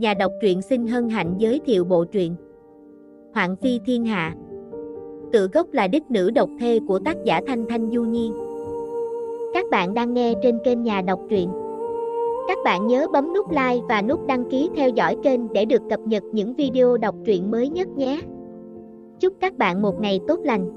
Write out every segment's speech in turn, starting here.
Nhà đọc truyện xin hân hạnh giới thiệu bộ truyện Hoàng phi thiên hạ Tự gốc là đích nữ độc thê của tác giả Thanh Thanh Du Nhi Các bạn đang nghe trên kênh Nhà đọc truyện Các bạn nhớ bấm nút like và nút đăng ký theo dõi kênh để được cập nhật những video đọc truyện mới nhất nhé Chúc các bạn một ngày tốt lành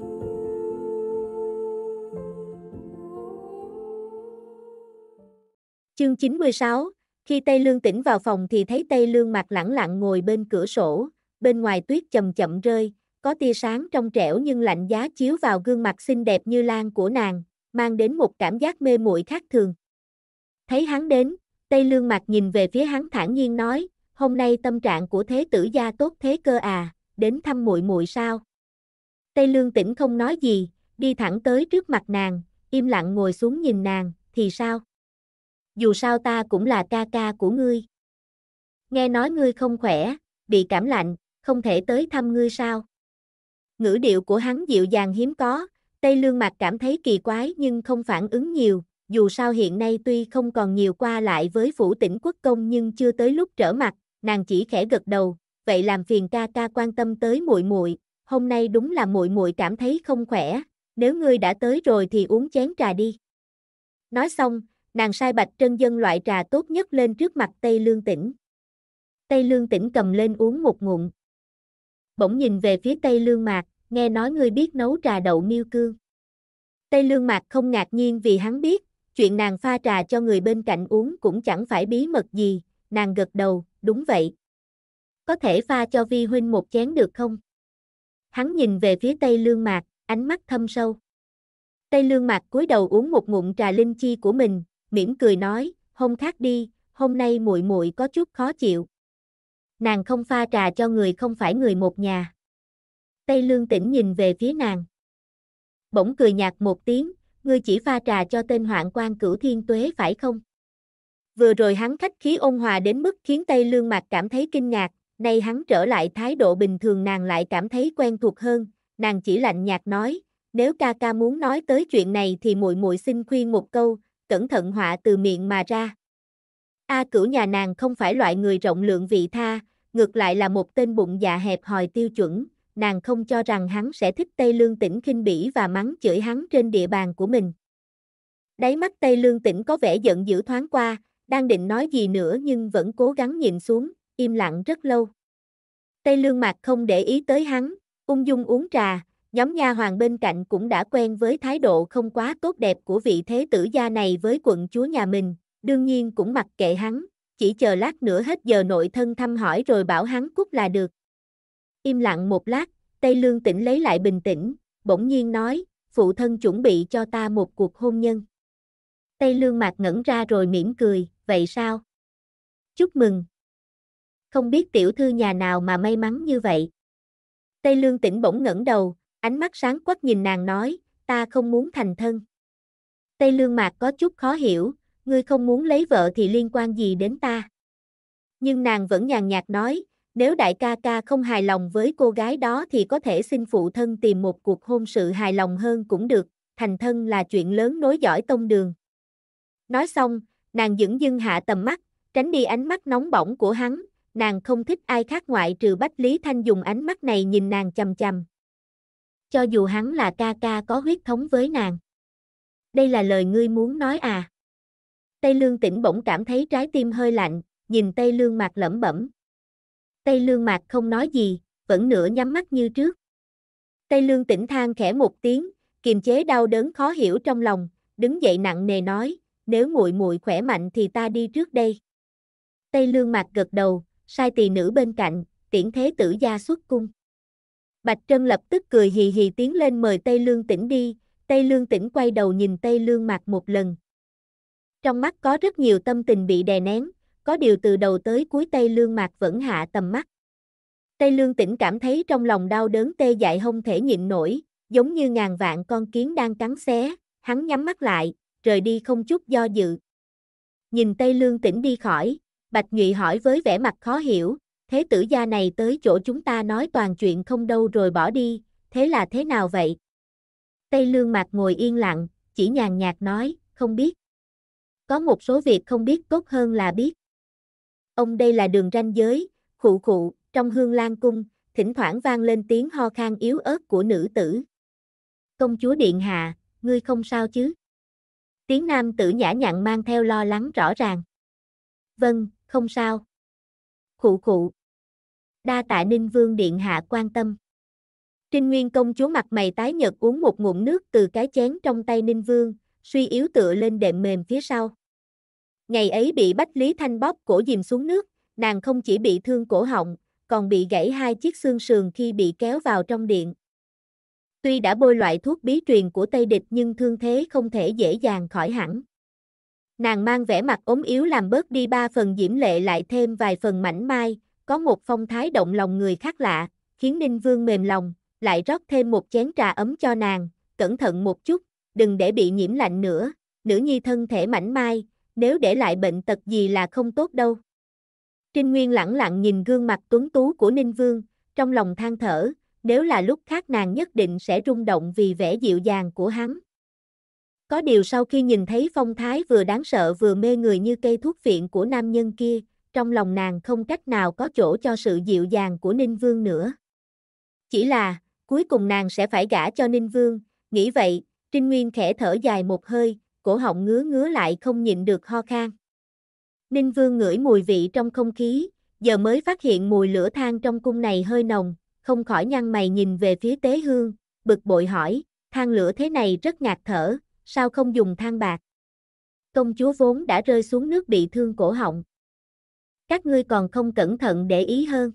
Chương 96 khi Tây Lương tỉnh vào phòng thì thấy Tây Lương mặt lẳng lặng ngồi bên cửa sổ, bên ngoài tuyết chậm chậm rơi, có tia sáng trong trẻo nhưng lạnh giá chiếu vào gương mặt xinh đẹp như lan của nàng, mang đến một cảm giác mê muội khác thường. Thấy hắn đến, Tây Lương mặt nhìn về phía hắn thản nhiên nói, hôm nay tâm trạng của thế tử gia tốt thế cơ à, đến thăm muội muội sao? Tây Lương tỉnh không nói gì, đi thẳng tới trước mặt nàng, im lặng ngồi xuống nhìn nàng, thì sao? dù sao ta cũng là ca ca của ngươi. Nghe nói ngươi không khỏe, bị cảm lạnh, không thể tới thăm ngươi sao? Ngữ điệu của hắn dịu dàng hiếm có, Tây Lương Mạc cảm thấy kỳ quái nhưng không phản ứng nhiều, dù sao hiện nay tuy không còn nhiều qua lại với phủ tỉnh quốc công nhưng chưa tới lúc trở mặt, nàng chỉ khẽ gật đầu, vậy làm phiền ca ca quan tâm tới muội muội, hôm nay đúng là muội muội cảm thấy không khỏe, nếu ngươi đã tới rồi thì uống chén trà đi. Nói xong, nàng sai bạch trân dân loại trà tốt nhất lên trước mặt Tây Lương Tĩnh. Tây Lương Tĩnh cầm lên uống một ngụm. Bỗng nhìn về phía Tây Lương Mạc, nghe nói ngươi biết nấu trà đậu miêu cương. Tây Lương Mạc không ngạc nhiên vì hắn biết, chuyện nàng pha trà cho người bên cạnh uống cũng chẳng phải bí mật gì, nàng gật đầu, đúng vậy. Có thể pha cho vi huynh một chén được không? Hắn nhìn về phía Tây Lương Mạc, ánh mắt thâm sâu. Tây Lương Mạc cúi đầu uống một ngụm trà linh chi của mình, mỉm cười nói, "Hôm khác đi, hôm nay muội muội có chút khó chịu." Nàng không pha trà cho người không phải người một nhà. Tây Lương Tĩnh nhìn về phía nàng. Bỗng cười nhạt một tiếng, "Ngươi chỉ pha trà cho tên hoạn quan Cửu Thiên Tuế phải không?" Vừa rồi hắn khách khí ôn hòa đến mức khiến Tây Lương Mạc cảm thấy kinh ngạc, nay hắn trở lại thái độ bình thường nàng lại cảm thấy quen thuộc hơn, nàng chỉ lạnh nhạt nói, nếu ca ca muốn nói tới chuyện này thì muội muội xin khuyên một câu, cẩn thận họa từ miệng mà ra. A cửu nhà nàng không phải loại người rộng lượng vị tha, ngược lại là một tên bụng dạ hẹp hòi tiêu chuẩn, nàng không cho rằng hắn sẽ thích Tây Lương tỉnh khinh bỉ và mắng chửi hắn trên địa bàn của mình. Đáy mắt Tây Lương tỉnh có vẻ giận dữ thoáng qua, đang định nói gì nữa nhưng vẫn cố gắng nhìn xuống, im lặng rất lâu. Tây Lương Mạc không để ý tới hắn, ung dung uống trà, nhóm nha hoàng bên cạnh cũng đã quen với thái độ không quá tốt đẹp của vị thế tử gia này với quận chúa nhà mình, đương nhiên cũng mặc kệ hắn, chỉ chờ lát nữa hết giờ nội thân thăm hỏi rồi bảo hắn cút là được. Im lặng một lát, Tây Lương tỉnh lấy lại bình tĩnh, bỗng nhiên nói, phụ thân chuẩn bị cho ta một cuộc hôn nhân. Tây Lương mặt ngẩn ra rồi mỉm cười, vậy sao? Chúc mừng! Không biết tiểu thư nhà nào mà may mắn như vậy. Tây Lương tỉnh bỗng ngẩng đầu, Ánh mắt sáng quắc nhìn nàng nói, ta không muốn thành thân. Tây lương mạc có chút khó hiểu, ngươi không muốn lấy vợ thì liên quan gì đến ta. Nhưng nàng vẫn nhàn nhạt nói, nếu đại ca ca không hài lòng với cô gái đó thì có thể xin phụ thân tìm một cuộc hôn sự hài lòng hơn cũng được, thành thân là chuyện lớn nối dõi tông đường. Nói xong, nàng dững dưng hạ tầm mắt, tránh đi ánh mắt nóng bỏng của hắn, nàng không thích ai khác ngoại trừ Bách Lý Thanh dùng ánh mắt này nhìn nàng chầm chầm cho dù hắn là ca ca có huyết thống với nàng. Đây là lời ngươi muốn nói à? Tây Lương tỉnh bỗng cảm thấy trái tim hơi lạnh, nhìn Tây Lương Mạc lẩm bẩm. Tây Lương Mạc không nói gì, vẫn nửa nhắm mắt như trước. Tây Lương tỉnh than khẽ một tiếng, kiềm chế đau đớn khó hiểu trong lòng, đứng dậy nặng nề nói, nếu muội muội khỏe mạnh thì ta đi trước đây. Tây Lương Mạc gật đầu, sai tỳ nữ bên cạnh, tiễn thế tử gia xuất cung. Bạch Trân lập tức cười hì hì tiến lên mời Tây Lương Tĩnh đi, Tây Lương Tĩnh quay đầu nhìn Tây Lương Mạc một lần. Trong mắt có rất nhiều tâm tình bị đè nén, có điều từ đầu tới cuối Tây Lương Mạc vẫn hạ tầm mắt. Tây Lương Tĩnh cảm thấy trong lòng đau đớn tê dại không thể nhịn nổi, giống như ngàn vạn con kiến đang cắn xé, hắn nhắm mắt lại, rời đi không chút do dự. Nhìn Tây Lương Tĩnh đi khỏi, Bạch Nhụy hỏi với vẻ mặt khó hiểu, thế tử gia này tới chỗ chúng ta nói toàn chuyện không đâu rồi bỏ đi, thế là thế nào vậy? Tây lương mạc ngồi yên lặng, chỉ nhàn nhạt nói, không biết. Có một số việc không biết tốt hơn là biết. Ông đây là đường ranh giới, khụ khụ, trong hương lan cung, thỉnh thoảng vang lên tiếng ho khan yếu ớt của nữ tử. Công chúa Điện Hạ, ngươi không sao chứ? Tiếng nam tử nhã nhặn mang theo lo lắng rõ ràng. Vâng, không sao. Khụ khụ, đa tạ Ninh Vương Điện Hạ quan tâm. Trinh Nguyên công chúa mặt mày tái nhợt uống một ngụm nước từ cái chén trong tay Ninh Vương, suy yếu tựa lên đệm mềm phía sau. Ngày ấy bị Bách Lý Thanh bóp cổ dìm xuống nước, nàng không chỉ bị thương cổ họng, còn bị gãy hai chiếc xương sườn khi bị kéo vào trong điện. Tuy đã bôi loại thuốc bí truyền của Tây Địch nhưng thương thế không thể dễ dàng khỏi hẳn. Nàng mang vẻ mặt ốm yếu làm bớt đi ba phần diễm lệ lại thêm vài phần mảnh mai, có một phong thái động lòng người khác lạ, khiến Ninh Vương mềm lòng, lại rót thêm một chén trà ấm cho nàng, cẩn thận một chút, đừng để bị nhiễm lạnh nữa, nữ nhi thân thể mảnh mai, nếu để lại bệnh tật gì là không tốt đâu. Trinh Nguyên lẳng lặng nhìn gương mặt tuấn tú của Ninh Vương, trong lòng than thở, nếu là lúc khác nàng nhất định sẽ rung động vì vẻ dịu dàng của hắn. Có điều sau khi nhìn thấy phong thái vừa đáng sợ vừa mê người như cây thuốc viện của nam nhân kia, trong lòng nàng không cách nào có chỗ cho sự dịu dàng của Ninh Vương nữa. Chỉ là, cuối cùng nàng sẽ phải gả cho Ninh Vương, nghĩ vậy, Trinh Nguyên khẽ thở dài một hơi, cổ họng ngứa ngứa lại không nhịn được ho khan. Ninh Vương ngửi mùi vị trong không khí, giờ mới phát hiện mùi lửa than trong cung này hơi nồng, không khỏi nhăn mày nhìn về phía Tế Hương, bực bội hỏi, than lửa thế này rất ngạt thở, sao không dùng than bạc? Công chúa vốn đã rơi xuống nước bị thương cổ họng, các ngươi còn không cẩn thận để ý hơn.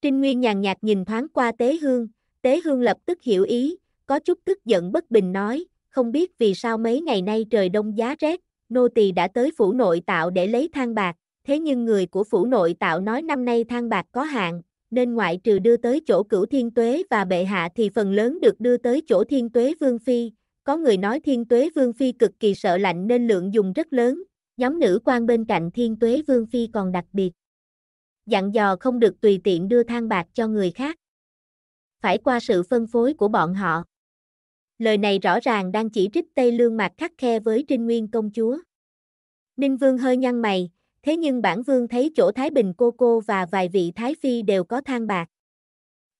Trinh Nguyên nhàn nhạt nhìn thoáng qua Tế Hương, Tế Hương lập tức hiểu ý, có chút tức giận bất bình nói, không biết vì sao mấy ngày nay trời đông giá rét, nô tỳ đã tới phủ nội tạo để lấy than bạc, thế nhưng người của phủ nội tạo nói năm nay than bạc có hạn, nên ngoại trừ đưa tới chỗ cửu thiên tuế và bệ hạ thì phần lớn được đưa tới chỗ thiên tuế vương phi, có người nói thiên tuế vương phi cực kỳ sợ lạnh nên lượng dùng rất lớn, nhóm nữ quan bên cạnh thiên tuế vương phi còn đặc biệt. Dặn dò không được tùy tiện đưa than bạc cho người khác. Phải qua sự phân phối của bọn họ. Lời này rõ ràng đang chỉ trích Tây Lương Mạc khắc khe với Trinh Nguyên công chúa. Ninh Vương hơi nhăn mày, thế nhưng bản vương thấy chỗ Thái Bình cô cô và vài vị Thái Phi đều có than bạc.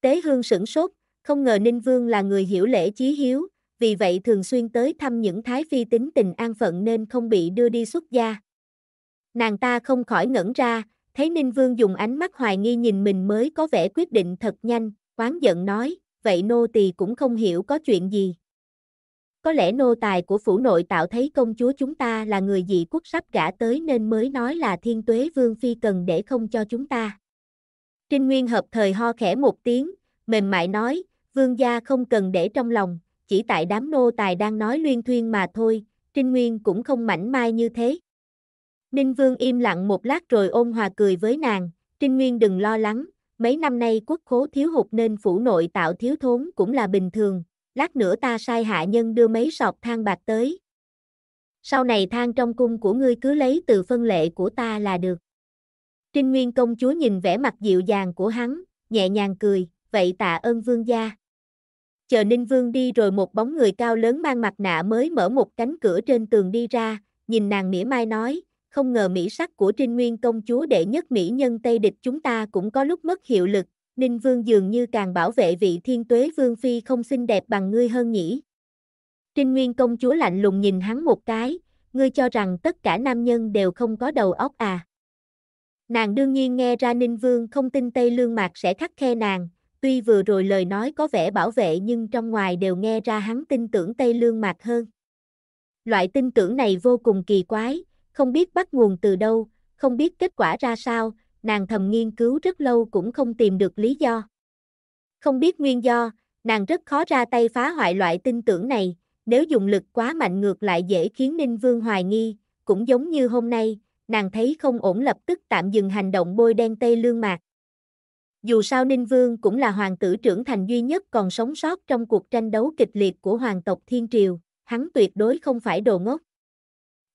Tế Hương sửng sốt, không ngờ Ninh Vương là người hiểu lễ chí hiếu, vì vậy thường xuyên tới thăm những thái phi tính tình an phận nên không bị đưa đi xuất gia. Nàng ta không khỏi ngẩn ra, thấy Ninh Vương dùng ánh mắt hoài nghi nhìn mình mới có vẻ quyết định thật nhanh, quán giận nói, vậy nô tỳ cũng không hiểu có chuyện gì. Có lẽ nô tài của phủ nội tạo thấy công chúa chúng ta là người dị quốc sắp gả tới nên mới nói là thiên tuế vương phi cần để không cho chúng ta. Trinh Nguyên hợp thời ho khẽ một tiếng, mềm mại nói, vương gia không cần để trong lòng, chỉ tại đám nô tài đang nói luyên thuyên mà thôi, Trinh Nguyên cũng không mảnh mai như thế. Ninh Vương im lặng một lát rồi ôn hòa cười với nàng, Trinh Nguyên đừng lo lắng, mấy năm nay quốc khố thiếu hụt nên phủ nội tạo thiếu thốn cũng là bình thường, lát nữa ta sai hạ nhân đưa mấy sọt than bạc tới. Sau này than trong cung của ngươi cứ lấy từ phân lệ của ta là được. Trinh Nguyên công chúa nhìn vẻ mặt dịu dàng của hắn, nhẹ nhàng cười, vậy tạ ơn vương gia chờ Ninh Vương đi rồi một bóng người cao lớn mang mặt nạ mới mở một cánh cửa trên tường đi ra, nhìn nàng mỉa mai nói, không ngờ mỹ sắc của Trinh Nguyên công chúa đệ nhất mỹ nhân Tây địch chúng ta cũng có lúc mất hiệu lực, Ninh Vương dường như càng bảo vệ vị thiên tuế Vương Phi không xinh đẹp bằng ngươi hơn nhỉ. Trinh Nguyên công chúa lạnh lùng nhìn hắn một cái, ngươi cho rằng tất cả nam nhân đều không có đầu óc à. Nàng đương nhiên nghe ra Ninh Vương không tin Tây Lương Mạc sẽ khắc khe nàng, Tuy vừa rồi lời nói có vẻ bảo vệ nhưng trong ngoài đều nghe ra hắn tin tưởng Tây Lương Mạc hơn. Loại tin tưởng này vô cùng kỳ quái, không biết bắt nguồn từ đâu, không biết kết quả ra sao, nàng thầm nghiên cứu rất lâu cũng không tìm được lý do. Không biết nguyên do, nàng rất khó ra tay phá hoại loại tin tưởng này, nếu dùng lực quá mạnh ngược lại dễ khiến Ninh Vương hoài nghi, cũng giống như hôm nay, nàng thấy không ổn lập tức tạm dừng hành động bôi đen tây lương mạc. Dù sao Ninh Vương cũng là hoàng tử trưởng thành duy nhất còn sống sót trong cuộc tranh đấu kịch liệt của hoàng tộc Thiên Triều, hắn tuyệt đối không phải đồ ngốc.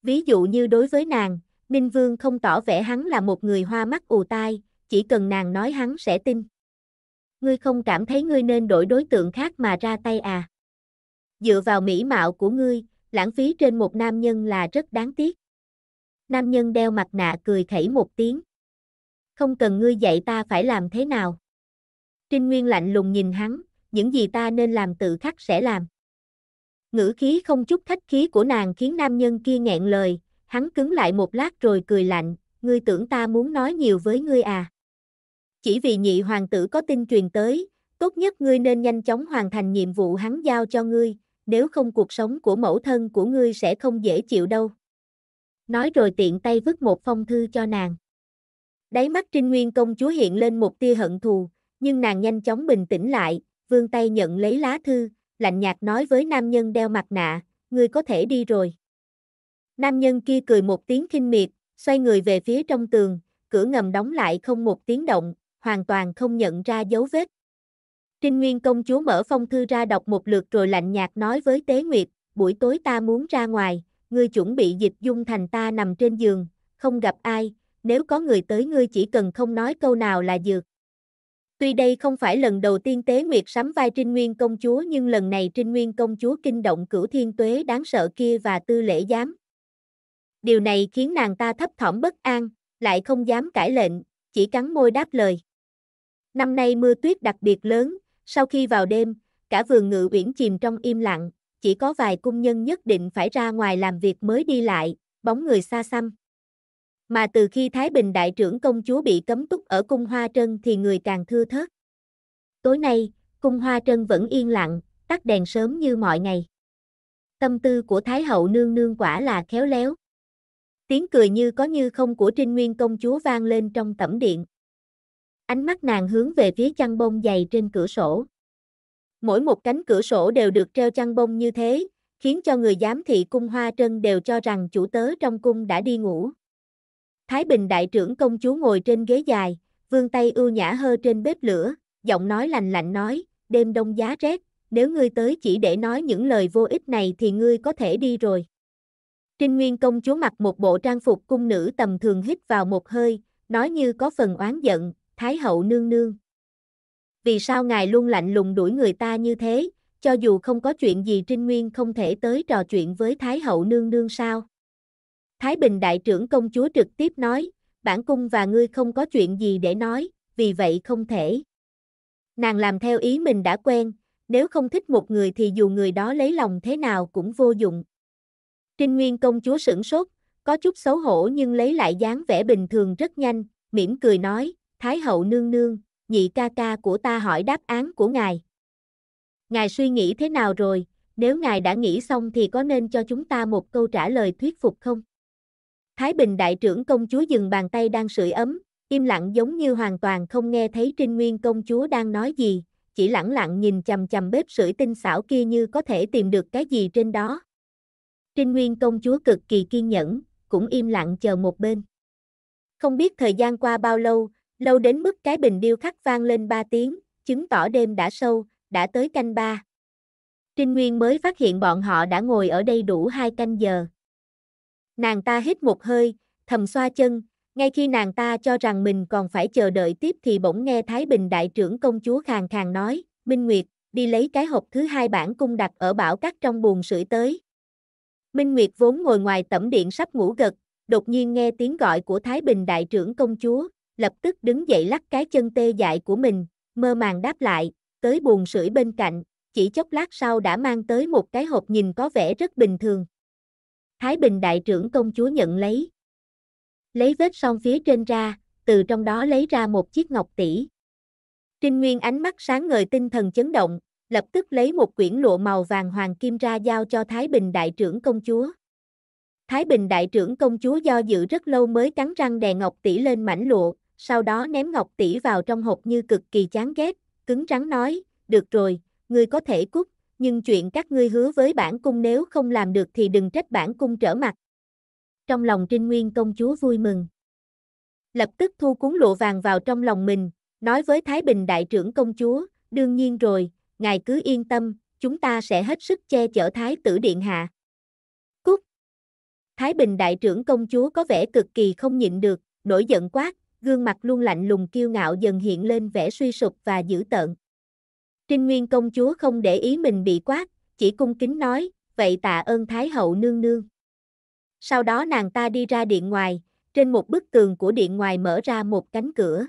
Ví dụ như đối với nàng, Ninh Vương không tỏ vẻ hắn là một người hoa mắt ù tai, chỉ cần nàng nói hắn sẽ tin. Ngươi không cảm thấy ngươi nên đổi đối tượng khác mà ra tay à? Dựa vào mỹ mạo của ngươi, lãng phí trên một nam nhân là rất đáng tiếc. Nam nhân đeo mặt nạ cười khẩy một tiếng không cần ngươi dạy ta phải làm thế nào. Trinh Nguyên lạnh lùng nhìn hắn, những gì ta nên làm tự khắc sẽ làm. Ngữ khí không chút khách khí của nàng khiến nam nhân kia nghẹn lời, hắn cứng lại một lát rồi cười lạnh, ngươi tưởng ta muốn nói nhiều với ngươi à. Chỉ vì nhị hoàng tử có tin truyền tới, tốt nhất ngươi nên nhanh chóng hoàn thành nhiệm vụ hắn giao cho ngươi, nếu không cuộc sống của mẫu thân của ngươi sẽ không dễ chịu đâu. Nói rồi tiện tay vứt một phong thư cho nàng. Đáy mắt Trinh Nguyên công chúa hiện lên một tia hận thù, nhưng nàng nhanh chóng bình tĩnh lại, vươn tay nhận lấy lá thư, lạnh nhạt nói với nam nhân đeo mặt nạ, ngươi có thể đi rồi. Nam nhân kia cười một tiếng khinh miệt, xoay người về phía trong tường, cửa ngầm đóng lại không một tiếng động, hoàn toàn không nhận ra dấu vết. Trinh Nguyên công chúa mở phong thư ra đọc một lượt rồi lạnh nhạt nói với Tế Nguyệt, buổi tối ta muốn ra ngoài, ngươi chuẩn bị dịch dung thành ta nằm trên giường, không gặp ai, nếu có người tới ngươi chỉ cần không nói câu nào là dược. Tuy đây không phải lần đầu tiên Tế Nguyệt sắm vai Trinh Nguyên công chúa nhưng lần này Trinh Nguyên công chúa kinh động cửu thiên tuế đáng sợ kia và tư lễ giám. Điều này khiến nàng ta thấp thỏm bất an, lại không dám cãi lệnh, chỉ cắn môi đáp lời. Năm nay mưa tuyết đặc biệt lớn, sau khi vào đêm, cả vườn ngự uyển chìm trong im lặng, chỉ có vài cung nhân nhất định phải ra ngoài làm việc mới đi lại, bóng người xa xăm mà từ khi Thái Bình đại trưởng công chúa bị cấm túc ở cung Hoa Trân thì người càng thưa thớt. Tối nay, cung Hoa Trân vẫn yên lặng, tắt đèn sớm như mọi ngày. Tâm tư của Thái hậu nương nương quả là khéo léo. Tiếng cười như có như không của Trinh Nguyên công chúa vang lên trong tẩm điện. Ánh mắt nàng hướng về phía chăn bông dày trên cửa sổ. Mỗi một cánh cửa sổ đều được treo chăn bông như thế, khiến cho người giám thị cung Hoa Trân đều cho rằng chủ tớ trong cung đã đi ngủ. Thái Bình đại trưởng công chúa ngồi trên ghế dài, vương tay ưu nhã hơ trên bếp lửa, giọng nói lành lạnh nói, đêm đông giá rét, nếu ngươi tới chỉ để nói những lời vô ích này thì ngươi có thể đi rồi. Trinh Nguyên công chúa mặc một bộ trang phục cung nữ tầm thường hít vào một hơi, nói như có phần oán giận, Thái hậu nương nương. Vì sao ngài luôn lạnh lùng đuổi người ta như thế, cho dù không có chuyện gì Trinh Nguyên không thể tới trò chuyện với Thái hậu nương nương sao? Thái Bình đại trưởng công chúa trực tiếp nói, bản cung và ngươi không có chuyện gì để nói, vì vậy không thể. Nàng làm theo ý mình đã quen, nếu không thích một người thì dù người đó lấy lòng thế nào cũng vô dụng. Trinh Nguyên công chúa sửng sốt, có chút xấu hổ nhưng lấy lại dáng vẻ bình thường rất nhanh, mỉm cười nói, Thái hậu nương nương, nhị ca ca của ta hỏi đáp án của ngài. Ngài suy nghĩ thế nào rồi, nếu ngài đã nghĩ xong thì có nên cho chúng ta một câu trả lời thuyết phục không? Thái Bình đại trưởng công chúa dừng bàn tay đang sưởi ấm, im lặng giống như hoàn toàn không nghe thấy Trinh Nguyên công chúa đang nói gì, chỉ lặng lặng nhìn chầm chầm bếp sưởi tinh xảo kia như có thể tìm được cái gì trên đó. Trinh Nguyên công chúa cực kỳ kiên nhẫn, cũng im lặng chờ một bên. Không biết thời gian qua bao lâu, lâu đến mức cái bình điêu khắc vang lên ba tiếng, chứng tỏ đêm đã sâu, đã tới canh ba. Trinh Nguyên mới phát hiện bọn họ đã ngồi ở đây đủ hai canh giờ. Nàng ta hít một hơi, thầm xoa chân, ngay khi nàng ta cho rằng mình còn phải chờ đợi tiếp thì bỗng nghe Thái Bình đại trưởng công chúa khàn khàn nói, Minh Nguyệt, đi lấy cái hộp thứ hai bản cung đặt ở bảo cắt trong buồn sưởi tới. Minh Nguyệt vốn ngồi ngoài tẩm điện sắp ngủ gật, đột nhiên nghe tiếng gọi của Thái Bình đại trưởng công chúa, lập tức đứng dậy lắc cái chân tê dại của mình, mơ màng đáp lại, tới buồn sưởi bên cạnh, chỉ chốc lát sau đã mang tới một cái hộp nhìn có vẻ rất bình thường. Thái Bình đại trưởng công chúa nhận lấy. Lấy vết son phía trên ra, từ trong đó lấy ra một chiếc ngọc tỷ. Trinh Nguyên ánh mắt sáng ngời tinh thần chấn động, lập tức lấy một quyển lụa màu vàng hoàng kim ra giao cho Thái Bình đại trưởng công chúa. Thái Bình đại trưởng công chúa do dự rất lâu mới cắn răng đè ngọc tỷ lên mảnh lụa, sau đó ném ngọc tỷ vào trong hộp như cực kỳ chán ghét, cứng rắn nói, được rồi, ngươi có thể cút nhưng chuyện các ngươi hứa với bản cung nếu không làm được thì đừng trách bản cung trở mặt. Trong lòng Trinh Nguyên công chúa vui mừng. Lập tức thu cuốn lụa vàng vào trong lòng mình, nói với Thái Bình đại trưởng công chúa, đương nhiên rồi, ngài cứ yên tâm, chúng ta sẽ hết sức che chở Thái tử điện hạ. Cúc Thái Bình đại trưởng công chúa có vẻ cực kỳ không nhịn được, nổi giận quát, gương mặt luôn lạnh lùng kiêu ngạo dần hiện lên vẻ suy sụp và dữ tợn. Trinh Nguyên công chúa không để ý mình bị quát, chỉ cung kính nói, vậy tạ ơn Thái hậu nương nương. Sau đó nàng ta đi ra điện ngoài, trên một bức tường của điện ngoài mở ra một cánh cửa.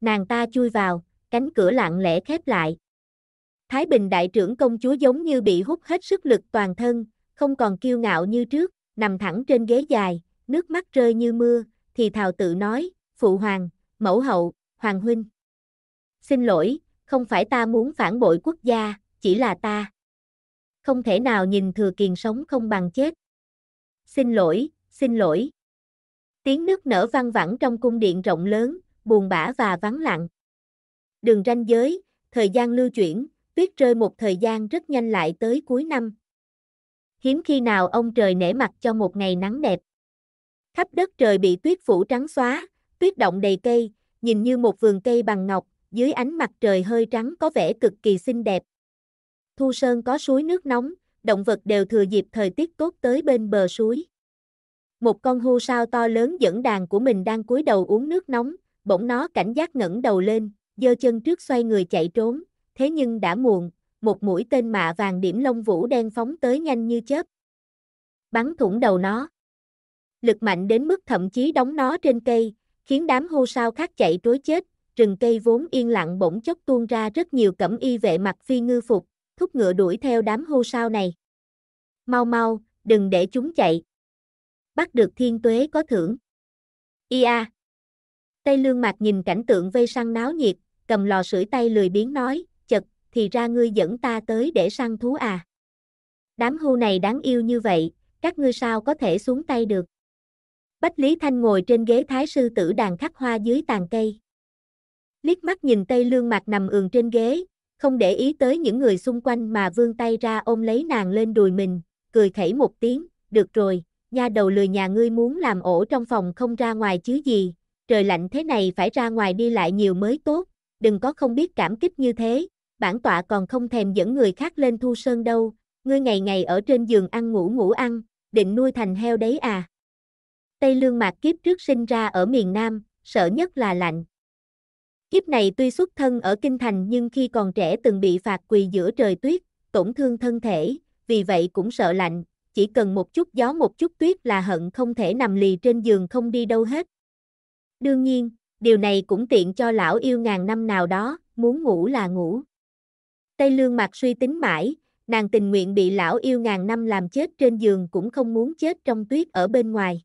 Nàng ta chui vào, cánh cửa lặng lẽ khép lại. Thái Bình đại trưởng công chúa giống như bị hút hết sức lực toàn thân, không còn kiêu ngạo như trước, nằm thẳng trên ghế dài, nước mắt rơi như mưa, thì thào tự nói, phụ hoàng, mẫu hậu, hoàng huynh. Xin lỗi, không phải ta muốn phản bội quốc gia, chỉ là ta. Không thể nào nhìn thừa kiền sống không bằng chết. Xin lỗi, xin lỗi. Tiếng nước nở vang vẳng trong cung điện rộng lớn, buồn bã và vắng lặng. Đường ranh giới, thời gian lưu chuyển, tuyết rơi một thời gian rất nhanh lại tới cuối năm. Hiếm khi nào ông trời nể mặt cho một ngày nắng đẹp. Khắp đất trời bị tuyết phủ trắng xóa, tuyết động đầy cây, nhìn như một vườn cây bằng ngọc, dưới ánh mặt trời hơi trắng có vẻ cực kỳ xinh đẹp. Thu Sơn có suối nước nóng, động vật đều thừa dịp thời tiết tốt tới bên bờ suối. Một con hưu sao to lớn dẫn đàn của mình đang cúi đầu uống nước nóng, bỗng nó cảnh giác ngẩng đầu lên, giơ chân trước xoay người chạy trốn, thế nhưng đã muộn, một mũi tên mạ vàng điểm lông vũ đen phóng tới nhanh như chớp. Bắn thủng đầu nó. Lực mạnh đến mức thậm chí đóng nó trên cây, khiến đám hưu sao khác chạy trối chết, rừng cây vốn yên lặng bỗng chốc tuôn ra rất nhiều cẩm y vệ mặc phi ngư phục, thúc ngựa đuổi theo đám hô sao này. Mau mau, đừng để chúng chạy. Bắt được thiên tuế có thưởng. Ia. Tây lương mạc nhìn cảnh tượng vây săn náo nhiệt, cầm lò sưởi tay lười biếng nói, chật, thì ra ngươi dẫn ta tới để săn thú à. Đám hưu này đáng yêu như vậy, các ngươi sao có thể xuống tay được. Bách Lý Thanh ngồi trên ghế thái sư tử đàn khắc hoa dưới tàn cây liếc mắt nhìn Tây Lương Mạc nằm ườn trên ghế, không để ý tới những người xung quanh mà vươn tay ra ôm lấy nàng lên đùi mình, cười khẩy một tiếng, được rồi, nha đầu lười nhà ngươi muốn làm ổ trong phòng không ra ngoài chứ gì, trời lạnh thế này phải ra ngoài đi lại nhiều mới tốt, đừng có không biết cảm kích như thế, bản tọa còn không thèm dẫn người khác lên thu sơn đâu, ngươi ngày ngày ở trên giường ăn ngủ ngủ ăn, định nuôi thành heo đấy à. Tây lương mạc kiếp trước sinh ra ở miền Nam, sợ nhất là lạnh, Kiếp này tuy xuất thân ở kinh thành nhưng khi còn trẻ từng bị phạt quỳ giữa trời tuyết, tổn thương thân thể, vì vậy cũng sợ lạnh, chỉ cần một chút gió một chút tuyết là hận không thể nằm lì trên giường không đi đâu hết. Đương nhiên, điều này cũng tiện cho lão yêu ngàn năm nào đó, muốn ngủ là ngủ. Tây lương mặt suy tính mãi, nàng tình nguyện bị lão yêu ngàn năm làm chết trên giường cũng không muốn chết trong tuyết ở bên ngoài.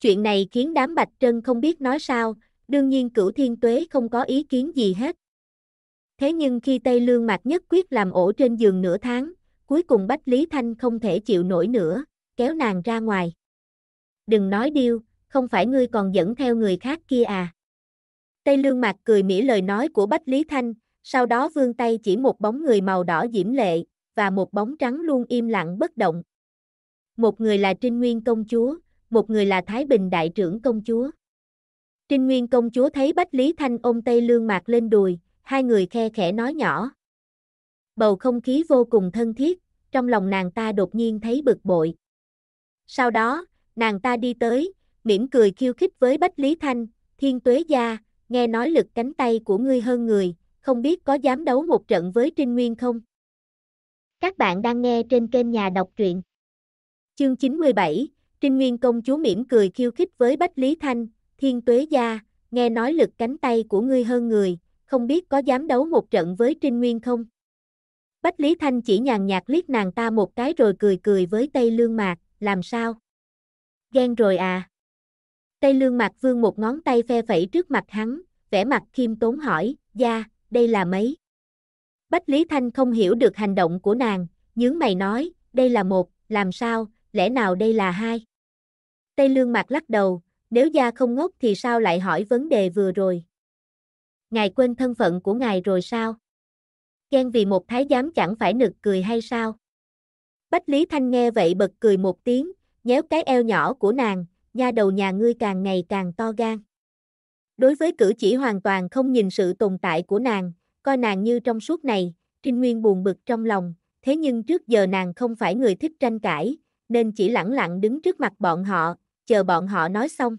Chuyện này khiến đám bạch trân không biết nói sao, đương nhiên cửu thiên tuế không có ý kiến gì hết. Thế nhưng khi Tây Lương Mạc nhất quyết làm ổ trên giường nửa tháng, cuối cùng Bách Lý Thanh không thể chịu nổi nữa, kéo nàng ra ngoài. Đừng nói điêu, không phải ngươi còn dẫn theo người khác kia à. Tây Lương Mạc cười mỉa lời nói của Bách Lý Thanh, sau đó vươn tay chỉ một bóng người màu đỏ diễm lệ, và một bóng trắng luôn im lặng bất động. Một người là Trinh Nguyên công chúa, một người là Thái Bình đại trưởng công chúa. Trinh Nguyên công chúa thấy Bách Lý Thanh ôm Tây Lương Mạc lên đùi, hai người khe khẽ nói nhỏ. Bầu không khí vô cùng thân thiết, trong lòng nàng ta đột nhiên thấy bực bội. Sau đó, nàng ta đi tới, mỉm cười khiêu khích với Bách Lý Thanh, thiên tuế gia, nghe nói lực cánh tay của ngươi hơn người, không biết có dám đấu một trận với Trinh Nguyên không? Các bạn đang nghe trên kênh Nhà Đọc Truyện. Chương 97, Trinh Nguyên công chúa mỉm cười khiêu khích với Bách Lý Thanh, Thiên Tuế Gia, nghe nói lực cánh tay của ngươi hơn người, không biết có dám đấu một trận với Trinh Nguyên không? Bách Lý Thanh chỉ nhàn nhạt liếc nàng ta một cái rồi cười cười với Tây Lương Mạc, làm sao? Ghen rồi à? Tây Lương Mạc vương một ngón tay phe phẩy trước mặt hắn, vẻ mặt khiêm tốn hỏi, gia, đây là mấy? Bách Lý Thanh không hiểu được hành động của nàng, nhướng mày nói, đây là một, làm sao, lẽ nào đây là hai? Tây Lương Mạc lắc đầu, nếu gia không ngốc thì sao lại hỏi vấn đề vừa rồi? Ngài quên thân phận của ngài rồi sao? Ghen vì một thái giám chẳng phải nực cười hay sao? Bách Lý Thanh nghe vậy bật cười một tiếng, nhéo cái eo nhỏ của nàng, nha đầu nhà ngươi càng ngày càng to gan. Đối với cử chỉ hoàn toàn không nhìn sự tồn tại của nàng, coi nàng như trong suốt này, Trinh Nguyên buồn bực trong lòng, thế nhưng trước giờ nàng không phải người thích tranh cãi, nên chỉ lẳng lặng đứng trước mặt bọn họ, chờ bọn họ nói xong.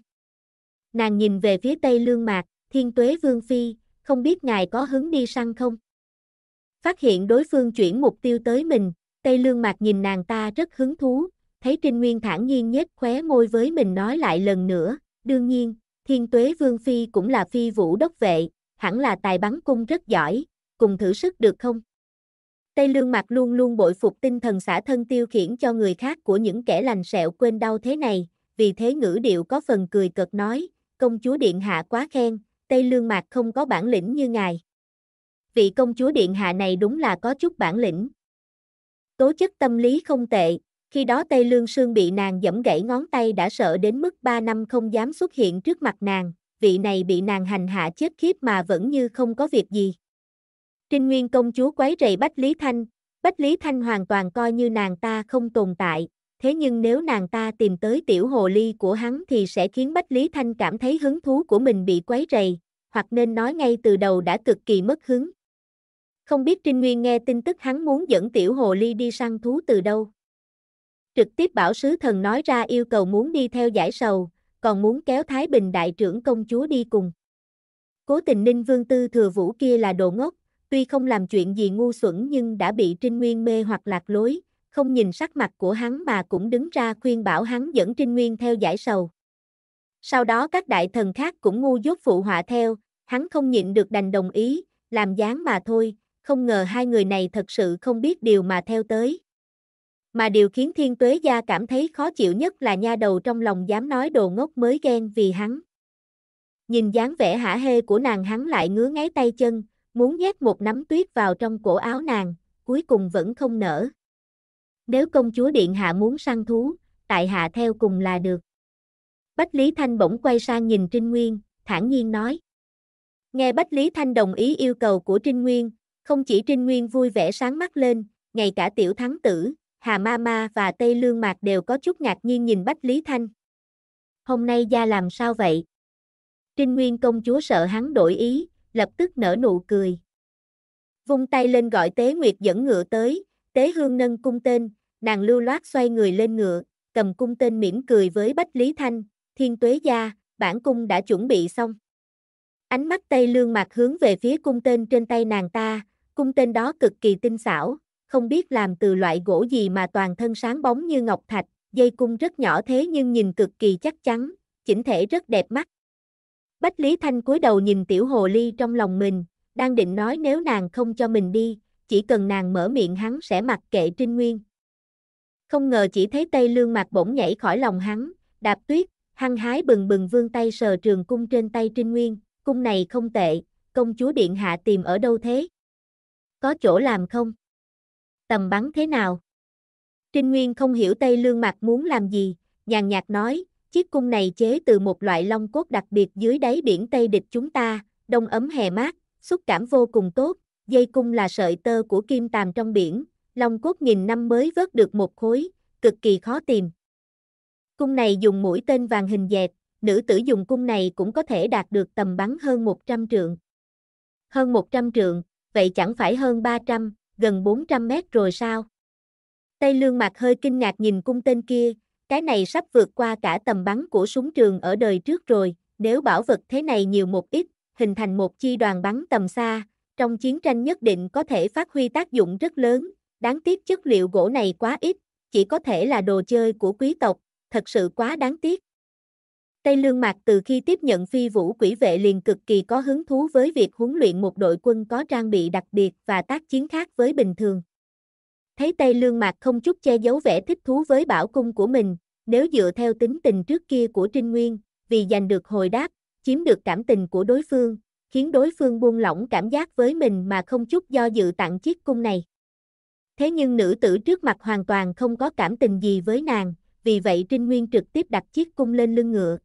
Nàng nhìn về phía tây lương mạc, thiên tuế vương phi, không biết ngài có hứng đi săn không? Phát hiện đối phương chuyển mục tiêu tới mình, tây lương mạc nhìn nàng ta rất hứng thú, thấy Trinh Nguyên thản nhiên nhếch khóe môi với mình nói lại lần nữa, đương nhiên, thiên tuế vương phi cũng là phi vũ đốc vệ, hẳn là tài bắn cung rất giỏi, cùng thử sức được không? Tây Lương Mạc luôn luôn bội phục tinh thần xã thân tiêu khiển cho người khác của những kẻ lành sẹo quên đau thế này, vì thế ngữ điệu có phần cười cợt nói, công chúa điện hạ quá khen, Tây Lương Mạc không có bản lĩnh như ngài. Vị công chúa điện hạ này đúng là có chút bản lĩnh. Tố chất tâm lý không tệ, khi đó Tây Lương Sương bị nàng giẫm gãy ngón tay đã sợ đến mức 3 năm không dám xuất hiện trước mặt nàng, vị này bị nàng hành hạ chết khiếp mà vẫn như không có việc gì. Trinh Nguyên công chúa quấy rầy Bách Lý Thanh, Bách Lý Thanh hoàn toàn coi như nàng ta không tồn tại, thế nhưng nếu nàng ta tìm tới tiểu hồ ly của hắn thì sẽ khiến Bách Lý Thanh cảm thấy hứng thú của mình bị quấy rầy, hoặc nên nói ngay từ đầu đã cực kỳ mất hứng. Không biết Trinh Nguyên nghe tin tức hắn muốn dẫn tiểu hồ ly đi săn thú từ đâu. Trực tiếp bảo sứ thần nói ra yêu cầu muốn đi theo giải sầu, còn muốn kéo Thái Bình đại trưởng công chúa đi cùng. Cố tình ninh vương tư thừa vũ kia là đồ ngốc, tuy không làm chuyện gì ngu xuẩn nhưng đã bị Trinh Nguyên mê hoặc lạc lối, không nhìn sắc mặt của hắn mà cũng đứng ra khuyên bảo hắn dẫn Trinh Nguyên theo giải sầu. Sau đó các đại thần khác cũng ngu dốt phụ họa theo, hắn không nhịn được đành đồng ý, làm dáng mà thôi, không ngờ hai người này thật sự không biết điều mà theo tới. Mà điều khiến thiên tuế gia cảm thấy khó chịu nhất là nha đầu trong lòng dám nói đồ ngốc mới ghen vì hắn. Nhìn dáng vẻ hả hê của nàng hắn lại ngứa ngáy tay chân, muốn nhét một nắm tuyết vào trong cổ áo nàng, cuối cùng vẫn không nở. Nếu công chúa điện hạ muốn săn thú, tại hạ theo cùng là được. Bách Lý Thanh bỗng quay sang nhìn Trinh Nguyên, thản nhiên nói. Nghe Bách Lý Thanh đồng ý yêu cầu của Trinh Nguyên, không chỉ Trinh Nguyên vui vẻ sáng mắt lên, ngay cả tiểu thắng tử, Hà Ma Ma và Tây Lương Mạc đều có chút ngạc nhiên nhìn Bách Lý Thanh. Hôm nay gia làm sao vậy? Trinh Nguyên công chúa sợ hắn đổi ý, lập tức nở nụ cười. Vung tay lên gọi Tế Nguyệt dẫn ngựa tới, Tế Hương nâng cung tên, nàng lưu loát xoay người lên ngựa, cầm cung tên mỉm cười với Bách Lý Thanh, Thiên Tuế Gia, bản cung đã chuẩn bị xong. Ánh mắt Tây Lương Mạc hướng về phía cung tên trên tay nàng ta, cung tên đó cực kỳ tinh xảo, không biết làm từ loại gỗ gì mà toàn thân sáng bóng như ngọc thạch, dây cung rất nhỏ thế nhưng nhìn cực kỳ chắc chắn, chỉnh thể rất đẹp mắt. Bách Lý Thanh cúi đầu nhìn tiểu hồ ly trong lòng mình, đang định nói nếu nàng không cho mình đi, chỉ cần nàng mở miệng hắn sẽ mặc kệ Trinh Nguyên. Không ngờ chỉ thấy Tây Lương mặt bỗng nhảy khỏi lòng hắn, đạp tuyết, hăng hái bừng bừng vương tay sờ trường cung trên tay Trinh Nguyên, cung này không tệ, công chúa Điện Hạ tìm ở đâu thế? Có chỗ làm không? Tầm bắn thế nào? Trinh Nguyên không hiểu Tây Lương mặt muốn làm gì, nhàn nhạt nói, chiếc cung này chế từ một loại long cốt đặc biệt dưới đáy biển Tây địch chúng ta, đông ấm hè mát, xúc cảm vô cùng tốt, dây cung là sợi tơ của kim tàm trong biển, long cốt nghìn năm mới vớt được một khối, cực kỳ khó tìm. Cung này dùng mũi tên vàng hình dẹt, nữ tử dùng cung này cũng có thể đạt được tầm bắn hơn 100 trượng. Hơn 100 trượng, vậy chẳng phải hơn 300, gần 400 mét rồi sao? Tây Lương Mạc hơi kinh ngạc nhìn cung tên kia, cái này sắp vượt qua cả tầm bắn của súng trường ở đời trước rồi, nếu bảo vật thế này nhiều một ít, hình thành một chi đoàn bắn tầm xa, trong chiến tranh nhất định có thể phát huy tác dụng rất lớn, đáng tiếc chất liệu gỗ này quá ít, chỉ có thể là đồ chơi của quý tộc, thật sự quá đáng tiếc. Tây Lương Mạc từ khi tiếp nhận phi vũ quỷ vệ liền cực kỳ có hứng thú với việc huấn luyện một đội quân có trang bị đặc biệt và tác chiến khác với bình thường. Thấy Tây Lương Mạc không chút che giấu vẻ thích thú với bảo cung của mình, nếu dựa theo tính tình trước kia của Trinh Nguyên, vì giành được hồi đáp, chiếm được cảm tình của đối phương, khiến đối phương buông lỏng cảm giác với mình mà không chút do dự tặng chiếc cung này. Thế nhưng nữ tử trước mặt hoàn toàn không có cảm tình gì với nàng, vì vậy Trinh Nguyên trực tiếp đặt chiếc cung lên lưng ngựa.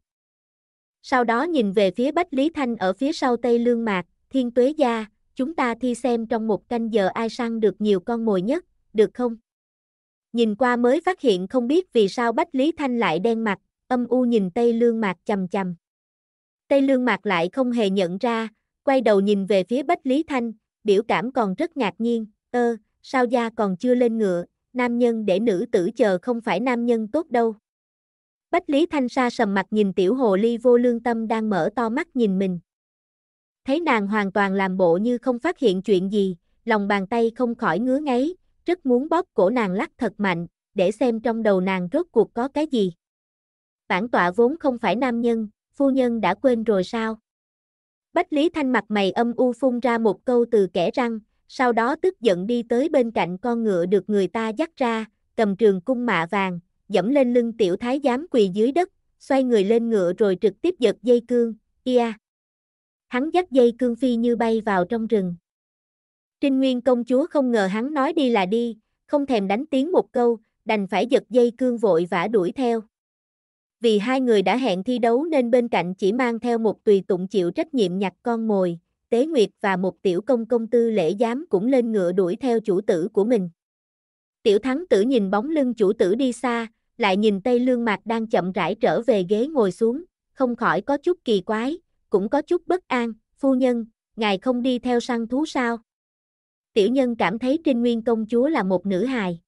Sau đó nhìn về phía Bách Lý Thanh ở phía sau Tây Lương Mạc, Thiên Tuế Gia, chúng ta thi xem trong một canh giờ ai săn được nhiều con mồi nhất, được không? Nhìn qua mới phát hiện không biết vì sao Bách Lý Thanh lại đen mặt, âm u nhìn Tây Lương Mạc chầm chầm. Tây Lương Mạc lại không hề nhận ra, quay đầu nhìn về phía Bách Lý Thanh, biểu cảm còn rất ngạc nhiên, ơ, sao gia còn chưa lên ngựa, nam nhân để nữ tử chờ không phải nam nhân tốt đâu. Bách Lý Thanh Sa sầm mặt nhìn tiểu hồ ly vô lương tâm đang mở to mắt nhìn mình. Thấy nàng hoàn toàn làm bộ như không phát hiện chuyện gì, lòng bàn tay không khỏi ngứa ngáy, rất muốn bóp cổ nàng lắc thật mạnh, để xem trong đầu nàng rốt cuộc có cái gì. Bản tọa vốn không phải nam nhân, phu nhân đã quên rồi sao? Bách Lý Thanh mặt mày âm u phun ra một câu từ kẻ răng, sau đó tức giận đi tới bên cạnh con ngựa được người ta dắt ra, cầm trường cung mạ vàng, dẫm lên lưng tiểu thái giám quỳ dưới đất, xoay người lên ngựa rồi trực tiếp giật dây cương, kia. Hắn dắt dây cương phi như bay vào trong rừng. Trinh Nguyên công chúa không ngờ hắn nói đi là đi, không thèm đánh tiếng một câu, đành phải giật dây cương vội vã đuổi theo vì hai người đã hẹn thi đấu nên bên cạnh chỉ mang theo một tùy tụng chịu trách nhiệm nhặt con mồi, Tế Nguyệt và một tiểu công công tư lễ giám cũng lên ngựa đuổi theo chủ tử của mình. Tiểu thắng tử nhìn bóng lưng chủ tử đi xa, lại nhìn Tây Lương Mạc đang chậm rãi trở về ghế ngồi xuống, không khỏi có chút kỳ quái, cũng có chút bất an, phu nhân, ngài không đi theo săn thú sao? Tiểu nhân cảm thấy Trinh Nguyên công chúa là một nữ hài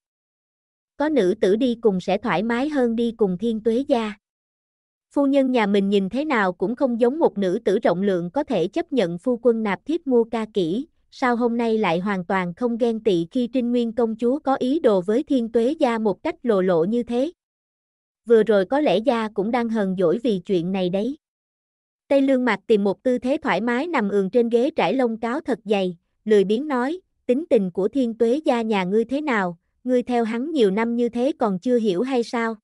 có nữ tử đi cùng sẽ thoải mái hơn đi cùng thiên tuế gia. Phu nhân nhà mình nhìn thế nào cũng không giống một nữ tử rộng lượng có thể chấp nhận phu quân nạp thiếp mua ca kỹ, sao hôm nay lại hoàn toàn không ghen tị khi Trinh Nguyên công chúa có ý đồ với thiên tuế gia một cách lộ lộ như thế. Vừa rồi có lẽ gia cũng đang hờn dỗi vì chuyện này đấy. Tây Lương Mạc tìm một tư thế thoải mái nằm ườn trên ghế trải lông cáo thật dày, lười biếng nói, tính tình của thiên tuế gia nhà ngươi thế nào, ngươi theo hắn nhiều năm như thế còn chưa hiểu hay sao?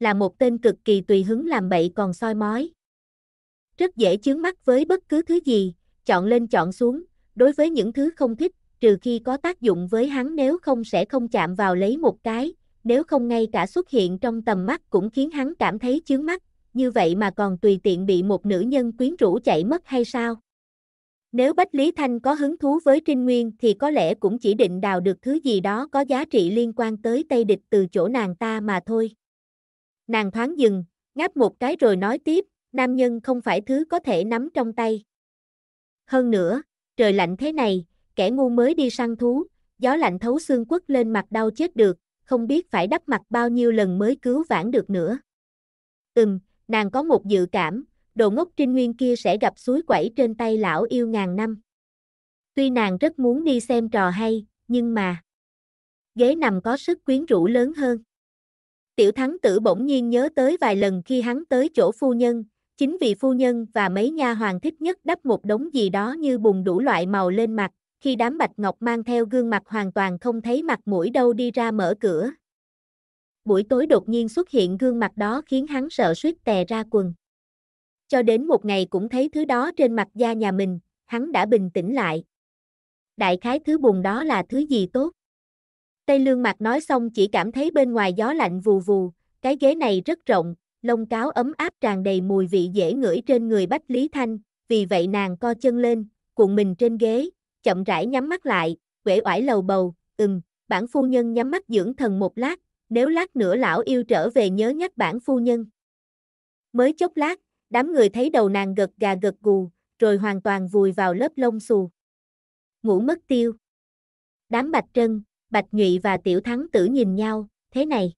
Là một tên cực kỳ tùy hứng làm bậy còn soi mói. Rất dễ chướng mắt với bất cứ thứ gì, chọn lên chọn xuống, đối với những thứ không thích, trừ khi có tác dụng với hắn nếu không sẽ không chạm vào lấy một cái, nếu không ngay cả xuất hiện trong tầm mắt cũng khiến hắn cảm thấy chướng mắt, như vậy mà còn tùy tiện bị một nữ nhân quyến rũ chạy mất hay sao? Nếu Bách Lý Thanh có hứng thú với Trinh Nguyên thì có lẽ cũng chỉ định đào được thứ gì đó có giá trị liên quan tới Tây Địch từ chỗ nàng ta mà thôi. Nàng thoáng dừng, ngáp một cái rồi nói tiếp, nam nhân không phải thứ có thể nắm trong tay. Hơn nữa, trời lạnh thế này, kẻ ngu mới đi săn thú, gió lạnh thấu xương quất lên mặt đau chết được, không biết phải đắp mặt bao nhiêu lần mới cứu vãn được nữa. Ừm, nàng có một dự cảm, đồ ngốc trinh nguyên kia sẽ gặp suối quẩy trên tay lão yêu ngàn năm. Tuy nàng rất muốn đi xem trò hay, nhưng mà ghế nằm có sức quyến rũ lớn hơn. Tiểu thắng tử bỗng nhiên nhớ tới vài lần khi hắn tới chỗ phu nhân, chính vì phu nhân và mấy nha hoàng thích nhất đắp một đống gì đó như bùn đủ loại màu lên mặt, khi đám bạch ngọc mang theo gương mặt hoàn toàn không thấy mặt mũi đâu đi ra mở cửa. Buổi tối đột nhiên xuất hiện gương mặt đó khiến hắn sợ suýt tè ra quần cho đến một ngày cũng thấy thứ đó trên mặt da nhà mình, hắn đã bình tĩnh lại. Đại khái thứ bùn đó là thứ gì tốt? Tây lương mặt nói xong chỉ cảm thấy bên ngoài gió lạnh vù vù, cái ghế này rất rộng, lông cáo ấm áp tràn đầy mùi vị dễ ngửi trên người Bách Lý Thanh, vì vậy nàng co chân lên, cuộn mình trên ghế, chậm rãi nhắm mắt lại, quể oải lầu bầu, ừm, bản phu nhân nhắm mắt dưỡng thần một lát, nếu lát nữa lão yêu trở về nhớ nhắc bản phu nhân. Mới chốc lát, Đám người thấy đầu nàng gật gà gật gù, rồi hoàn toàn vùi vào lớp lông xù. Ngủ mất tiêu. Đám Bạch Trân, Bạch Nhụy và Tiểu Thắng Tử nhìn nhau, thế này.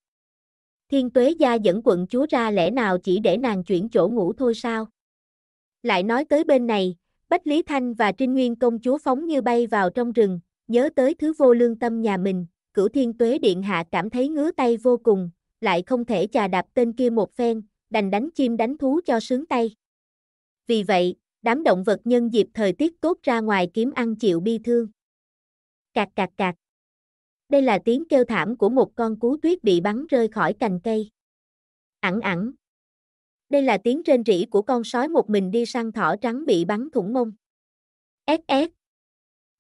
Thiên Tuế Gia dẫn quận chúa ra lẽ nào chỉ để nàng chuyển chỗ ngủ thôi sao? Lại nói tới bên này, Bách Lý Thanh và Trinh Nguyên công chúa phóng như bay vào trong rừng, nhớ tới thứ vô lương tâm nhà mình, cửu thiên tuế điện hạ cảm thấy ngứa tay vô cùng, lại không thể chà đạp tên kia một phen, đành đánh chim đánh thú cho sướng tay. Vì vậy, đám động vật nhân dịp thời tiết tốt ra ngoài kiếm ăn chịu bi thương. Cạc cạc cạc. Đây là tiếng kêu thảm của một con cú tuyết bị bắn rơi khỏi cành cây. Ẳng ẳng. Đây là tiếng rên rỉ của con sói một mình đi săn thỏ trắng bị bắn thủng mông. SS.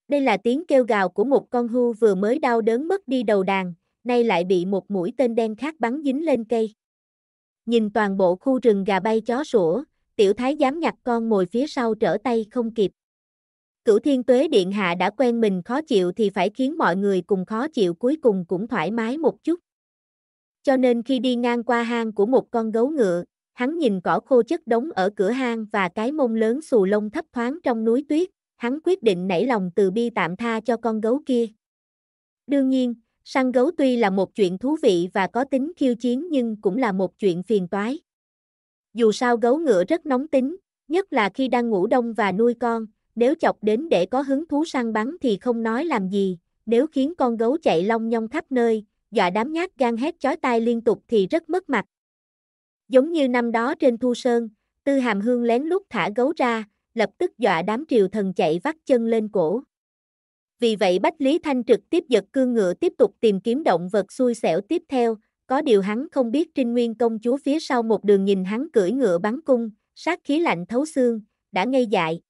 Đây là tiếng kêu gào của một con hưu vừa mới đau đớn mất đi đầu đàn, nay lại bị một mũi tên đen khác bắn dính lên cây nhìn toàn bộ khu rừng gà bay chó sủa, tiểu thái dám nhặt con mồi phía sau trở tay không kịp. Cửu thiên tuế điện hạ đã quen mình khó chịu thì phải khiến mọi người cùng khó chịu cuối cùng cũng thoải mái một chút. Cho nên khi đi ngang qua hang của một con gấu ngựa, hắn nhìn cỏ khô chất đống ở cửa hang và cái mông lớn xù lông thấp thoáng trong núi tuyết, hắn quyết định nảy lòng từ bi tạm tha cho con gấu kia. Đương nhiên, Săn gấu tuy là một chuyện thú vị và có tính khiêu chiến nhưng cũng là một chuyện phiền toái. Dù sao gấu ngựa rất nóng tính, nhất là khi đang ngủ đông và nuôi con, nếu chọc đến để có hứng thú săn bắn thì không nói làm gì, nếu khiến con gấu chạy long nhong khắp nơi, dọa đám nhát gan hét chói tai liên tục thì rất mất mặt. Giống như năm đó trên thu sơn, Tư Hàm Hương lén lút thả gấu ra, lập tức dọa đám triều thần chạy vắt chân lên cổ. Vì vậy Bách Lý Thanh trực tiếp giật cương ngựa tiếp tục tìm kiếm động vật xui xẻo tiếp theo, có điều hắn không biết Trinh Nguyên công chúa phía sau một đường nhìn hắn cưỡi ngựa bắn cung, sát khí lạnh thấu xương, đã ngây dại.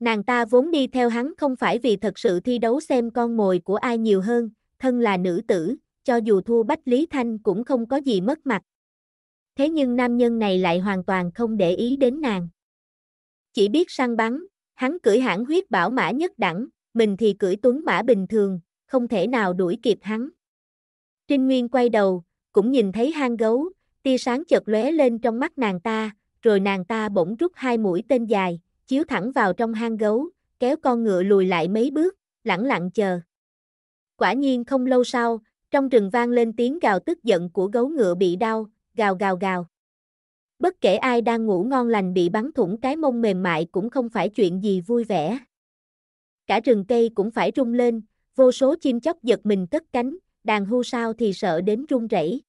Nàng ta vốn đi theo hắn không phải vì thật sự thi đấu xem con mồi của ai nhiều hơn, thân là nữ tử, cho dù thua Bách Lý Thanh cũng không có gì mất mặt. Thế nhưng nam nhân này lại hoàn toàn không để ý đến nàng. Chỉ biết săn bắn, hắn cưỡi hãng huyết bảo mã nhất đẳng, mình thì cưỡi tuấn mã bình thường, không thể nào đuổi kịp hắn. Trinh Nguyên quay đầu, cũng nhìn thấy hang gấu, tia sáng chợt lóe lên trong mắt nàng ta, rồi nàng ta bỗng rút hai mũi tên dài, chiếu thẳng vào trong hang gấu, kéo con ngựa lùi lại mấy bước, lẳng lặng chờ. Quả nhiên không lâu sau, trong rừng vang lên tiếng gào tức giận của gấu ngựa bị đau, gào gào gào. Bất kể ai đang ngủ ngon lành bị bắn thủng cái mông mềm mại cũng không phải chuyện gì vui vẻ cả rừng cây cũng phải rung lên, vô số chim chóc giật mình cất cánh, đàn hưu sao thì sợ đến run rẩy.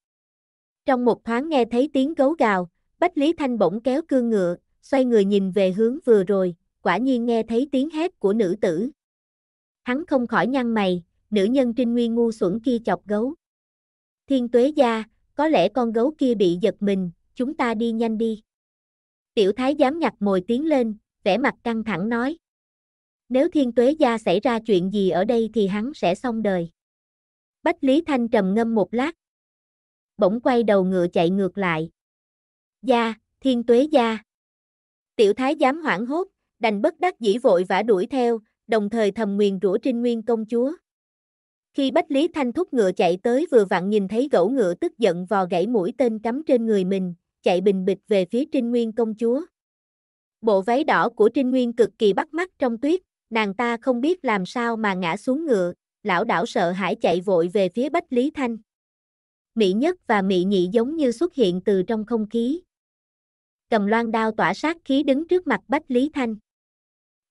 Trong một thoáng nghe thấy tiếng gấu gào, Bách Lý Thanh bỗng kéo cương ngựa, xoay người nhìn về hướng vừa rồi, quả nhiên nghe thấy tiếng hét của nữ tử. Hắn không khỏi nhăn mày, nữ nhân trinh nguyên ngu xuẩn kia chọc gấu. Thiên tuế gia, có lẽ con gấu kia bị giật mình, chúng ta đi nhanh đi. Tiểu thái dám nhặt mồi tiến lên, vẻ mặt căng thẳng nói. Nếu thiên tuế gia xảy ra chuyện gì ở đây thì hắn sẽ xong đời. Bách Lý Thanh trầm ngâm một lát. Bỗng quay đầu ngựa chạy ngược lại. Gia, thiên tuế gia. Tiểu thái giám hoảng hốt, đành bất đắc dĩ vội vã đuổi theo, đồng thời thầm nguyền rủa trinh nguyên công chúa. Khi Bách Lý Thanh thúc ngựa chạy tới vừa vặn nhìn thấy gẫu ngựa tức giận vò gãy mũi tên cắm trên người mình, chạy bình bịch về phía Trinh Nguyên công chúa. Bộ váy đỏ của Trinh Nguyên cực kỳ bắt mắt trong tuyết, nàng ta không biết làm sao mà ngã xuống ngựa, lão đảo sợ hãi chạy vội về phía Bách Lý Thanh. Mỹ Nhất và Mỹ Nhị giống như xuất hiện từ trong không khí. Cầm loan đao tỏa sát khí đứng trước mặt Bách Lý Thanh.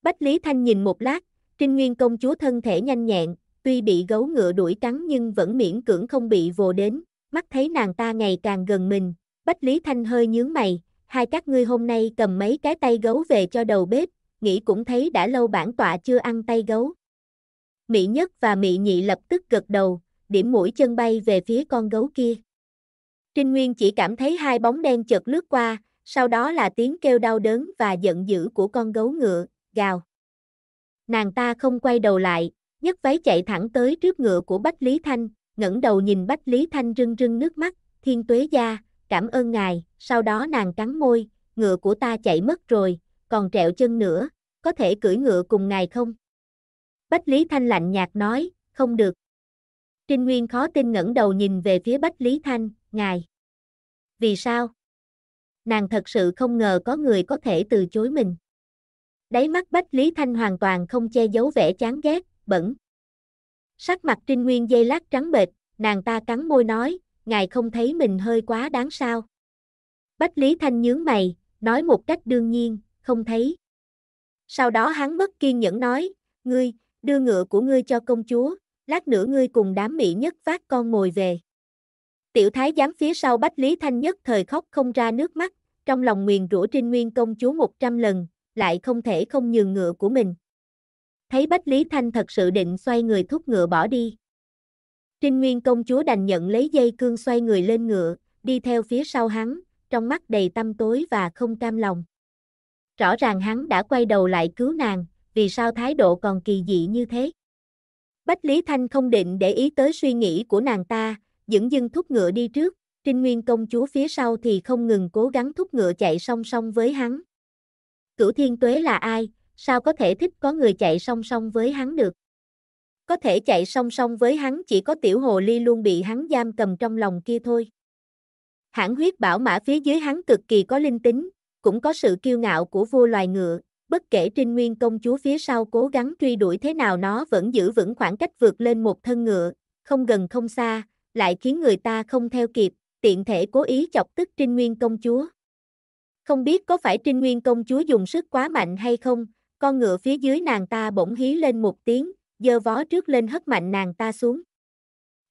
Bách Lý Thanh nhìn một lát, Trinh Nguyên công chúa thân thể nhanh nhẹn, tuy bị gấu ngựa đuổi trắng nhưng vẫn miễn cưỡng không bị vồ đến, mắt thấy nàng ta ngày càng gần mình, Bách Lý Thanh hơi nhướng mày, hai các ngươi hôm nay cầm mấy cái tay gấu về cho đầu bếp, nghĩ cũng thấy đã lâu bản tọa chưa ăn tay gấu. Mỹ nhất và Mỹ nhị lập tức gật đầu, điểm mũi chân bay về phía con gấu kia. Trinh Nguyên chỉ cảm thấy hai bóng đen chợt lướt qua, sau đó là tiếng kêu đau đớn và giận dữ của con gấu ngựa, gào. Nàng ta không quay đầu lại, nhấc váy chạy thẳng tới trước ngựa của Bách Lý Thanh, ngẩng đầu nhìn Bách Lý Thanh rưng rưng nước mắt, thiên tuế gia, cảm ơn ngài, sau đó nàng cắn môi, ngựa của ta chạy mất rồi, còn trẹo chân nữa, có thể cưỡi ngựa cùng ngài không? Bách Lý Thanh lạnh nhạt nói, không được. Trinh Nguyên khó tin ngẩng đầu nhìn về phía Bách Lý Thanh, ngài. Vì sao? Nàng thật sự không ngờ có người có thể từ chối mình. Đáy mắt Bách Lý Thanh hoàn toàn không che giấu vẻ chán ghét, bẩn. Sắc mặt Trinh Nguyên dây lát trắng bệch, nàng ta cắn môi nói, ngài không thấy mình hơi quá đáng sao. Bách Lý Thanh nhướng mày, nói một cách đương nhiên, không thấy. Sau đó hắn bất kiên nhẫn nói, ngươi, đưa ngựa của ngươi cho công chúa, lát nữa ngươi cùng đám mỹ nhất vác con mồi về. Tiểu thái giám phía sau Bách Lý Thanh nhất thời khóc không ra nước mắt, trong lòng nguyền rủa Trinh Nguyên công chúa 100 lần, lại không thể không nhường ngựa của mình. Thấy Bách Lý Thanh thật sự định xoay người thúc ngựa bỏ đi. Trinh Nguyên công chúa đành nhận lấy dây cương xoay người lên ngựa, đi theo phía sau hắn, trong mắt đầy tâm tối và không cam lòng rõ ràng hắn đã quay đầu lại cứu nàng, vì sao thái độ còn kỳ dị như thế? Bách Lý Thanh không định để ý tới suy nghĩ của nàng ta, dững dưng thúc ngựa đi trước, Trinh Nguyên công chúa phía sau thì không ngừng cố gắng thúc ngựa chạy song song với hắn. Cửu Thiên Tuế là ai, sao có thể thích có người chạy song song với hắn được? Có thể chạy song song với hắn chỉ có tiểu hồ ly luôn bị hắn giam cầm trong lòng kia thôi. Hãng huyết bảo mã phía dưới hắn cực kỳ có linh tính, cũng có sự kiêu ngạo của vua loài ngựa, bất kể Trinh Nguyên công chúa phía sau cố gắng truy đuổi thế nào nó vẫn giữ vững khoảng cách vượt lên một thân ngựa, không gần không xa, lại khiến người ta không theo kịp, tiện thể cố ý chọc tức Trinh Nguyên công chúa. Không biết có phải Trinh Nguyên công chúa dùng sức quá mạnh hay không, con ngựa phía dưới nàng ta bỗng hí lên một tiếng, giơ vó trước lên hất mạnh nàng ta xuống.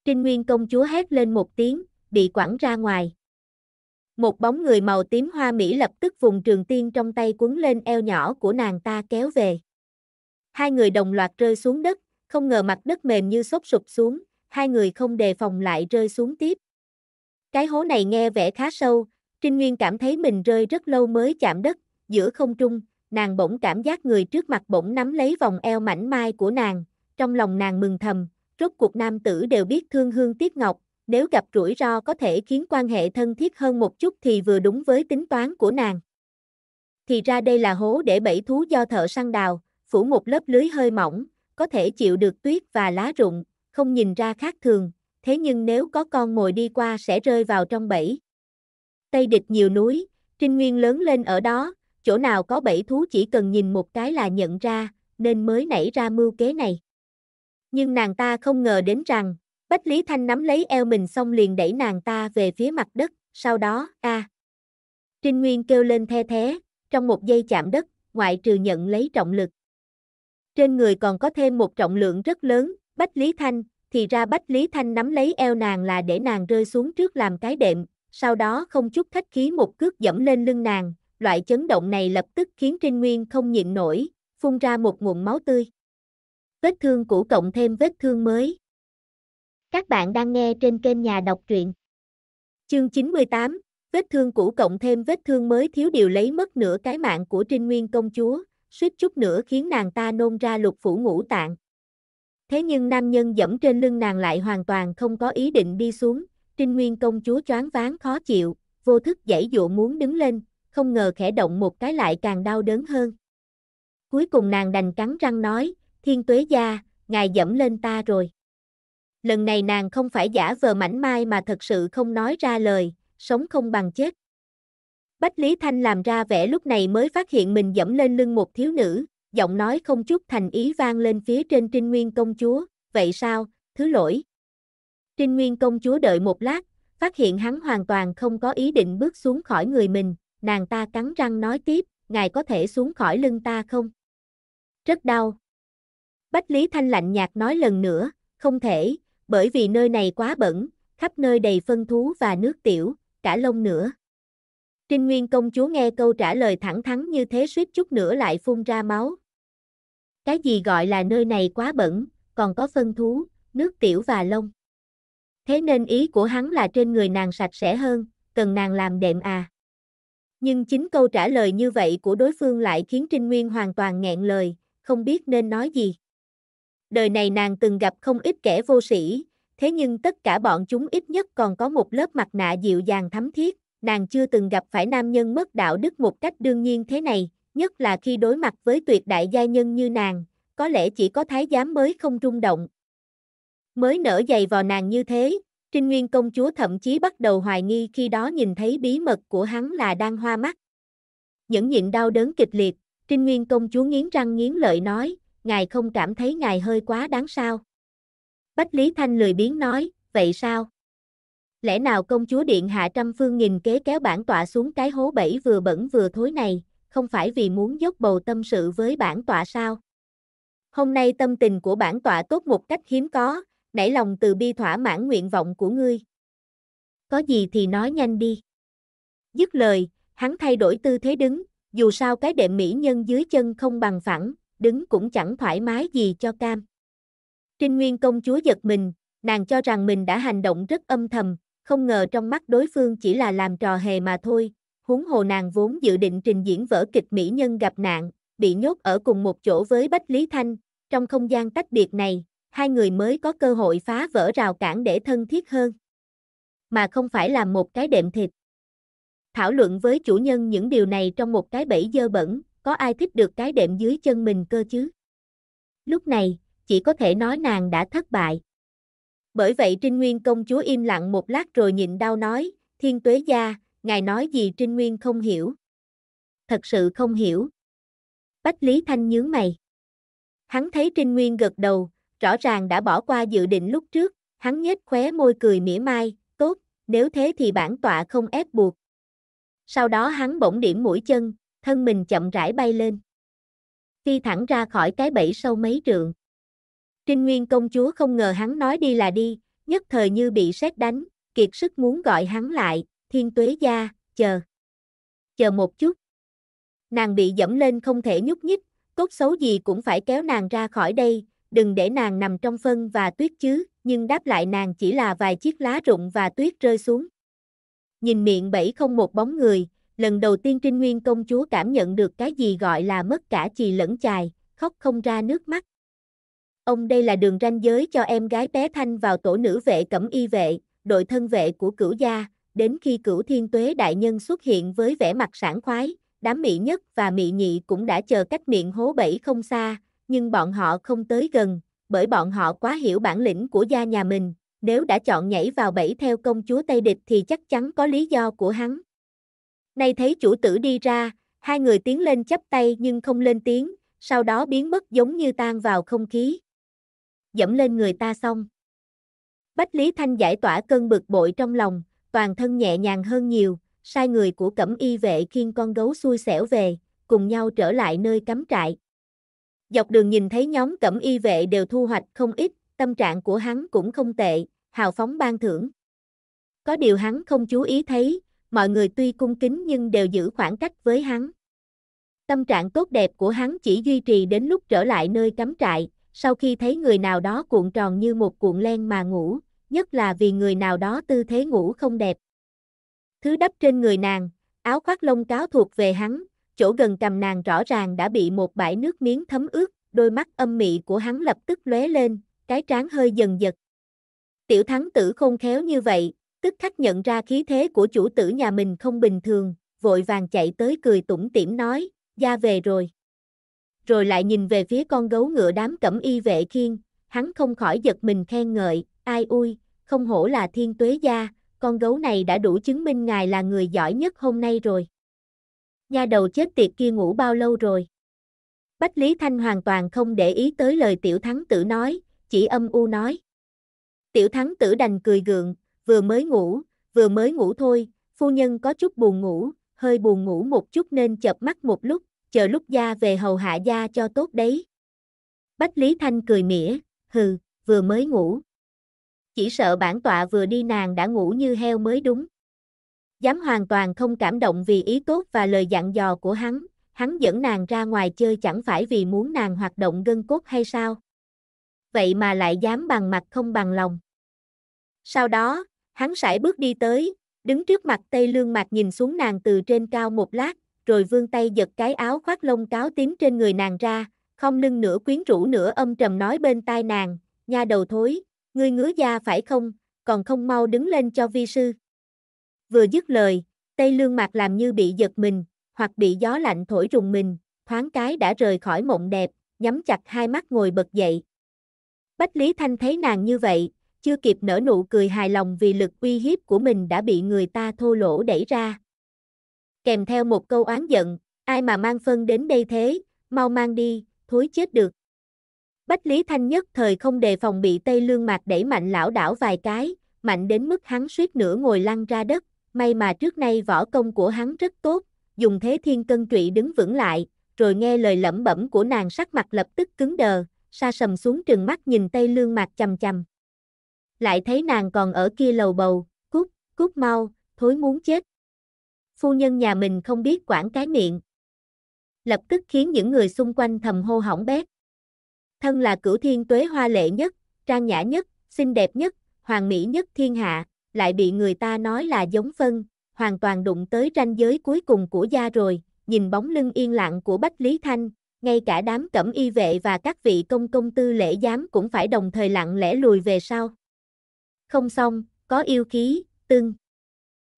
Trinh Nguyên công chúa hét lên một tiếng, bị quẳng ra ngoài một bóng người màu tím hoa mỹ lập tức vùng trường tiên trong tay quấn lên eo nhỏ của nàng ta kéo về. Hai người đồng loạt rơi xuống đất, không ngờ mặt đất mềm như sốt sụp xuống, hai người không đề phòng lại rơi xuống tiếp. Cái hố này nghe vẻ khá sâu, Trinh Nguyên cảm thấy mình rơi rất lâu mới chạm đất, giữa không trung, nàng bỗng cảm giác người trước mặt bỗng nắm lấy vòng eo mảnh mai của nàng, trong lòng nàng mừng thầm, rốt cuộc nam tử đều biết thương hương tiếc ngọc, nếu gặp rủi ro có thể khiến quan hệ thân thiết hơn một chút thì vừa đúng với tính toán của nàng. Thì ra đây là hố để bẫy thú do thợ săn đào, phủ một lớp lưới hơi mỏng, có thể chịu được tuyết và lá rụng, không nhìn ra khác thường, thế nhưng nếu có con mồi đi qua sẽ rơi vào trong bẫy. Tây địch nhiều núi, Trinh Nguyên lớn lên ở đó, chỗ nào có bẫy thú chỉ cần nhìn một cái là nhận ra, nên mới nảy ra mưu kế này. Nhưng nàng ta không ngờ đến rằng, Bách Lý Thanh nắm lấy eo mình xong liền đẩy nàng ta về phía mặt đất, sau đó, a Trinh Nguyên kêu lên the thế, trong một giây chạm đất, ngoại trừ nhận lấy trọng lực. Trên người còn có thêm một trọng lượng rất lớn, Bách Lý Thanh, thì ra Bách Lý Thanh nắm lấy eo nàng là để nàng rơi xuống trước làm cái đệm, sau đó không chút khách khí một cước dẫm lên lưng nàng, loại chấn động này lập tức khiến Trinh Nguyên không nhịn nổi, phun ra một nguồn máu tươi. Vết thương cũ cộng thêm vết thương mới. Các bạn đang nghe trên kênh Nhà đọc truyện. Chương 98, vết thương cũ cộng thêm vết thương mới thiếu điều lấy mất nửa cái mạng của Trinh Nguyên công chúa, suýt chút nữa khiến nàng ta nôn ra lục phủ ngũ tạng. Thế nhưng nam nhân dẫm trên lưng nàng lại hoàn toàn không có ý định đi xuống, Trinh Nguyên công chúa choáng váng khó chịu, vô thức giãy dụ muốn đứng lên, không ngờ khẽ động một cái lại càng đau đớn hơn. Cuối cùng nàng đành cắn răng nói, thiên tuế gia, ngài dẫm lên ta rồi lần này nàng không phải giả vờ mảnh mai mà thật sự không nói ra lời, sống không bằng chết. Bách Lý Thanh làm ra vẻ lúc này mới phát hiện mình dẫm lên lưng một thiếu nữ, giọng nói không chút thành ý vang lên phía trên Trinh Nguyên công chúa, vậy sao, thứ lỗi. Trinh Nguyên công chúa đợi một lát, phát hiện hắn hoàn toàn không có ý định bước xuống khỏi người mình, nàng ta cắn răng nói tiếp, ngài có thể xuống khỏi lưng ta không? Rất đau. Bách Lý Thanh lạnh nhạt nói lần nữa, không thể, bởi vì nơi này quá bẩn, khắp nơi đầy phân thú và nước tiểu, cả lông nữa. Trinh Nguyên công chúa nghe câu trả lời thẳng thắn như thế suýt chút nữa lại phun ra máu. Cái gì gọi là nơi này quá bẩn, còn có phân thú, nước tiểu và lông. Thế nên ý của hắn là trên người nàng sạch sẽ hơn, cần nàng làm đệm à. Nhưng chính câu trả lời như vậy của đối phương lại khiến Trinh Nguyên hoàn toàn nghẹn lời, không biết nên nói gì đời này nàng từng gặp không ít kẻ vô sĩ, thế nhưng tất cả bọn chúng ít nhất còn có một lớp mặt nạ dịu dàng thấm thiết, nàng chưa từng gặp phải nam nhân mất đạo đức một cách đương nhiên thế này, nhất là khi đối mặt với tuyệt đại gia nhân như nàng, có lẽ chỉ có thái giám mới không rung động. Mới nở dày vào nàng như thế, Trinh Nguyên công chúa thậm chí bắt đầu hoài nghi khi đó nhìn thấy bí mật của hắn là đang hoa mắt. Những nhịn đau đớn kịch liệt, Trinh Nguyên công chúa nghiến răng nghiến lợi nói, ngài không cảm thấy ngài hơi quá đáng sao? Bách Lý Thanh lười biến nói, vậy sao? Lẽ nào công chúa Điện Hạ trăm phương nghìn kế kéo bản tọa xuống cái hố bẫy vừa bẩn vừa thối này, không phải vì muốn dốc bầu tâm sự với bản tọa sao? Hôm nay tâm tình của bản tọa tốt một cách hiếm có, nảy lòng từ bi thỏa mãn nguyện vọng của ngươi. Có gì thì nói nhanh đi. Dứt lời, hắn thay đổi tư thế đứng, dù sao cái đệm mỹ nhân dưới chân không bằng phẳng, đứng cũng chẳng thoải mái gì cho cam. Trinh Nguyên công chúa giật mình, nàng cho rằng mình đã hành động rất âm thầm, không ngờ trong mắt đối phương chỉ là làm trò hề mà thôi, huống hồ nàng vốn dự định trình diễn vở kịch mỹ nhân gặp nạn, bị nhốt ở cùng một chỗ với Bách Lý Thanh, trong không gian tách biệt này, hai người mới có cơ hội phá vỡ rào cản để thân thiết hơn, mà không phải là một cái đệm thịt. Thảo luận với chủ nhân những điều này trong một cái bẫy dơ bẩn, có ai thích được cái đệm dưới chân mình cơ chứ? Lúc này, chỉ có thể nói nàng đã thất bại. Bởi vậy Trinh Nguyên công chúa im lặng một lát rồi nhịn đau nói, Thiên Tuế Gia, ngài nói gì Trinh Nguyên không hiểu. Thật sự không hiểu. Bách Lý Thanh nhướng mày. Hắn thấy Trinh Nguyên gật đầu, rõ ràng đã bỏ qua dự định lúc trước, hắn nhếch khóe môi cười mỉa mai, tốt, nếu thế thì bản tọa không ép buộc. Sau đó hắn bỗng điểm mũi chân, thân mình chậm rãi bay lên. Phi thẳng ra khỏi cái bẫy sâu mấy trượng. Trinh Nguyên công chúa không ngờ hắn nói đi là đi, nhất thời như bị sét đánh, kiệt sức muốn gọi hắn lại, thiên tuế gia, chờ. Chờ một chút. Nàng bị dẫm lên không thể nhúc nhích, cốt xấu gì cũng phải kéo nàng ra khỏi đây, đừng để nàng nằm trong phân và tuyết chứ, nhưng đáp lại nàng chỉ là vài chiếc lá rụng và tuyết rơi xuống. Nhìn miệng bẫy không một bóng người, lần đầu tiên Trinh Nguyên công chúa cảm nhận được cái gì gọi là mất cả chì lẫn chài, khóc không ra nước mắt. Ông đây là đường ranh giới cho em gái bé Thanh vào tổ nữ vệ cẩm y vệ, đội thân vệ của cửu gia, đến khi cửu thiên tuế đại nhân xuất hiện với vẻ mặt sảng khoái, đám mỹ nhất và mỹ nhị cũng đã chờ cách miệng hố bẫy không xa, nhưng bọn họ không tới gần, bởi bọn họ quá hiểu bản lĩnh của gia nhà mình, nếu đã chọn nhảy vào bẫy theo công chúa Tây Địch thì chắc chắn có lý do của hắn. Nay thấy chủ tử đi ra, hai người tiến lên chắp tay nhưng không lên tiếng, sau đó biến mất giống như tan vào không khí. Dẫm lên người ta xong. Bách Lý Thanh giải tỏa cơn bực bội trong lòng, toàn thân nhẹ nhàng hơn nhiều, sai người của cẩm y vệ khiên con gấu xui xẻo về, cùng nhau trở lại nơi cắm trại. Dọc đường nhìn thấy nhóm cẩm y vệ đều thu hoạch không ít, tâm trạng của hắn cũng không tệ, hào phóng ban thưởng. Có điều hắn không chú ý thấy, mọi người tuy cung kính nhưng đều giữ khoảng cách với hắn. Tâm trạng tốt đẹp của hắn chỉ duy trì đến lúc trở lại nơi cắm trại, sau khi thấy người nào đó cuộn tròn như một cuộn len mà ngủ, nhất là vì người nào đó tư thế ngủ không đẹp. Thứ đắp trên người nàng, áo khoác lông cáo thuộc về hắn, chỗ gần cầm nàng rõ ràng đã bị một bãi nước miếng thấm ướt, đôi mắt âm mị của hắn lập tức lóe lên, cái trán hơi dần giật. Tiểu thắng tử không khéo như vậy, tức khắc nhận ra khí thế của chủ tử nhà mình không bình thường, vội vàng chạy tới cười tủm tỉm nói, gia về rồi. Rồi lại nhìn về phía con gấu ngựa đám cẩm y vệ khiên, hắn không khỏi giật mình khen ngợi, ai ui, không hổ là thiên tuế gia, con gấu này đã đủ chứng minh ngài là người giỏi nhất hôm nay rồi. Nhà đầu chết tiệt kia ngủ bao lâu rồi? Bách Lý Thanh hoàn toàn không để ý tới lời tiểu thắng tử nói, chỉ âm u nói. Tiểu thắng tử đành cười gượng, vừa mới ngủ, vừa mới ngủ thôi, phu nhân có chút buồn ngủ, hơi buồn ngủ một chút nên chợp mắt một lúc, chờ lúc gia về hầu hạ gia cho tốt đấy. Bách Lý Thanh cười mỉa, hừ, vừa mới ngủ. Chỉ sợ bản tọa vừa đi nàng đã ngủ như heo mới đúng. Dám hoàn toàn không cảm động vì ý tốt và lời dặn dò của hắn, hắn dẫn nàng ra ngoài chơi chẳng phải vì muốn nàng hoạt động gân cốt hay sao. Vậy mà lại dám bằng mặt không bằng lòng. Sau đó, Hắn sải bước đi tới, đứng trước mặt Tây Lương Mạc nhìn xuống nàng từ trên cao một lát, rồi vươn tay giật cái áo khoác lông cáo tím trên người nàng ra, không lưng nửa quyến rũ nửa âm trầm nói bên tai nàng, nha đầu thối, ngươi ngứa da phải không, còn không mau đứng lên cho vi sư. Vừa dứt lời, Tây Lương Mạc làm như bị giật mình, hoặc bị gió lạnh thổi rùng mình, thoáng cái đã rời khỏi mộng đẹp, nhắm chặt hai mắt ngồi bật dậy. Bách Lý Thanh thấy nàng như vậy, chưa kịp nở nụ cười hài lòng vì lực uy hiếp của mình đã bị người ta thô lỗ đẩy ra. Kèm theo một câu oán giận, ai mà mang phân đến đây thế, mau mang đi, thối chết được. Bách Lý Thanh nhất thời không đề phòng bị Tây Lương Mạc đẩy mạnh lão đảo vài cái, mạnh đến mức hắn suýt nữa ngồi lăn ra đất, may mà trước nay võ công của hắn rất tốt, dùng thế thiên cân trụy đứng vững lại, rồi nghe lời lẩm bẩm của nàng sắc mặt lập tức cứng đờ, sa sầm xuống trừng mắt nhìn Tây Lương Mạc chầm chầm lại thấy nàng còn ở kia lầu bầu, cút, cút mau, thối muốn chết. Phu nhân nhà mình không biết quản cái miệng. Lập tức khiến những người xung quanh thầm hô hỏng bét. Thân là cửu thiên tuế hoa lệ nhất, trang nhã nhất, xinh đẹp nhất, hoàng mỹ nhất thiên hạ, lại bị người ta nói là giống phân, hoàn toàn đụng tới ranh giới cuối cùng của gia rồi, nhìn bóng lưng yên lặng của Bách Lý Thanh, ngay cả đám cẩm y vệ và các vị công công tư lễ giám cũng phải đồng thời lặng lẽ lùi về sau không xong, có yêu khí, tưng.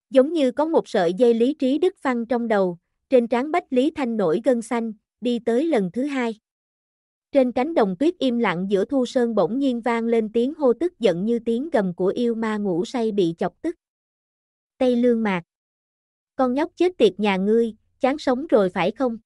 Giống như có một sợi dây lý trí đứt phăng trong đầu, trên trán Bách Lý Thanh nổi gân xanh, đi tới lần thứ hai. Trên cánh đồng tuyết im lặng giữa thu sơn bỗng nhiên vang lên tiếng hô tức giận như tiếng gầm của yêu ma ngủ say bị chọc tức. Tây lương mạc. Con nhóc chết tiệt nhà ngươi, chán sống rồi phải không?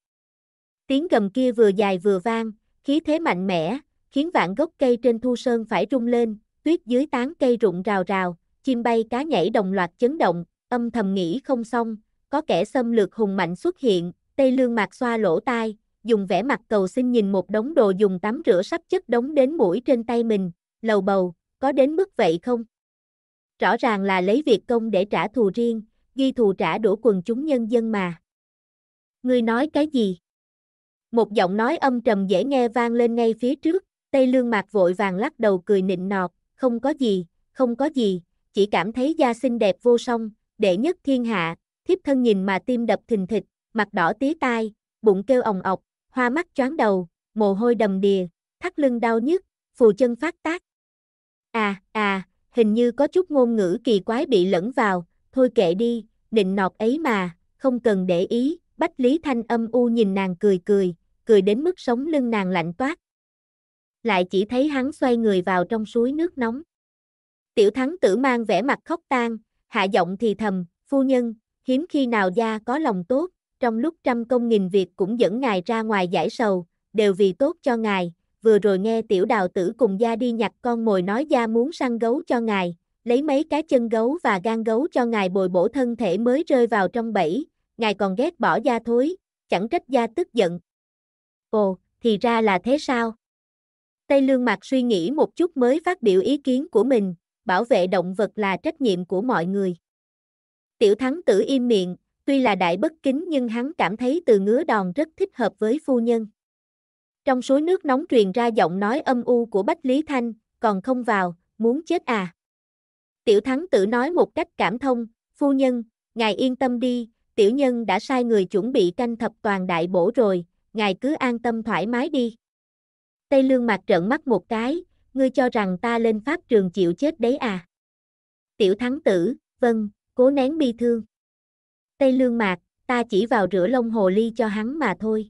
Tiếng gầm kia vừa dài vừa vang, khí thế mạnh mẽ, khiến vạn gốc cây trên thu sơn phải rung lên, tuyết dưới tán cây rụng rào rào, chim bay cá nhảy đồng loạt chấn động, âm thầm nghĩ không xong, có kẻ xâm lược hùng mạnh xuất hiện, tây lương mạc xoa lỗ tai, dùng vẻ mặt cầu xin nhìn một đống đồ dùng tắm rửa sắp chất đống đến mũi trên tay mình, lầu bầu, có đến mức vậy không? Rõ ràng là lấy việc công để trả thù riêng, ghi thù trả đổ quần chúng nhân dân mà. Ngươi nói cái gì? Một giọng nói âm trầm dễ nghe vang lên ngay phía trước, Tây Lương Mạc vội vàng lắc đầu cười nịnh nọt, không có gì, không có gì, chỉ cảm thấy da xinh đẹp vô song, đệ nhất thiên hạ, thiếp thân nhìn mà tim đập thình thịch, mặt đỏ tí tai, bụng kêu ồng ọc, hoa mắt choáng đầu, mồ hôi đầm đìa, thắt lưng đau nhức, phù chân phát tác. À, à, hình như có chút ngôn ngữ kỳ quái bị lẫn vào, thôi kệ đi, định nọt ấy mà, không cần để ý, Bách Lý Thanh âm u nhìn nàng cười cười, cười đến mức sống lưng nàng lạnh toát, lại chỉ thấy hắn xoay người vào trong suối nước nóng. Tiểu thắng tử mang vẻ mặt khóc tan, hạ giọng thì thầm, phu nhân, hiếm khi nào gia có lòng tốt, trong lúc trăm công nghìn việc cũng dẫn ngài ra ngoài giải sầu, đều vì tốt cho ngài, vừa rồi nghe tiểu đào tử cùng gia đi nhặt con mồi nói gia muốn săn gấu cho ngài, lấy mấy cái chân gấu và gan gấu cho ngài bồi bổ thân thể mới rơi vào trong bẫy, ngài còn ghét bỏ gia thối, chẳng trách gia tức giận. Ồ, thì ra là thế sao? Tây Lương Mạc suy nghĩ một chút mới phát biểu ý kiến của mình, bảo vệ động vật là trách nhiệm của mọi người. Tiểu thắng tử im miệng, tuy là đại bất kính nhưng hắn cảm thấy từ ngứa đòn rất thích hợp với phu nhân. Trong suối nước nóng truyền ra giọng nói âm u của Bách Lý Thanh, còn không vào, muốn chết à. Tiểu thắng tử nói một cách cảm thông, phu nhân, ngài yên tâm đi, tiểu nhân đã sai người chuẩn bị canh thập toàn đại bổ rồi, ngài cứ an tâm thoải mái đi. Tây Lương Mạc trợn mắt một cái, ngươi cho rằng ta lên pháp trường chịu chết đấy à? Tiểu thắng tử, vâng, cố nén bi thương. Tây Lương Mạc, ta chỉ vào rửa lông hồ ly cho hắn mà thôi.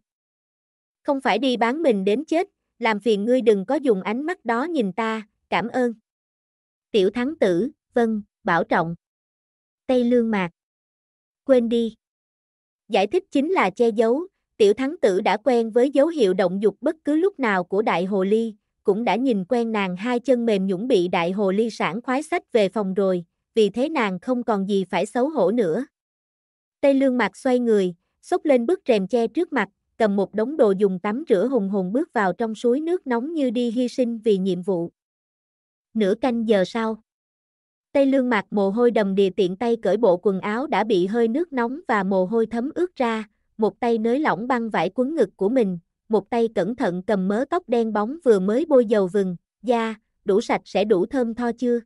Không phải đi bán mình đến chết, làm phiền ngươi đừng có dùng ánh mắt đó nhìn ta, cảm ơn. Tiểu thắng tử, vâng, bảo trọng. Tây Lương Mạc. Quên đi. Giải thích chính là che giấu, tiểu thắng tử đã quen với dấu hiệu động dục bất cứ lúc nào của đại hồ ly, cũng đã nhìn quen nàng hai chân mềm nhũng bị đại hồ ly sản khoái sách về phòng rồi, vì thế nàng không còn gì phải xấu hổ nữa. Tây lương mặt xoay người, xốc lên bức rèm che trước mặt, cầm một đống đồ dùng tắm rửa hùng hùng bước vào trong suối nước nóng như đi hy sinh vì nhiệm vụ. Nửa canh giờ sau, Tây lương mặt mồ hôi đầm đìa tiện tay cởi bộ quần áo đã bị hơi nước nóng và mồ hôi thấm ướt ra, một tay nới lỏng băng vải quấn ngực của mình, một tay cẩn thận cầm mớ tóc đen bóng vừa mới bôi dầu vừng, da, đủ sạch sẽ đủ thơm tho chưa?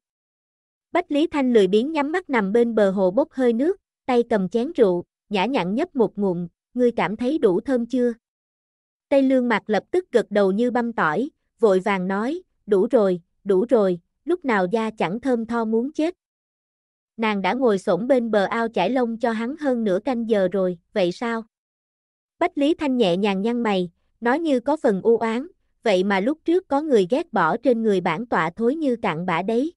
Bách Lý Thanh lười biếng nhắm mắt nằm bên bờ hồ bốc hơi nước, tay cầm chén rượu, nhã nhặn nhấp một ngụm, ngươi cảm thấy đủ thơm chưa? Tây Lương Mạc lập tức gật đầu như băm tỏi, vội vàng nói, đủ rồi, đủ rồi, lúc nào da chẳng thơm tho muốn chết. Nàng đã ngồi xổm bên bờ ao chải lông cho hắn hơn nửa canh giờ rồi, vậy sao? Bách Lý Thanh nhẹ nhàng nhăn mày, nói như có phần u oán, vậy mà lúc trước có người ghét bỏ trên người bản tọa thối như cặn bã đấy.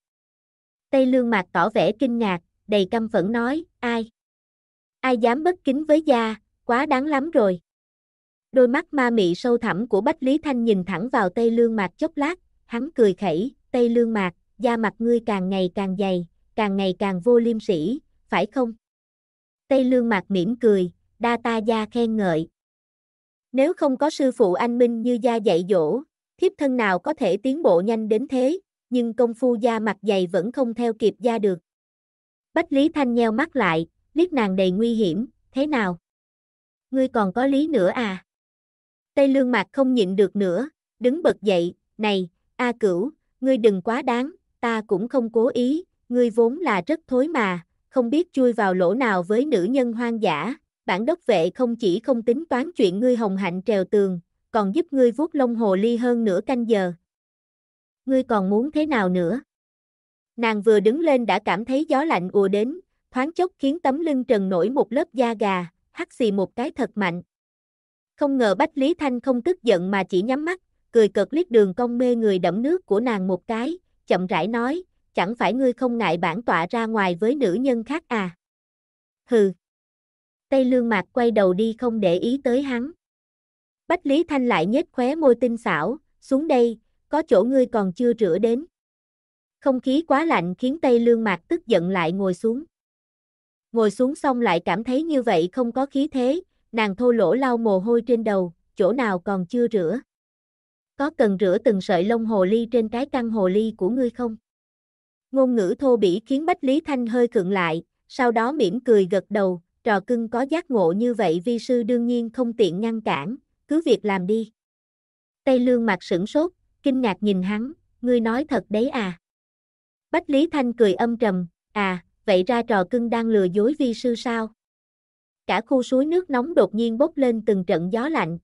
Tây Lương Mạc tỏ vẻ kinh ngạc, đầy căm phẫn nói, ai? Ai dám bất kính với gia, quá đáng lắm rồi. Đôi mắt ma mị sâu thẳm của Bách Lý Thanh nhìn thẳng vào Tây Lương Mạc chốc lát, hắn cười khẩy, Tây Lương Mạc, da mặt ngươi càng ngày càng dày, càng ngày càng vô liêm sỉ, phải không? Tây Lương Mạc mỉm cười, đa ta gia khen ngợi. Nếu không có sư phụ anh minh như gia dạy dỗ, thiếp thân nào có thể tiến bộ nhanh đến thế, nhưng công phu gia mặt dày vẫn không theo kịp gia được. Bách Lý Thanh nheo mắt lại, liếc nàng đầy nguy hiểm, thế nào? Ngươi còn có lý nữa à? Tây lương mạc không nhịn được nữa, đứng bật dậy, này, A cửu, ngươi đừng quá đáng, ta cũng không cố ý, ngươi vốn là rất thối mà, không biết chui vào lỗ nào với nữ nhân hoang dã, bản đốc vệ không chỉ không tính toán chuyện ngươi hồng hạnh trèo tường, còn giúp ngươi vuốt lông hồ ly hơn nửa canh giờ. Ngươi còn muốn thế nào nữa? Nàng vừa đứng lên đã cảm thấy gió lạnh ùa đến, thoáng chốc khiến tấm lưng trần nổi một lớp da gà, hắt xì một cái thật mạnh. Không ngờ Bách Lý Thanh không tức giận mà chỉ nhắm mắt, cười cợt liếc đường cong mê người đẫm nước của nàng một cái, chậm rãi nói, chẳng phải ngươi không ngại bản tọa ra ngoài với nữ nhân khác à? Hừ. Tây Lương Mạc quay đầu đi không để ý tới hắn. Bách Lý Thanh lại nhếch khóe môi tinh xảo, xuống đây, có chỗ ngươi còn chưa rửa đến. Không khí quá lạnh khiến Tây Lương Mạc tức giận lại ngồi xuống. Ngồi xuống xong lại cảm thấy như vậy không có khí thế, nàng thô lỗ lau mồ hôi trên đầu, chỗ nào còn chưa rửa. Có cần rửa từng sợi lông hồ ly trên cái căn hồ ly của ngươi không? Ngôn ngữ thô bỉ khiến Bách Lý Thanh hơi khựng lại, sau đó mỉm cười gật đầu, trò cưng có giác ngộ như vậy vi sư đương nhiên không tiện ngăn cản, cứ việc làm đi. Tây lương mặt sửng sốt, kinh ngạc nhìn hắn, ngươi nói thật đấy à. Bách Lý Thanh cười âm trầm, à, vậy ra trò cưng đang lừa dối vi sư sao? Cả khu suối nước nóng đột nhiên bốc lên từng trận gió lạnh.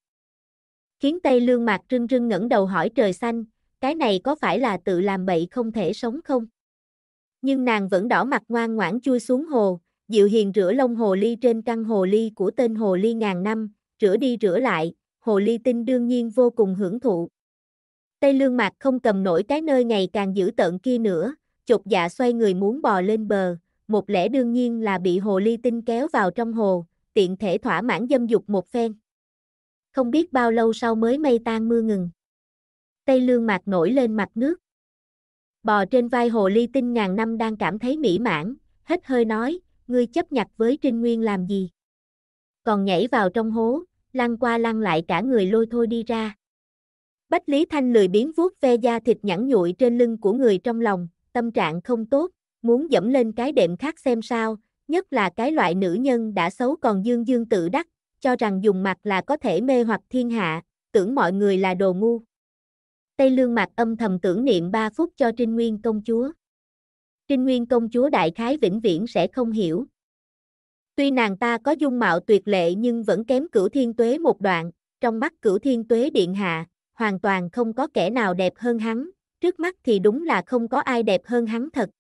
Khiến Tây Lương mặt rưng rưng ngẩng đầu hỏi trời xanh, cái này có phải là tự làm bậy không thể sống không? Nhưng nàng vẫn đỏ mặt ngoan ngoãn chui xuống hồ, Diệu Hiền rửa lông hồ ly trên căn hồ ly của tên hồ ly ngàn năm, rửa đi rửa lại, hồ ly tinh đương nhiên vô cùng hưởng thụ. Tây lương mạc không cầm nổi cái nơi ngày càng dữ tợn kia nữa, chột dạ xoay người muốn bò lên bờ, một lẽ đương nhiên là bị hồ ly tinh kéo vào trong hồ, tiện thể thỏa mãn dâm dục một phen. Không biết bao lâu sau mới mây tan mưa ngừng. Tây lương mạc nổi lên mặt nước. Bò trên vai hồ ly tinh ngàn năm đang cảm thấy mỹ mãn, hết hơi nói, ngươi chấp nhặt với Trinh Nguyên làm gì? Còn nhảy vào trong hố, lăn qua lăn lại cả người lôi thôi đi ra. Bách Lý Thanh lười biến vuốt ve da thịt nhẵn nhụi trên lưng của người trong lòng, tâm trạng không tốt, muốn dẫm lên cái đệm khác xem sao, nhất là cái loại nữ nhân đã xấu còn dương dương tự đắc, cho rằng dùng mặt là có thể mê hoặc thiên hạ, tưởng mọi người là đồ ngu. Tây Lương Mạc âm thầm tưởng niệm ba phút cho Trinh Nguyên công chúa. Trinh Nguyên công chúa đại khái vĩnh viễn sẽ không hiểu. Tuy nàng ta có dung mạo tuyệt lệ nhưng vẫn kém cửu thiên tuế một đoạn, trong mắt cửu thiên tuế điện hạ, hoàn toàn không có kẻ nào đẹp hơn hắn, trước mắt thì đúng là không có ai đẹp hơn hắn thật.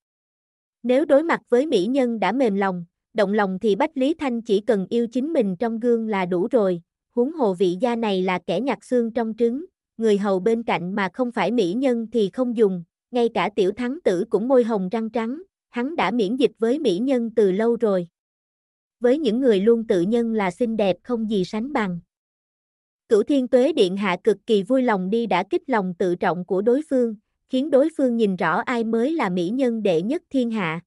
Nếu đối mặt với mỹ nhân đã mềm lòng, động lòng thì Bách Lý Thanh chỉ cần yêu chính mình trong gương là đủ rồi, huống hồ vị gia này là kẻ nhặt xương trong trứng, người hầu bên cạnh mà không phải mỹ nhân thì không dùng, ngay cả tiểu thắng tử cũng môi hồng răng trắng, hắn đã miễn dịch với mỹ nhân từ lâu rồi. Với những người luôn tự nhân là xinh đẹp không gì sánh bằng. Cửu Thiên Tuế Điện Hạ cực kỳ vui lòng đi đã kích lòng tự trọng của đối phương, khiến đối phương nhìn rõ ai mới là mỹ nhân đệ nhất thiên hạ.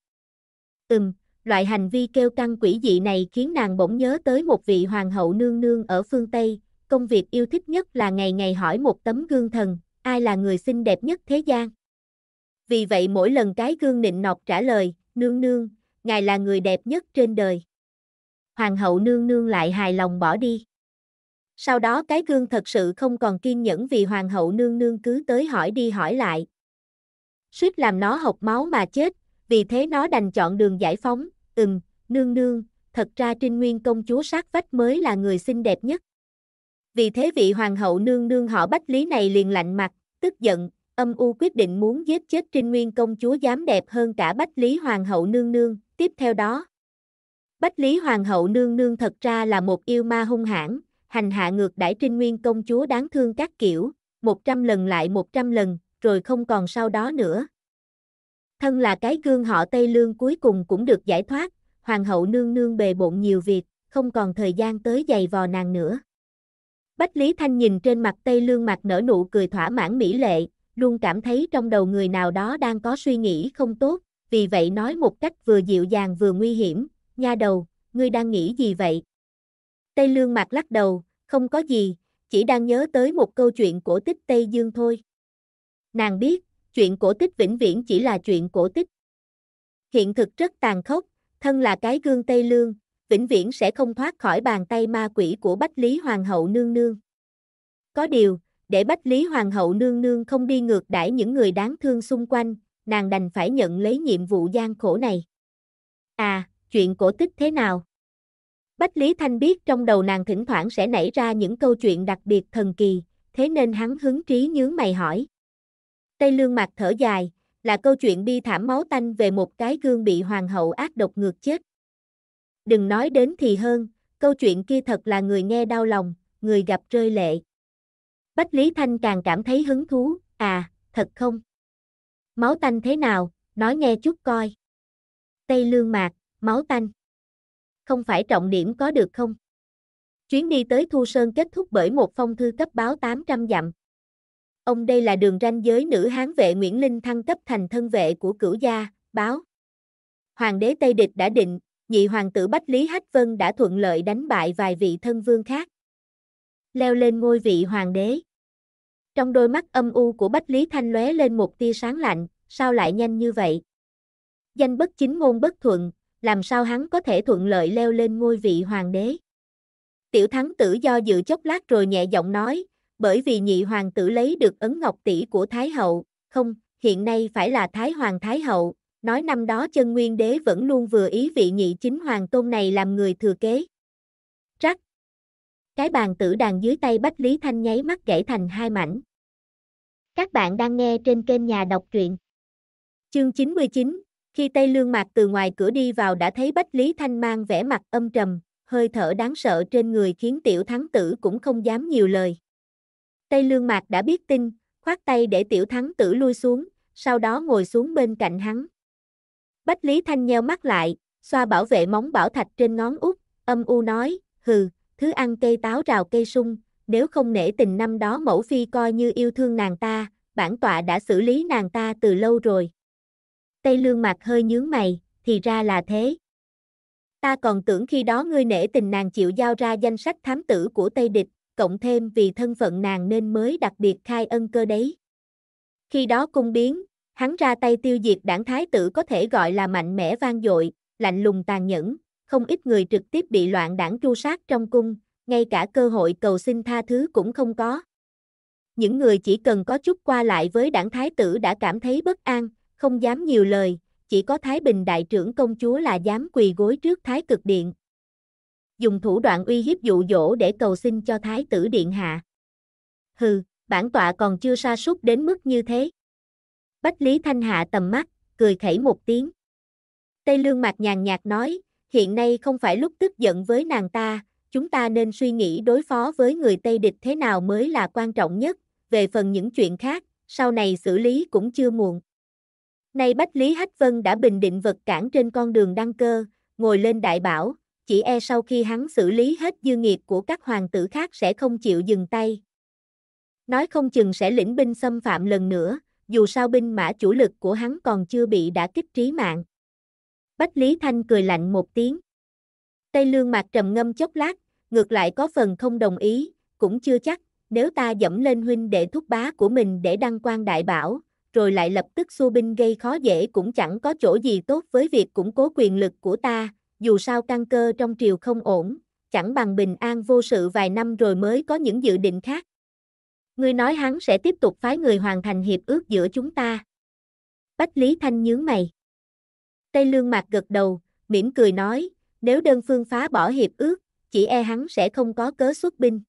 Ừm, loại hành vi kêu căng quỷ dị này khiến nàng bỗng nhớ tới một vị hoàng hậu nương nương ở phương Tây, công việc yêu thích nhất là ngày ngày hỏi một tấm gương thần, ai là người xinh đẹp nhất thế gian. Vì vậy mỗi lần cái gương nịnh nọc trả lời, nương nương, ngài là người đẹp nhất trên đời. Hoàng hậu nương nương lại hài lòng bỏ đi. Sau đó cái gương thật sự không còn kiên nhẫn vì hoàng hậu nương nương cứ tới hỏi đi hỏi lại. Suýt làm nó hộc máu mà chết, vì thế nó đành chọn đường giải phóng, ừm, nương nương, thật ra Trinh Nguyên công chúa sát vách mới là người xinh đẹp nhất. Vì thế vị hoàng hậu nương nương họ Bách Lý này liền lạnh mặt, tức giận, âm u quyết định muốn giết chết Trinh Nguyên công chúa dám đẹp hơn cả Bách Lý Hoàng hậu nương nương, tiếp theo đó. Bách Lý Hoàng hậu nương nương thật ra là một yêu ma hung hãn, hành hạ ngược đãi Trinh Nguyên công chúa đáng thương các kiểu, 100 lần lại 100 lần, rồi không còn sau đó nữa. Thân là cái gương họ Tây Lương cuối cùng cũng được giải thoát, Hoàng hậu nương nương bề bộn nhiều việc, không còn thời gian tới giày vò nàng nữa. Bách Lý Thanh nhìn trên mặt Tây Lương mặt nở nụ cười thỏa mãn mỹ lệ, luôn cảm thấy trong đầu người nào đó đang có suy nghĩ không tốt, vì vậy nói một cách vừa dịu dàng vừa nguy hiểm, nha đầu, ngươi đang nghĩ gì vậy? Tây Lương mặt lắc đầu, không có gì, chỉ đang nhớ tới một câu chuyện cổ tích Tây Dương thôi. Nàng biết, chuyện cổ tích vĩnh viễn chỉ là chuyện cổ tích. Hiện thực rất tàn khốc, thân là cái gương Tây Lương, vĩnh viễn sẽ không thoát khỏi bàn tay ma quỷ của Bách Lý Hoàng hậu nương nương. Có điều, để Bách Lý Hoàng hậu nương nương không đi ngược đãi những người đáng thương xung quanh, nàng đành phải nhận lấy nhiệm vụ gian khổ này. À, chuyện cổ tích thế nào? Bách Lý Thanh biết trong đầu nàng thỉnh thoảng sẽ nảy ra những câu chuyện đặc biệt thần kỳ, thế nên hắn hứng trí nhướng mày hỏi. Tây Lương Mạc thở dài, là câu chuyện bi thảm máu tanh về một cái gương bị hoàng hậu ác độc ngược chết. Đừng nói đến thì hơn, câu chuyện kia thật là người nghe đau lòng, người gặp rơi lệ. Bách Lý Thanh càng cảm thấy hứng thú, à, thật không? Máu tanh thế nào, nói nghe chút coi. Tây lương mạc, máu tanh. Không phải trọng điểm có được không? Chuyến đi tới Thu Sơn kết thúc bởi một phong thư cấp báo 800 dặm. Ông đây là đường ranh giới nữ hán vệ Nguyễn Linh thăng cấp thành thân vệ của cửu gia, báo. Hoàng đế Tây Địch đã định, nhị hoàng tử Bách Lý Hách Vân đã thuận lợi đánh bại vài vị thân vương khác. Leo lên ngôi vị hoàng đế. Trong đôi mắt âm u của Bách Lý Thanh lóe lên một tia sáng lạnh, sao lại nhanh như vậy? Danh bất chính ngôn bất thuận, làm sao hắn có thể thuận lợi leo lên ngôi vị hoàng đế? Tiểu thắng tử do dự chốc lát rồi nhẹ giọng nói, bởi vì nhị hoàng tử lấy được ấn ngọc tỷ của Thái hậu, không, hiện nay phải là Thái hoàng Thái hậu, nói năm đó chân nguyên đế vẫn luôn vừa ý vị nhị chính hoàng tôn này làm người thừa kế. Rắc! Cái bàn tử đàn dưới tay Bách Lý Thanh nháy mắt gãy thành hai mảnh. Các bạn đang nghe trên kênh Nhà đọc truyện. Chương 99, khi Tây Lương Mạc từ ngoài cửa đi vào đã thấy Bách Lý Thanh mang vẻ mặt âm trầm, hơi thở đáng sợ trên người khiến tiểu thắng tử cũng không dám nhiều lời. Tây Lương Mạc đã biết tin, khoát tay để tiểu thắng tử lui xuống, sau đó ngồi xuống bên cạnh hắn. Bách Lý Thanh nheo mắt lại, xoa bảo vệ móng bảo thạch trên ngón út, âm u nói, hừ, thứ ăn cây táo rào cây sung, nếu không nể tình năm đó mẫu phi coi như yêu thương nàng ta, bản tọa đã xử lý nàng ta từ lâu rồi. Tây lương mặt hơi nhướng mày, thì ra là thế. Ta còn tưởng khi đó ngươi nể tình nàng chịu giao ra danh sách thám tử của Tây địch, cộng thêm vì thân phận nàng nên mới đặc biệt khai ân cơ đấy. Khi đó cung biến, hắn ra tay tiêu diệt đảng thái tử có thể gọi là mạnh mẽ vang dội, lạnh lùng tàn nhẫn, không ít người trực tiếp bị loạn đảng tru sát trong cung, ngay cả cơ hội cầu xin tha thứ cũng không có. Những người chỉ cần có chút qua lại với đảng thái tử đã cảm thấy bất an, không dám nhiều lời, chỉ có Thái Bình đại trưởng công chúa là dám quỳ gối trước Thái Cực Điện. Dùng thủ đoạn uy hiếp dụ dỗ để cầu xin cho Thái tử Điện hạ. Hừ, bản tọa còn chưa sa sút đến mức như thế. Bách Lý Thanh Hạ tầm mắt, cười khẩy một tiếng. Tây Lương mặt nhàn nhạt nói, hiện nay không phải lúc tức giận với nàng ta, chúng ta nên suy nghĩ đối phó với người Tây địch thế nào mới là quan trọng nhất, về phần những chuyện khác, sau này xử lý cũng chưa muộn. Nay Bách Lý Hách Vân đã bình định vật cản trên con đường đăng cơ, ngồi lên đại bảo, chỉ e sau khi hắn xử lý hết dư nghiệp của các hoàng tử khác sẽ không chịu dừng tay. Nói không chừng sẽ lĩnh binh xâm phạm lần nữa, dù sao binh mã chủ lực của hắn còn chưa bị đã kích trí mạng. Bách Lý Thanh cười lạnh một tiếng. Tây lương mặt trầm ngâm chốc lát, ngược lại có phần không đồng ý, cũng chưa chắc, nếu ta dẫm lên huynh để thúc bá của mình để đăng quan đại bảo, rồi lại lập tức xua binh gây khó dễ cũng chẳng có chỗ gì tốt với việc củng cố quyền lực của ta, dù sao căn cơ trong triều không ổn, chẳng bằng bình an vô sự vài năm rồi mới có những dự định khác. Ngươi nói hắn sẽ tiếp tục phái người hoàn thành hiệp ước giữa chúng ta. Bách Lý Thanh nhướng mày. Tây Lương Mạc gật đầu, mỉm cười nói, nếu đơn phương phá bỏ hiệp ước, chỉ e hắn sẽ không có cớ xuất binh.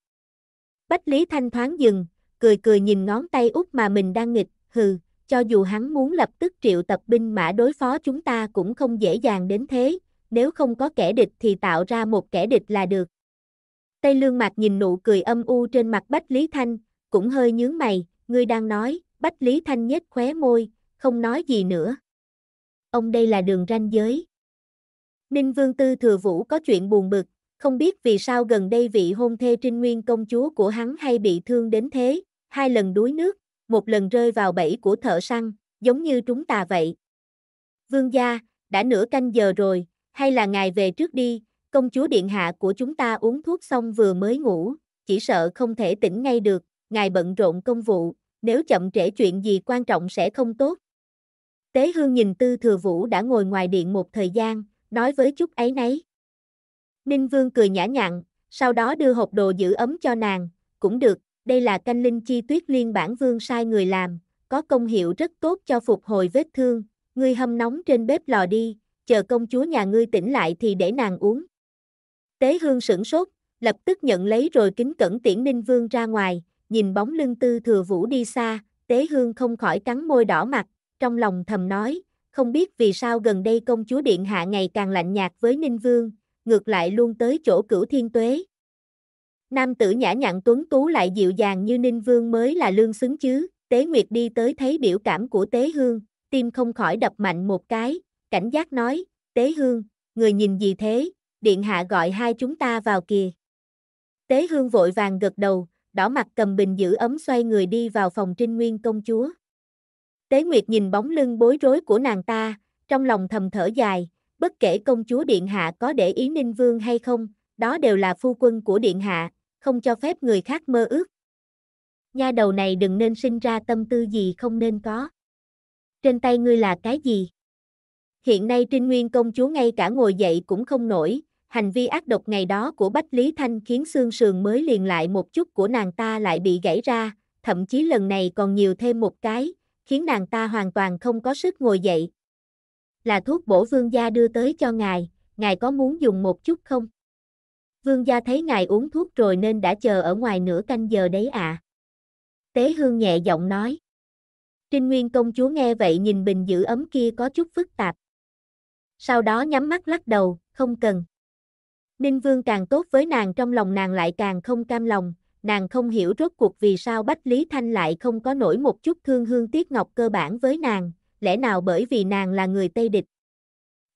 Bách Lý Thanh thoáng dừng, cười cười nhìn ngón tay út mà mình đang nghịch, hừ, cho dù hắn muốn lập tức triệu tập binh mã đối phó chúng ta cũng không dễ dàng đến thế, nếu không có kẻ địch thì tạo ra một kẻ địch là được. Tây Lương Mạc nhìn nụ cười âm u trên mặt Bách Lý Thanh, cũng hơi nhướng mày, ngươi đang nói, Bách Lý Thanh nhếch khóe môi, không nói gì nữa. Ông đây là đường ranh giới. Ninh Vương Tư Thừa Vũ có chuyện buồn bực, không biết vì sao gần đây vị hôn thê Trinh Nguyên công chúa của hắn hay bị thương đến thế, hai lần đuối nước, một lần rơi vào bẫy của thợ săn, giống như chúng ta vậy. Vương gia, đã nửa canh giờ rồi, hay là ngài về trước đi, công chúa điện hạ của chúng ta uống thuốc xong vừa mới ngủ, chỉ sợ không thể tỉnh ngay được, ngài bận rộn công vụ, nếu chậm trễ chuyện gì quan trọng sẽ không tốt. Tế Hương nhìn Tư Thừa Vũ đã ngồi ngoài điện một thời gian, nói với chút ấy nấy. Ninh Vương cười nhã nhặn, sau đó đưa hộp đồ giữ ấm cho nàng, cũng được, đây là canh linh chi tuyết liên bản vương sai người làm, có công hiệu rất tốt cho phục hồi vết thương, ngươi hâm nóng trên bếp lò đi, chờ công chúa nhà ngươi tỉnh lại thì để nàng uống. Tế hương sửng sốt, lập tức nhận lấy rồi kính cẩn tiễn Ninh Vương ra ngoài, nhìn bóng lưng tư thừa vũ đi xa, Tế hương không khỏi cắn môi đỏ mặt, trong lòng thầm nói, không biết vì sao gần đây công chúa Điện Hạ ngày càng lạnh nhạt với Ninh Vương, ngược lại luôn tới chỗ cửu thiên tuế. Nam tử nhã nhặn tuấn tú lại dịu dàng như Ninh Vương mới là lương xứng chứ, Tế Nguyệt đi tới thấy biểu cảm của Tế Hương, tim không khỏi đập mạnh một cái, cảnh giác nói, Tế Hương, người nhìn gì thế, Điện Hạ gọi hai chúng ta vào kìa. Tế Hương vội vàng gật đầu, đỏ mặt cầm bình giữ ấm xoay người đi vào phòng Trinh Nguyên công chúa. Tế Nguyệt nhìn bóng lưng bối rối của nàng ta, trong lòng thầm thở dài, bất kể công chúa Điện Hạ có để ý Ninh Vương hay không, đó đều là phu quân của Điện Hạ, không cho phép người khác mơ ước. Nha đầu này đừng nên sinh ra tâm tư gì không nên có. Trên tay ngươi là cái gì? Hiện nay Trinh Nguyên công chúa ngay cả ngồi dậy cũng không nổi, hành vi ác độc ngày đó của Bách Lý Thanh khiến xương sườn mới liền lại một chút của nàng ta lại bị gãy ra, thậm chí lần này còn nhiều thêm một cái, khiến nàng ta hoàn toàn không có sức ngồi dậy. Là thuốc bổ vương gia đưa tới cho ngài, ngài có muốn dùng một chút không? Vương gia thấy ngài uống thuốc rồi nên đã chờ ở ngoài nửa canh giờ đấy ạ. À. Tế hương nhẹ giọng nói. Trinh Nguyên công chúa nghe vậy nhìn bình giữ ấm kia có chút phức tạp. Sau đó nhắm mắt lắc đầu, không cần. Ninh Vương càng tốt với nàng trong lòng nàng lại càng không cam lòng, nàng không hiểu rốt cuộc vì sao Bách Lý Thanh lại không có nổi một chút thương hương tiếc ngọc cơ bản với nàng, lẽ nào bởi vì nàng là người Tây địch.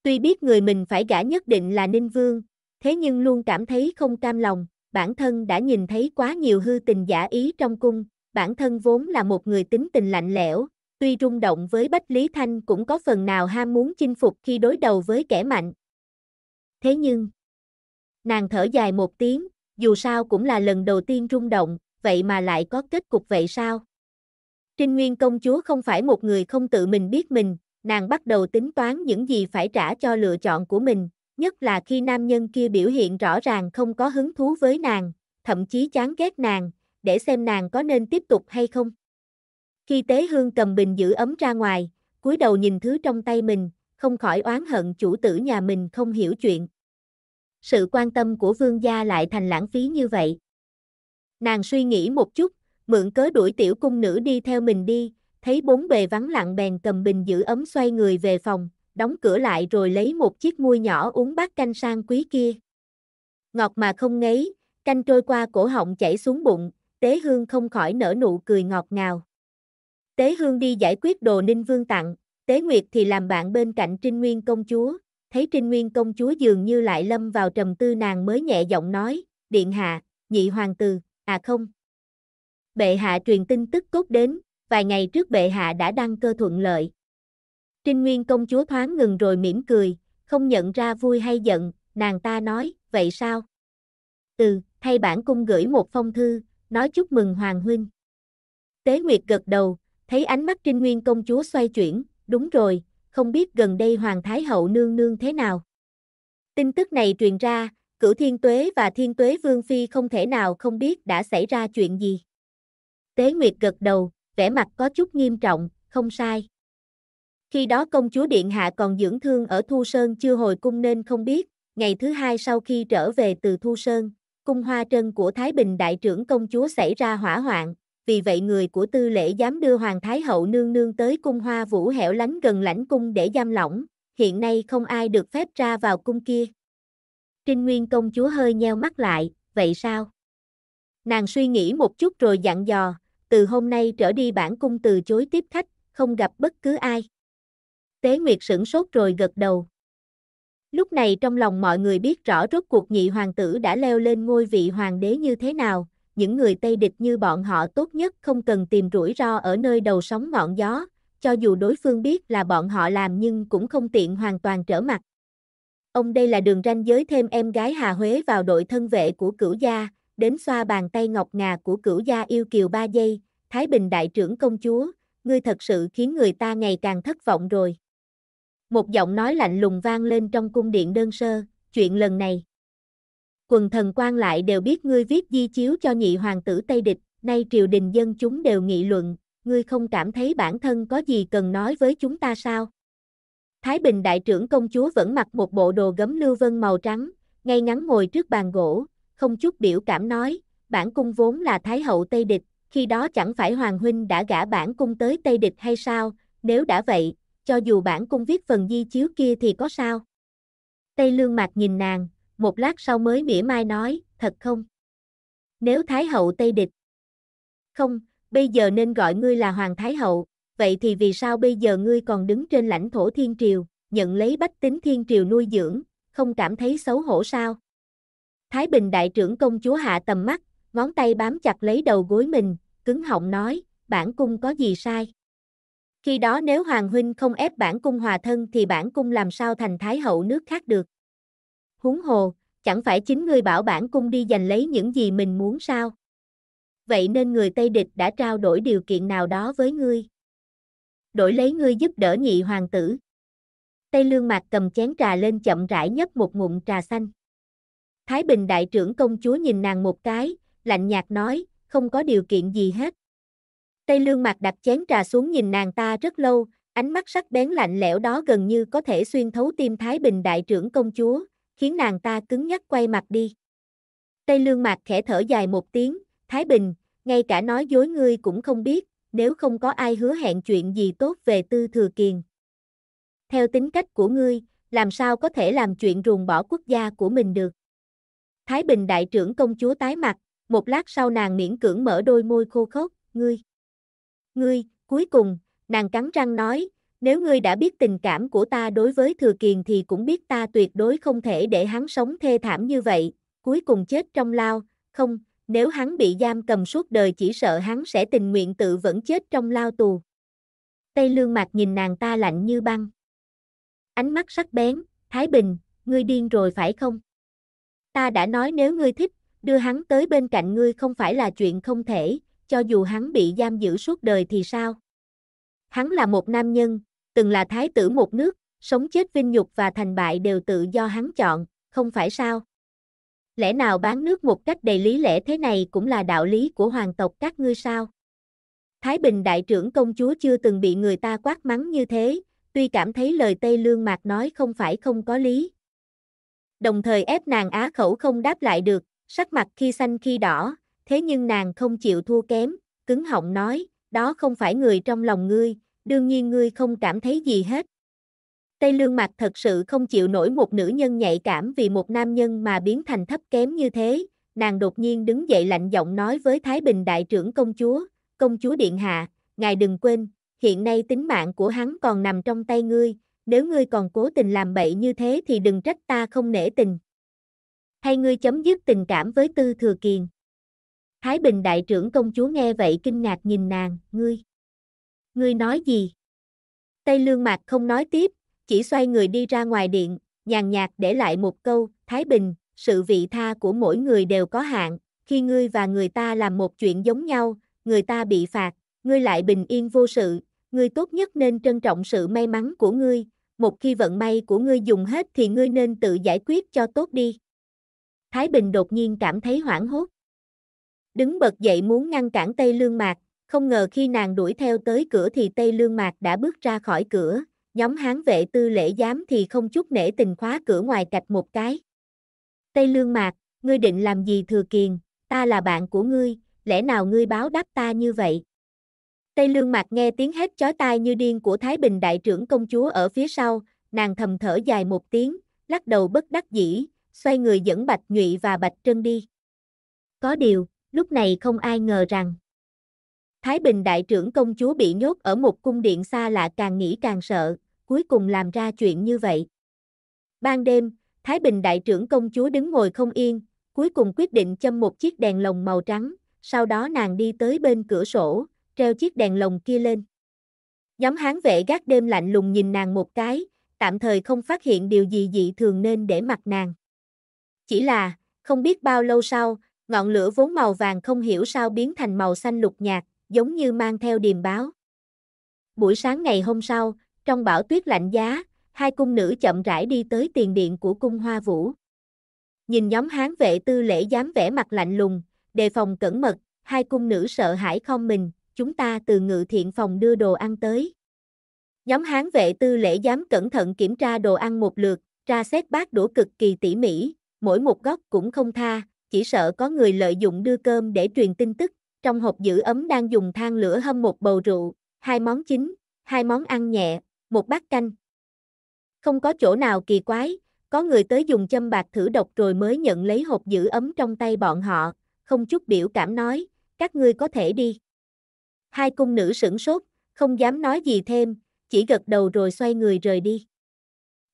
Tuy biết người mình phải gả nhất định là Ninh Vương, thế nhưng luôn cảm thấy không cam lòng, bản thân đã nhìn thấy quá nhiều hư tình giả ý trong cung, bản thân vốn là một người tính tình lạnh lẽo, tuy rung động với Bách Lý Thanh cũng có phần nào ham muốn chinh phục khi đối đầu với kẻ mạnh. Thế nhưng, nàng thở dài một tiếng, dù sao cũng là lần đầu tiên rung động, vậy mà lại có kết cục vậy sao? Trinh Nguyên công chúa không phải một người không tự mình biết mình, nàng bắt đầu tính toán những gì phải trả cho lựa chọn của mình, nhất là khi nam nhân kia biểu hiện rõ ràng không có hứng thú với nàng, thậm chí chán ghét nàng, để xem nàng có nên tiếp tục hay không. Khi Tế Hương cầm bình giữ ấm ra ngoài, cúi đầu nhìn thứ trong tay mình, không khỏi oán hận chủ tử nhà mình không hiểu chuyện sự quan tâm của vương gia lại thành lãng phí như vậy. Nàng suy nghĩ một chút, mượn cớ đuổi tiểu cung nữ đi theo mình đi, thấy bốn bề vắng lặng bèn cầm bình giữ ấm xoay người về phòng, đóng cửa lại rồi lấy một chiếc muôi nhỏ uống bát canh sang quý kia. Ngọt mà không ngấy, canh trôi qua cổ họng chảy xuống bụng, Tế Hương không khỏi nở nụ cười ngọt ngào. Tế Hương đi giải quyết đồ Ninh Vương tặng, Tế Nguyệt thì làm bạn bên cạnh Trinh Nguyên công chúa, thấy Trinh Nguyên công chúa dường như lại lâm vào trầm tư nàng mới nhẹ giọng nói, điện hạ, nhị hoàng tử, à không. Bệ hạ truyền tin tức cốt đến, vài ngày trước bệ hạ đã đăng cơ thuận lợi. Trinh Nguyên công chúa thoáng ngừng rồi mỉm cười, không nhận ra vui hay giận, nàng ta nói, vậy sao? từ thay bản cung gửi một phong thư, nói chúc mừng hoàng huynh. Tế Nguyệt gật đầu, thấy ánh mắt Trinh Nguyên công chúa xoay chuyển, đúng rồi, không biết gần đây Hoàng Thái Hậu nương nương thế nào. Tin tức này truyền ra, cửu thiên tuế và thiên tuế vương phi không thể nào không biết đã xảy ra chuyện gì. Tế Nguyệt gật đầu, vẻ mặt có chút nghiêm trọng, không sai. Khi đó công chúa Điện Hạ còn dưỡng thương ở Thu Sơn chưa hồi cung nên không biết, ngày thứ hai sau khi trở về từ Thu Sơn, cung hoa trân của Thái Bình đại trưởng công chúa xảy ra hỏa hoạn, vì vậy người của tư lễ dám đưa Hoàng Thái Hậu nương nương tới cung hoa vũ hẻo lánh gần lãnh cung để giam lỏng, hiện nay không ai được phép ra vào cung kia. Trinh Nguyên công chúa hơi nheo mắt lại, vậy sao? Nàng suy nghĩ một chút rồi dặn dò, từ hôm nay trở đi bản cung từ chối tiếp khách, không gặp bất cứ ai. Tế Nguyệt sửng sốt rồi gật đầu. Lúc này trong lòng mọi người biết rõ rốt cuộc nhị hoàng tử đã leo lên ngôi vị hoàng đế như thế nào, những người Tây địch như bọn họ tốt nhất không cần tìm rủi ro ở nơi đầu sóng ngọn gió, cho dù đối phương biết là bọn họ làm nhưng cũng không tiện hoàn toàn trở mặt. Ông đây là đường ranh giới thêm em gái Hà Huế vào đội thân vệ của cửu gia, đến xoa bàn tay ngọc ngà của cửu gia yêu kiều ba giây, Thái Bình đại trưởng công chúa, ngươi thật sự khiến người ta ngày càng thất vọng rồi. Một giọng nói lạnh lùng vang lên trong cung điện đơn sơ, chuyện lần này quần thần quan lại đều biết ngươi viết di chiếu cho nhị hoàng tử Tây Địch, nay triều đình dân chúng đều nghị luận, ngươi không cảm thấy bản thân có gì cần nói với chúng ta sao? Thái Bình đại trưởng công chúa vẫn mặc một bộ đồ gấm lưu vân màu trắng, ngay ngắn ngồi trước bàn gỗ, không chút biểu cảm nói, bản cung vốn là Thái hậu Tây Địch, khi đó chẳng phải Hoàng Huynh đã gả bản cung tới Tây Địch hay sao, nếu đã vậy, cho dù bản cung viết phần di chiếu kia thì có sao? Tây Lương Mạc nhìn nàng, một lát sau mới mỉa mai nói, thật không? Nếu Thái hậu Tây địch. Không, bây giờ nên gọi ngươi là Hoàng Thái hậu, vậy thì vì sao bây giờ ngươi còn đứng trên lãnh thổ thiên triều, nhận lấy bách tính thiên triều nuôi dưỡng, không cảm thấy xấu hổ sao? Thái Bình đại trưởng công chúa hạ tầm mắt, ngón tay bám chặt lấy đầu gối mình, cứng họng nói, bản cung có gì sai? Khi đó nếu Hoàng Huynh không ép bản cung hòa thân thì bản cung làm sao thành Thái hậu nước khác được? huống hồ, chẳng phải chính ngươi bảo bản cung đi giành lấy những gì mình muốn sao? Vậy nên người Tây địch đã trao đổi điều kiện nào đó với ngươi. Đổi lấy ngươi giúp đỡ nhị hoàng tử. Tây lương mạc cầm chén trà lên chậm rãi nhấp một ngụm trà xanh. Thái Bình đại trưởng công chúa nhìn nàng một cái, lạnh nhạt nói, không có điều kiện gì hết. Tây lương mạc đặt chén trà xuống nhìn nàng ta rất lâu, ánh mắt sắc bén lạnh lẽo đó gần như có thể xuyên thấu tim Thái Bình đại trưởng công chúa, khiến nàng ta cứng nhắc quay mặt đi. Tây lương mạc khẽ thở dài một tiếng, Thái Bình, ngay cả nói dối ngươi cũng không biết, nếu không có ai hứa hẹn chuyện gì tốt về tư thừa kiền. Theo tính cách của ngươi, làm sao có thể làm chuyện ruồng bỏ quốc gia của mình được. Thái Bình đại trưởng công chúa tái mặt, một lát sau nàng miễn cưỡng mở đôi môi khô khốc, ngươi. Ngươi, cuối cùng, nàng cắn răng nói, nếu ngươi đã biết tình cảm của ta đối với Thừa Kiền thì cũng biết ta tuyệt đối không thể để hắn sống thê thảm như vậy, cuối cùng chết trong lao, không, nếu hắn bị giam cầm suốt đời chỉ sợ hắn sẽ tình nguyện tự vẫn chết trong lao tù. Tây lương mặt nhìn nàng ta lạnh như băng. Ánh mắt sắc bén, Thái Bình, ngươi điên rồi phải không? Ta đã nói nếu ngươi thích, đưa hắn tới bên cạnh ngươi không phải là chuyện không thể, cho dù hắn bị giam giữ suốt đời thì sao? Hắn là một nam nhân, từng là thái tử một nước, sống chết vinh nhục và thành bại đều tự do hắn chọn, không phải sao? Lẽ nào bán nước một cách đầy lý lẽ thế này cũng là đạo lý của hoàng tộc các ngươi sao? Thái Bình đại trưởng công chúa chưa từng bị người ta quát mắng như thế, tuy cảm thấy lời Tây Lương Mạc nói không phải không có lý. Đồng thời ép nàng á khẩu không đáp lại được, sắc mặt khi xanh khi đỏ, thế nhưng nàng không chịu thua kém, cứng họng nói, đó không phải người trong lòng ngươi, đương nhiên ngươi không cảm thấy gì hết. Tây lương mặc thật sự không chịu nổi một nữ nhân nhạy cảm vì một nam nhân mà biến thành thấp kém như thế, nàng đột nhiên đứng dậy lạnh giọng nói với Thái Bình đại trưởng công chúa, công chúa điện hạ, ngài đừng quên, hiện nay tính mạng của hắn còn nằm trong tay ngươi, nếu ngươi còn cố tình làm bậy như thế thì đừng trách ta không nể tình. Hay ngươi chấm dứt tình cảm với Tư Thừa Kiền. Thái Bình đại trưởng công chúa nghe vậy kinh ngạc nhìn nàng, ngươi ngươi nói gì? Tây Lương Mạc không nói tiếp, chỉ xoay người đi ra ngoài điện, nhàn nhạt để lại một câu, Thái Bình, sự vị tha của mỗi người đều có hạn, khi ngươi và người ta làm một chuyện giống nhau, người ta bị phạt, ngươi lại bình yên vô sự, ngươi tốt nhất nên trân trọng sự may mắn của ngươi, một khi vận may của ngươi dùng hết thì ngươi nên tự giải quyết cho tốt đi. Thái Bình đột nhiên cảm thấy hoảng hốt. Đứng bật dậy muốn ngăn cản Tây Lương Mạc, không ngờ khi nàng đuổi theo tới cửa thì Tây Lương Mạc đã bước ra khỏi cửa, nhóm hán vệ tư lễ giám thì không chút nể tình khóa cửa ngoài cạch một cái. Tây Lương Mạc, ngươi định làm gì thừa kiền, ta là bạn của ngươi, lẽ nào ngươi báo đáp ta như vậy? Tây Lương Mạc nghe tiếng hét chói tai như điên của Thái Bình đại trưởng công chúa ở phía sau, nàng thầm thở dài một tiếng, lắc đầu bất đắc dĩ, xoay người dẫn Bạch Nhụy và Bạch Trân đi. Có điều, lúc này không ai ngờ rằng Thái Bình đại trưởng công chúa bị nhốt ở một cung điện xa lạ càng nghĩ càng sợ, cuối cùng làm ra chuyện như vậy. Ban đêm, Thái Bình đại trưởng công chúa đứng ngồi không yên, cuối cùng quyết định châm một chiếc đèn lồng màu trắng, sau đó nàng đi tới bên cửa sổ, treo chiếc đèn lồng kia lên. Nhóm hán vệ gác đêm lạnh lùng nhìn nàng một cái, tạm thời không phát hiện điều gì dị thường nên để mặc nàng. Chỉ là, không biết bao lâu sau, ngọn lửa vốn màu vàng không hiểu sao biến thành màu xanh lục nhạt, giống như mang theo điềm báo. Buổi sáng ngày hôm sau, trong bão tuyết lạnh giá, hai cung nữ chậm rãi đi tới tiền điện của cung hoa vũ. Nhìn nhóm hán vệ tư lễ dám vẻ mặt lạnh lùng, đề phòng cẩn mật, hai cung nữ sợ hãi không mình, chúng ta từ ngự thiện phòng đưa đồ ăn tới. Nhóm hán vệ tư lễ dám cẩn thận kiểm tra đồ ăn một lượt, tra xét bát đũa cực kỳ tỉ mỉ, mỗi một góc cũng không tha, chỉ sợ có người lợi dụng đưa cơm để truyền tin tức, trong hộp giữ ấm đang dùng than lửa hâm một bầu rượu, hai món chính, hai món ăn nhẹ, một bát canh. Không có chỗ nào kỳ quái, có người tới dùng châm bạc thử độc rồi mới nhận lấy hộp giữ ấm trong tay bọn họ, không chút biểu cảm nói, các ngươi có thể đi. Hai cung nữ sửng sốt, không dám nói gì thêm, chỉ gật đầu rồi xoay người rời đi.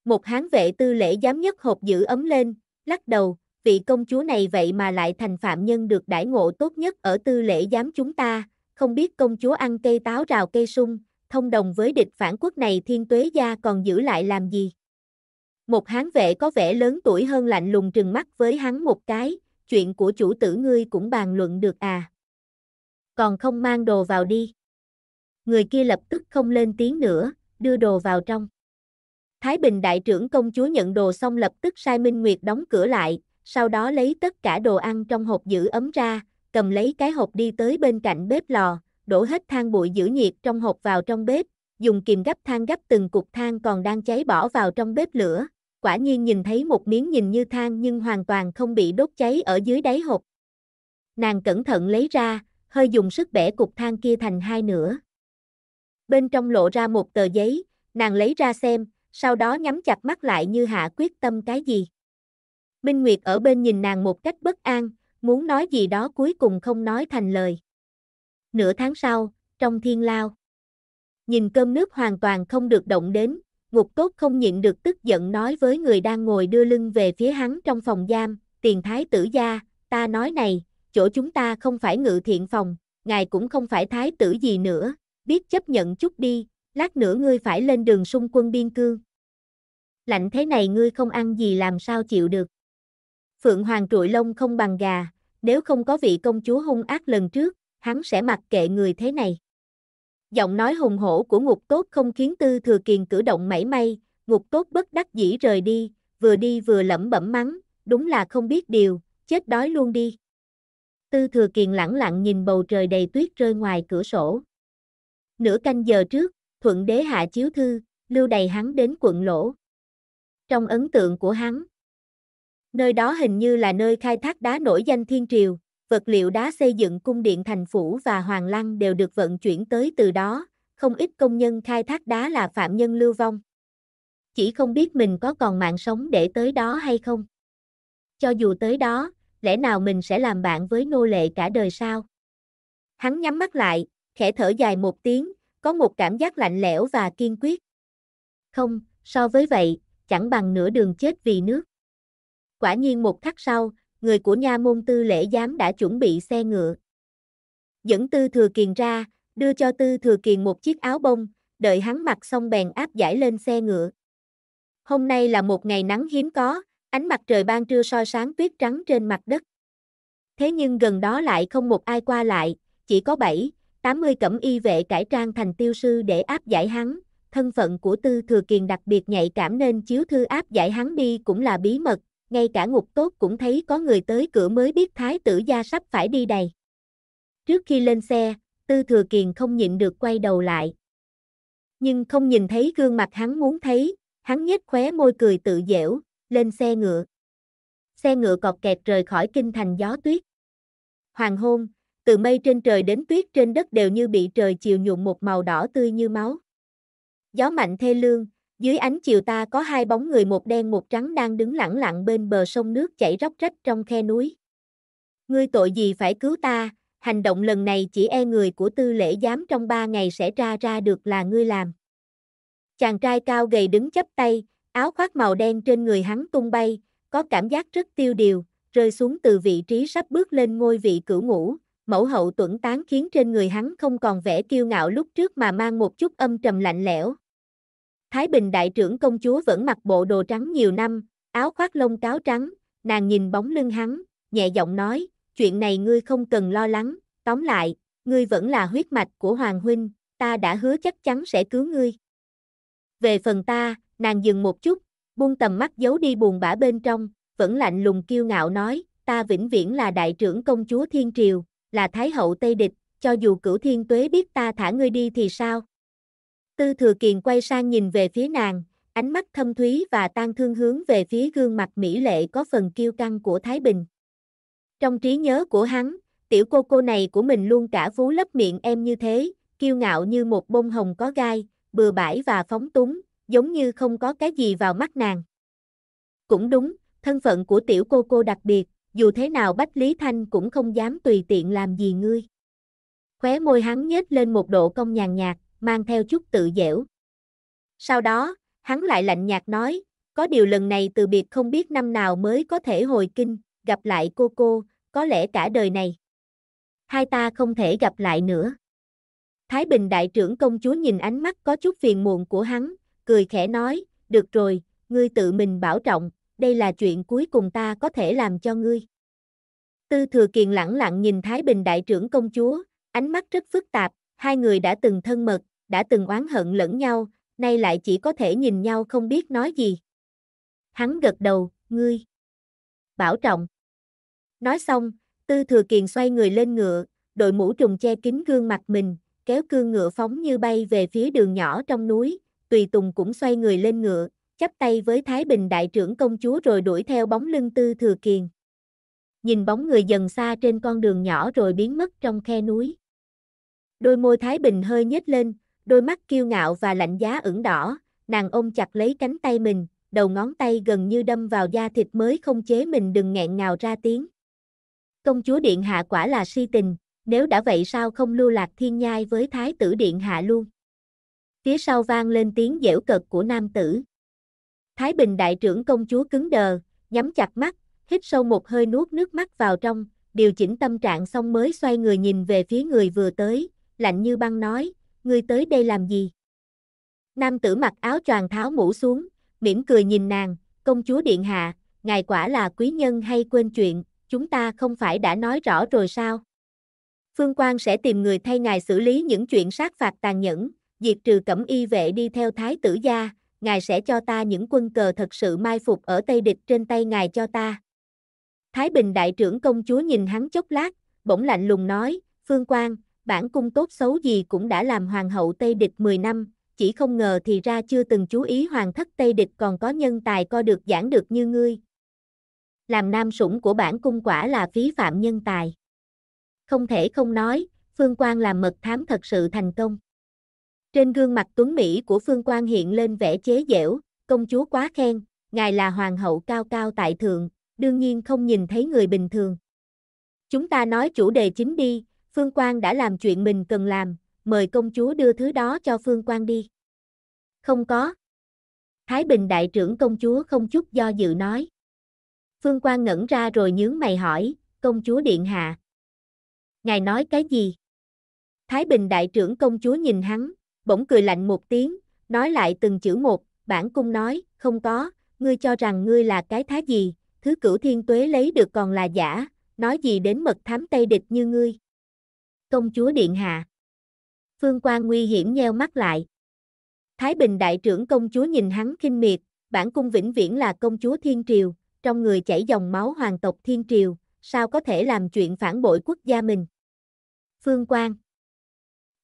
Một hán vệ tư lễ dám nhấc hộp giữ ấm lên, lắc đầu, vị công chúa này vậy mà lại thành phạm nhân được đãi ngộ tốt nhất ở tư lễ giám chúng ta, không biết công chúa ăn cây táo rào cây sung, thông đồng với địch phản quốc này thiên tuế gia còn giữ lại làm gì? Một hán vệ có vẻ lớn tuổi hơn lạnh lùng trừng mắt với hắn một cái, chuyện của chủ tử ngươi cũng bàn luận được à. Còn không mang đồ vào đi. Người kia lập tức không lên tiếng nữa, đưa đồ vào trong. Thái Bình đại trưởng công chúa nhận đồ xong lập tức sai Minh Nguyệt đóng cửa lại, sau đó lấy tất cả đồ ăn trong hộp giữ ấm ra, cầm lấy cái hộp đi tới bên cạnh bếp lò, đổ hết than bụi giữ nhiệt trong hộp vào trong bếp, dùng kìm gấp than gấp từng cục than còn đang cháy bỏ vào trong bếp lửa. Quả nhiên nhìn thấy một miếng nhìn như than nhưng hoàn toàn không bị đốt cháy ở dưới đáy hộp. Nàng cẩn thận lấy ra, hơi dùng sức bẻ cục than kia thành hai nửa. Bên trong lộ ra một tờ giấy, nàng lấy ra xem, sau đó nhắm chặt mắt lại như hạ quyết tâm cái gì. Minh Nguyệt ở bên nhìn nàng một cách bất an, muốn nói gì đó cuối cùng không nói thành lời. Nửa tháng sau, trong thiên lao, nhìn cơm nước hoàn toàn không được động đến, ngục tốt không nhịn được tức giận nói với người đang ngồi đưa lưng về phía hắn trong phòng giam, tiền thái tử gia, ta nói này, chỗ chúng ta không phải ngự thiện phòng, ngài cũng không phải thái tử gì nữa, biết chấp nhận chút đi, lát nữa ngươi phải lên đường xung quân biên cương. Lạnh thế này ngươi không ăn gì làm sao chịu được. Phượng Hoàng trụi lông không bằng gà, nếu không có vị công chúa hung ác lần trước, hắn sẽ mặc kệ người thế này. Giọng nói hùng hổ của ngục tốt không khiến tư thừa kiền cử động mảy may, ngục tốt bất đắc dĩ rời đi, vừa đi vừa lẩm bẩm mắng, đúng là không biết điều, chết đói luôn đi. Tư thừa kiền lẳng lặng nhìn bầu trời đầy tuyết rơi ngoài cửa sổ. Nửa canh giờ trước, thuận đế hạ chiếu thư, lưu đầy hắn đến quận lỗ. Trong ấn tượng của hắn, Nơi đó hình như là nơi khai thác đá nổi danh thiên triều, vật liệu đá xây dựng cung điện thành phủ và hoàng lăng đều được vận chuyển tới từ đó, không ít công nhân khai thác đá là phạm nhân lưu vong. Chỉ không biết mình có còn mạng sống để tới đó hay không. Cho dù tới đó, lẽ nào mình sẽ làm bạn với nô lệ cả đời sao? Hắn nhắm mắt lại, khẽ thở dài một tiếng, có một cảm giác lạnh lẽo và kiên quyết. Không, so với vậy, chẳng bằng nửa đường chết vì nước. Quả nhiên một khắc sau, người của nha môn tư lễ giám đã chuẩn bị xe ngựa. Dẫn tư thừa kiền ra, đưa cho tư thừa kiền một chiếc áo bông, đợi hắn mặc xong bèn áp giải lên xe ngựa. Hôm nay là một ngày nắng hiếm có, ánh mặt trời ban trưa soi sáng tuyết trắng trên mặt đất. Thế nhưng gần đó lại không một ai qua lại, chỉ có 7, 80 cẩm y vệ cải trang thành tiêu sư để áp giải hắn. Thân phận của Tư Thừa Kiền đặc biệt nhạy cảm nên chiếu thư áp giải hắn đi cũng là bí mật, ngay cả ngục tốt cũng thấy có người tới cửa mới biết thái tử gia sắp phải đi đầy. Trước khi lên xe, Tư Thừa Kiền không nhịn được quay đầu lại. Nhưng không nhìn thấy gương mặt hắn muốn thấy, hắn nhếch khóe môi cười tự dễu, lên xe ngựa. Xe ngựa cọt kẹt rời khỏi kinh thành gió tuyết. Hoàng hôn, từ mây trên trời đến tuyết trên đất đều như bị trời chiều nhuộm một màu đỏ tươi như máu. Gió mạnh thê lương, dưới ánh chiều ta có hai bóng người một đen một trắng đang đứng lẳng lặng bên bờ sông nước chảy róc rách trong khe núi. Ngươi tội gì phải cứu ta, hành động lần này chỉ e người của tư lễ giám trong ba ngày sẽ tra ra được là ngươi làm. Chàng trai cao gầy đứng chấp tay, áo khoác màu đen trên người hắn tung bay, có cảm giác rất tiêu điều, rơi xuống từ vị trí sắp bước lên ngôi vị cửu ngũ, mẫu hậu tuẩn tán khiến trên người hắn không còn vẻ kiêu ngạo lúc trước mà mang một chút âm trầm lạnh lẽo, Thái Bình đại trưởng công chúa vẫn mặc bộ đồ trắng nhiều năm, áo khoác lông cáo trắng, nàng nhìn bóng lưng hắn, nhẹ giọng nói, chuyện này ngươi không cần lo lắng, tóm lại, ngươi vẫn là huyết mạch của Hoàng Huynh, ta đã hứa chắc chắn sẽ cứu ngươi. Về phần ta, nàng dừng một chút, buông tầm mắt giấu đi buồn bã bên trong, vẫn lạnh lùng kiêu ngạo nói, ta vĩnh viễn là đại trưởng công chúa Thiên Triều, là Thái hậu Tây Địch, cho dù cửu thiên tuế biết ta thả ngươi đi thì sao? Tư thừa kiền quay sang nhìn về phía nàng, ánh mắt thâm thúy và tan thương hướng về phía gương mặt mỹ lệ có phần kiêu căng của Thái Bình. Trong trí nhớ của hắn, tiểu cô cô này của mình luôn cả vú lấp miệng em như thế, kiêu ngạo như một bông hồng có gai, bừa bãi và phóng túng, giống như không có cái gì vào mắt nàng. Cũng đúng, thân phận của tiểu cô cô đặc biệt, dù thế nào Bách Lý Thanh cũng không dám tùy tiện làm gì ngươi. Khóe môi hắn nhếch lên một độ cong nhàn nhạt, mang theo chút tự dẻo. Sau đó, hắn lại lạnh nhạt nói, có điều lần này từ biệt không biết năm nào mới có thể hồi kinh, gặp lại cô cô, có lẽ cả đời này. Hai ta không thể gặp lại nữa. Thái Bình đại trưởng công chúa nhìn ánh mắt có chút phiền muộn của hắn, cười khẽ nói, được rồi, ngươi tự mình bảo trọng, đây là chuyện cuối cùng ta có thể làm cho ngươi. Tư Thừa Kiền lẳng lặng nhìn Thái Bình đại trưởng công chúa, ánh mắt rất phức tạp, hai người đã từng thân mật, đã từng oán hận lẫn nhau, nay lại chỉ có thể nhìn nhau không biết nói gì. Hắn gật đầu, ngươi. Bảo trọng. Nói xong, Tư Thừa Kiền xoay người lên ngựa, đội mũ trùng che kín gương mặt mình, kéo cương ngựa phóng như bay về phía đường nhỏ trong núi, Tùy Tùng cũng xoay người lên ngựa, chắp tay với Thái Bình đại trưởng công chúa rồi đuổi theo bóng lưng Tư Thừa Kiền. Nhìn bóng người dần xa trên con đường nhỏ rồi biến mất trong khe núi. Đôi môi Thái Bình hơi nhếch lên, đôi mắt kiêu ngạo và lạnh giá ửng đỏ, nàng ôm chặt lấy cánh tay mình, đầu ngón tay gần như đâm vào da thịt mới không chế mình đừng nghẹn ngào ra tiếng. Công chúa Điện Hạ quả là si tình, nếu đã vậy sao không lưu lạc thiên nhai với Thái tử Điện Hạ luôn. Phía sau vang lên tiếng dẻo cợt của nam tử. Thái Bình đại trưởng công chúa cứng đờ, nhắm chặt mắt, hít sâu một hơi nuốt nước mắt vào trong, điều chỉnh tâm trạng xong mới xoay người nhìn về phía người vừa tới, lạnh như băng nói, ngươi tới đây làm gì? Nam tử mặc áo choàng tháo mũ xuống, mỉm cười nhìn nàng, công chúa điện hạ, ngài quả là quý nhân hay quên chuyện, chúng ta không phải đã nói rõ rồi sao? Phương Quang sẽ tìm người thay ngài xử lý những chuyện sát phạt tàn nhẫn, diệt trừ cẩm y vệ đi theo thái tử gia, ngài sẽ cho ta những quân cờ thật sự mai phục ở Tây Địch trên tay ngài cho ta. Thái Bình đại trưởng công chúa nhìn hắn chốc lát, bỗng lạnh lùng nói, Phương Quang, bản cung tốt xấu gì cũng đã làm hoàng hậu Tây Địch 10 năm, chỉ không ngờ thì ra chưa từng chú ý hoàng thất Tây Địch còn có nhân tài co được giảng được như ngươi. Làm nam sủng của bản cung quả là phí phạm nhân tài. Không thể không nói, Phương Quang làm mật thám thật sự thành công. Trên gương mặt tuấn Mỹ của Phương Quang hiện lên vẻ chế giễu, công chúa quá khen, ngài là hoàng hậu cao cao tại thượng, đương nhiên không nhìn thấy người bình thường. Chúng ta nói chủ đề chính đi, Phương Quang đã làm chuyện mình cần làm, mời công chúa đưa thứ đó cho Phương Quang đi. Không có. Thái Bình đại trưởng công chúa không chút do dự nói. Phương Quang ngẩn ra rồi nhướng mày hỏi, công chúa điện hạ. Ngài nói cái gì? Thái Bình đại trưởng công chúa nhìn hắn, bỗng cười lạnh một tiếng, nói lại từng chữ một, bản cung nói, không có, ngươi cho rằng ngươi là cái thá gì, thứ cửu thiên tuế lấy được còn là giả, nói gì đến mật thám Tây địch như ngươi công chúa điện hạ. Phương Quang nguy hiểm nheo mắt lại. Thái Bình đại trưởng công chúa nhìn hắn kinh miệt, bản cung vĩnh viễn là công chúa Thiên Triều, trong người chảy dòng máu hoàng tộc Thiên Triều, sao có thể làm chuyện phản bội quốc gia mình. Phương Quang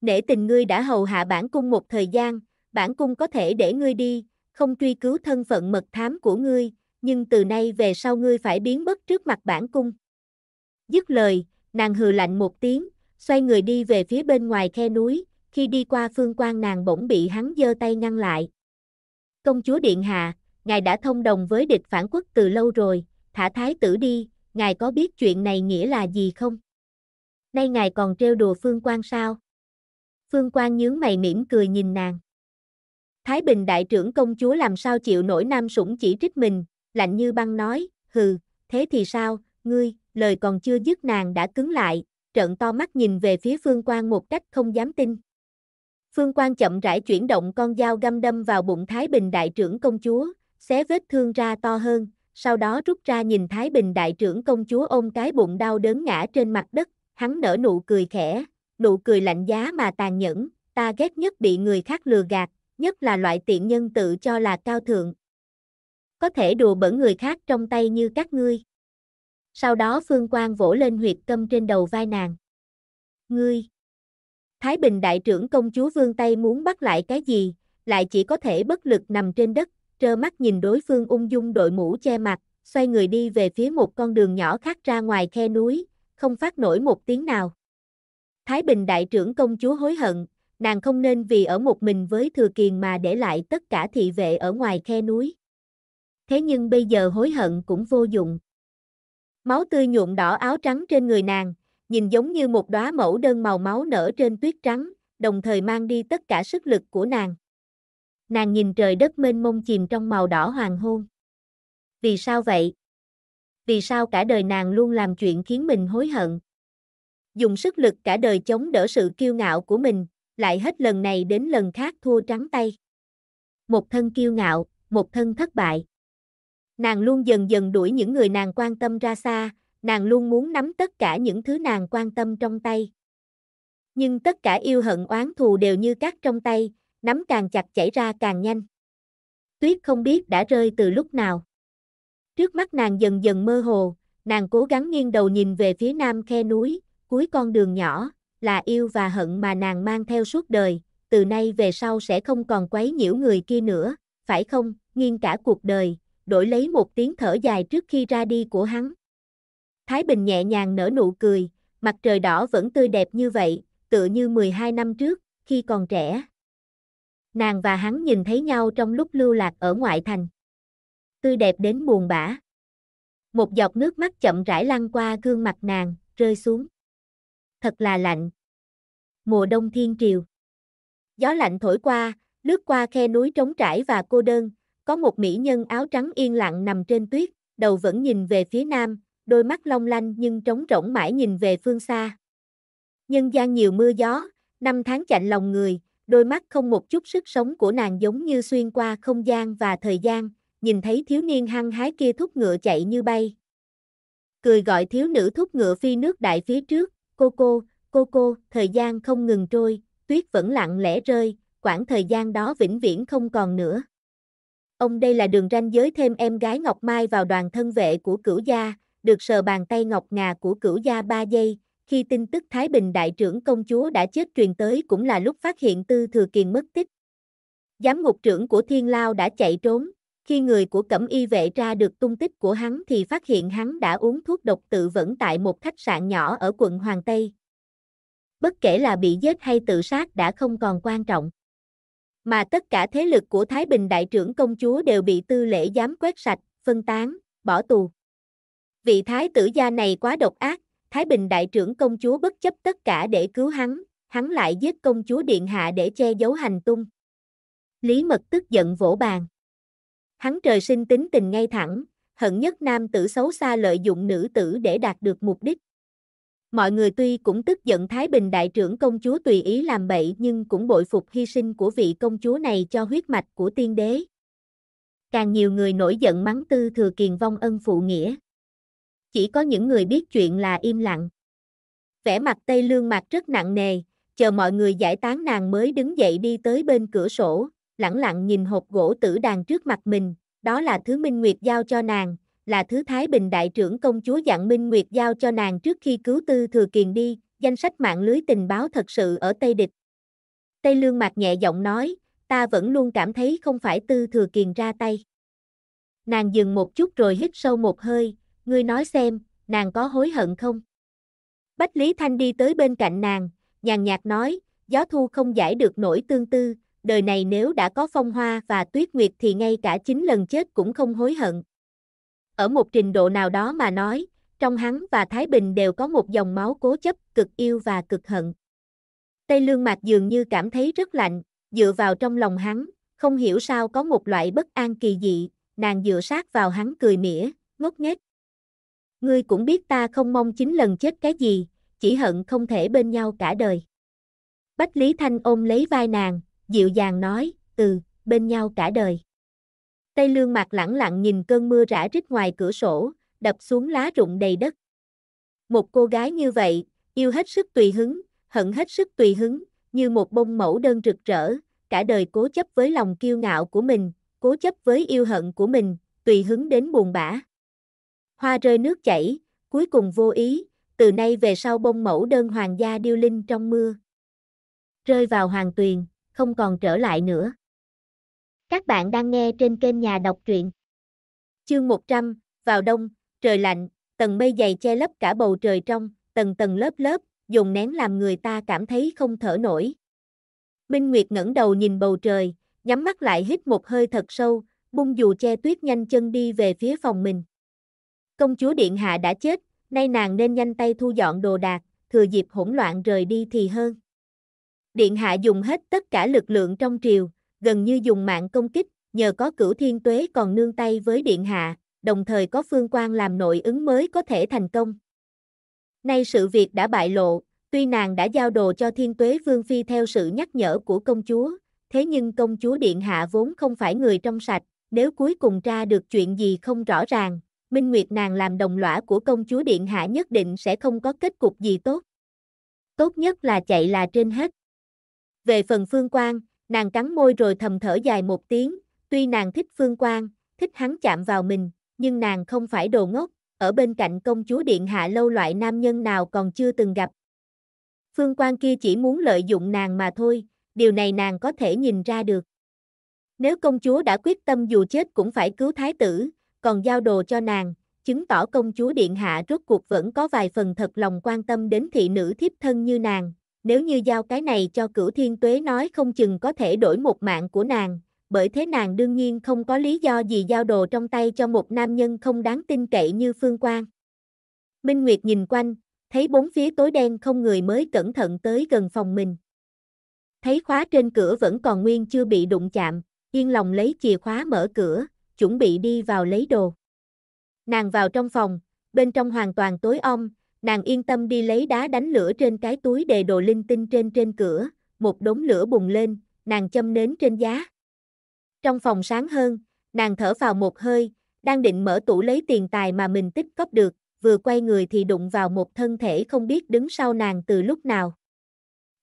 Nể tình ngươi đã hầu hạ bản cung một thời gian, bản cung có thể để ngươi đi, không truy cứu thân phận mật thám của ngươi, nhưng từ nay về sau ngươi phải biến mất trước mặt bản cung. Dứt lời, nàng hừ lạnh một tiếng, xoay người đi về phía bên ngoài khe núi, khi đi qua phương quan nàng bỗng bị hắn giơ tay ngăn lại. Công chúa Điện Hạ, ngài đã thông đồng với địch phản quốc từ lâu rồi, thả thái tử đi, ngài có biết chuyện này nghĩa là gì không? Nay ngài còn trêu đùa phương quan sao? Phương quan nhướng mày mỉm cười nhìn nàng. Thái Bình đại trưởng công chúa làm sao chịu nổi nam sủng chỉ trích mình, lạnh như băng nói, hừ, thế thì sao, ngươi, lời còn chưa dứt nàng đã cứng lại, trợn to mắt nhìn về phía Phương Quang một cách không dám tin. Phương Quang chậm rãi chuyển động con dao găm đâm vào bụng Thái Bình đại trưởng công chúa, xé vết thương ra to hơn, sau đó rút ra nhìn Thái Bình đại trưởng công chúa ôm cái bụng đau đớn ngã trên mặt đất, hắn nở nụ cười khẽ, nụ cười lạnh giá mà tàn nhẫn, ta ghét nhất bị người khác lừa gạt, nhất là loại tiện nhân tự cho là cao thượng. Có thể đùa bỡn người khác trong tay như các ngươi sau đó Phương Quang vỗ lên huyệt tâm trên đầu vai nàng. Ngươi! Thái Bình đại trưởng công chúa vương tay muốn bắt lại cái gì, lại chỉ có thể bất lực nằm trên đất, trơ mắt nhìn đối phương ung dung đội mũ che mặt, xoay người đi về phía một con đường nhỏ khác ra ngoài khe núi, không phát nổi một tiếng nào. Thái Bình đại trưởng công chúa hối hận, nàng không nên vì ở một mình với thừa kiền mà để lại tất cả thị vệ ở ngoài khe núi. Thế nhưng bây giờ hối hận cũng vô dụng. Máu tươi nhuộm đỏ áo trắng trên người nàng, nhìn giống như một đóa mẫu đơn màu máu nở trên tuyết trắng, đồng thời mang đi tất cả sức lực của nàng. Nàng nhìn trời đất mênh mông chìm trong màu đỏ hoàng hôn. Vì sao vậy? Vì sao cả đời nàng luôn làm chuyện khiến mình hối hận? Dùng sức lực cả đời chống đỡ sự kiêu ngạo của mình, lại hết lần này đến lần khác thua trắng tay. Một thân kiêu ngạo, một thân thất bại nàng luôn dần dần đuổi những người nàng quan tâm ra xa, nàng luôn muốn nắm tất cả những thứ nàng quan tâm trong tay. Nhưng tất cả yêu hận oán thù đều như cát trong tay, nắm càng chặt chảy ra càng nhanh. Tuyết không biết đã rơi từ lúc nào. Trước mắt nàng dần dần mơ hồ, nàng cố gắng nghiêng đầu nhìn về phía nam khe núi, cuối con đường nhỏ, là yêu và hận mà nàng mang theo suốt đời, từ nay về sau sẽ không còn quấy nhiễu người kia nữa, phải không, nghiêng cả cuộc đời, đổi lấy một tiếng thở dài trước khi ra đi của hắn. Thái Bình nhẹ nhàng nở nụ cười, mặt trời đỏ vẫn tươi đẹp như vậy, tựa như 12 năm trước, khi còn trẻ. Nàng và hắn nhìn thấy nhau trong lúc lưu lạc ở ngoại thành. Tươi đẹp đến buồn bã. Một giọt nước mắt chậm rãi lăn qua gương mặt nàng, rơi xuống. Thật là lạnh. Mùa đông thiên triều. Gió lạnh thổi qua, lướt qua khe núi trống trải và cô đơn, có một mỹ nhân áo trắng yên lặng nằm trên tuyết, đầu vẫn nhìn về phía nam, đôi mắt long lanh nhưng trống rỗng mãi nhìn về phương xa. Nhân gian nhiều mưa gió, năm tháng chạnh lòng người, đôi mắt không một chút sức sống của nàng giống như xuyên qua không gian và thời gian, nhìn thấy thiếu niên hăng hái kia thúc ngựa chạy như bay. Cười gọi thiếu nữ thúc ngựa phi nước đại phía trước, cô cô, cô cô, thời gian không ngừng trôi, tuyết vẫn lặng lẽ rơi, quãng thời gian đó vĩnh viễn không còn nữa. Ông đây là đường ranh giới thêm em gái Ngọc Mai vào đoàn thân vệ của cửu gia, được sờ bàn tay ngọc ngà của cửu gia 3 giây, khi tin tức Thái Bình đại trưởng công chúa đã chết truyền tới cũng là lúc phát hiện Tư Thừa Kiền mất tích. Giám ngục trưởng của Thiên Lao đã chạy trốn, khi người của Cẩm Y vệ ra được tung tích của hắn thì phát hiện hắn đã uống thuốc độc tự vẫn tại một khách sạn nhỏ ở quận Hoàng Tây. Bất kể là bị giết hay tự sát đã không còn quan trọng mà tất cả thế lực của Thái Bình Đại trưởng công chúa đều bị tư lễ giám quét sạch, phân tán, bỏ tù. Vị thái tử gia này quá độc ác, Thái Bình Đại trưởng công chúa bất chấp tất cả để cứu hắn, hắn lại giết công chúa Điện Hạ để che giấu hành tung. Lý Mật tức giận vỗ bàn. Hắn trời sinh tính tình ngay thẳng, hận nhất nam tử xấu xa lợi dụng nữ tử để đạt được mục đích mọi người tuy cũng tức giận Thái Bình đại trưởng công chúa tùy ý làm bậy nhưng cũng bội phục hy sinh của vị công chúa này cho huyết mạch của tiên đế. Càng nhiều người nổi giận mắng tư thừa kiền vong ân phụ nghĩa. Chỉ có những người biết chuyện là im lặng. Vẻ mặt Tây Lương mặt rất nặng nề, chờ mọi người giải tán nàng mới đứng dậy đi tới bên cửa sổ, lẳng lặng nhìn hộp gỗ tử đàn trước mặt mình, đó là thứ Minh Nguyệt giao cho nàng, là thứ Thái Bình đại trưởng công chúa Dạng Minh Nguyệt giao cho nàng trước khi cứu tư thừa kiền đi, danh sách mạng lưới tình báo thật sự ở Tây Địch. Tây Lương Mạc nhẹ giọng nói, ta vẫn luôn cảm thấy không phải tư thừa kiền ra tay. Nàng dừng một chút rồi hít sâu một hơi, ngươi nói xem, nàng có hối hận không? Bách Lý Thanh đi tới bên cạnh nàng, nhàn nhạt nói, gió thu không giải được nỗi tương tư, đời này nếu đã có phong hoa và tuyết nguyệt thì ngay cả chín lần chết cũng không hối hận. Ở một trình độ nào đó mà nói, trong hắn và Thái Bình đều có một dòng máu cố chấp, cực yêu và cực hận. Tây Lương Mạc dường như cảm thấy rất lạnh, dựa vào trong lòng hắn, không hiểu sao có một loại bất an kỳ dị, nàng dựa sát vào hắn cười mỉa, ngốc nghếch. Ngươi cũng biết ta không mong chính lần chết cái gì, chỉ hận không thể bên nhau cả đời. Bách Lý Thanh ôm lấy vai nàng, dịu dàng nói, ừ, bên nhau cả đời. Tây lương mặt lẳng lặng nhìn cơn mưa rã rít ngoài cửa sổ, đập xuống lá rụng đầy đất. Một cô gái như vậy, yêu hết sức tùy hứng, hận hết sức tùy hứng, như một bông mẫu đơn rực rỡ, cả đời cố chấp với lòng kiêu ngạo của mình, cố chấp với yêu hận của mình, tùy hứng đến buồn bã. Hoa rơi nước chảy, cuối cùng vô ý, từ nay về sau bông mẫu đơn hoàng gia điêu linh trong mưa. Rơi vào hoàng tuyền, không còn trở lại nữa. Các bạn đang nghe trên kênh Nhà đọc truyện. Chương 100, vào đông, trời lạnh, tầng mây dày che lấp cả bầu trời trong, tầng tầng lớp lớp, dùng nén làm người ta cảm thấy không thở nổi. Minh Nguyệt ngẩng đầu nhìn bầu trời, nhắm mắt lại hít một hơi thật sâu, bung dù che tuyết nhanh chân đi về phía phòng mình. Công chúa Điện Hạ đã chết, nay nàng nên nhanh tay thu dọn đồ đạc, thừa dịp hỗn loạn rời đi thì hơn. Điện Hạ dùng hết tất cả lực lượng trong triều, gần như dùng mạng công kích, nhờ có cửu thiên tuế còn nương tay với điện hạ, đồng thời có phương quan làm nội ứng mới có thể thành công. Nay sự việc đã bại lộ, tuy nàng đã giao đồ cho thiên tuế vương phi theo sự nhắc nhở của công chúa, thế nhưng công chúa điện hạ vốn không phải người trong sạch, nếu cuối cùng tra được chuyện gì không rõ ràng, Minh Nguyệt nàng làm đồng lõa của công chúa điện hạ nhất định sẽ không có kết cục gì tốt. Tốt nhất là chạy là trên hết. Về phần phương quan, Nàng cắn môi rồi thầm thở dài một tiếng, tuy nàng thích Phương Quang, thích hắn chạm vào mình, nhưng nàng không phải đồ ngốc, ở bên cạnh công chúa Điện Hạ lâu loại nam nhân nào còn chưa từng gặp. Phương Quang kia chỉ muốn lợi dụng nàng mà thôi, điều này nàng có thể nhìn ra được. Nếu công chúa đã quyết tâm dù chết cũng phải cứu thái tử, còn giao đồ cho nàng, chứng tỏ công chúa Điện Hạ rốt cuộc vẫn có vài phần thật lòng quan tâm đến thị nữ thiếp thân như nàng, nếu như giao cái này cho cửu thiên tuế nói không chừng có thể đổi một mạng của nàng, bởi thế nàng đương nhiên không có lý do gì giao đồ trong tay cho một nam nhân không đáng tin cậy như Phương Quang. Minh Nguyệt nhìn quanh, thấy bốn phía tối đen không người mới cẩn thận tới gần phòng mình. Thấy khóa trên cửa vẫn còn nguyên chưa bị đụng chạm, yên lòng lấy chìa khóa mở cửa, chuẩn bị đi vào lấy đồ. Nàng vào trong phòng, bên trong hoàn toàn tối om, Nàng yên tâm đi lấy đá đánh lửa trên cái túi đề đồ linh tinh trên trên cửa, một đống lửa bùng lên, nàng châm nến trên giá. Trong phòng sáng hơn, nàng thở vào một hơi, đang định mở tủ lấy tiền tài mà mình tích cóp được, vừa quay người thì đụng vào một thân thể không biết đứng sau nàng từ lúc nào.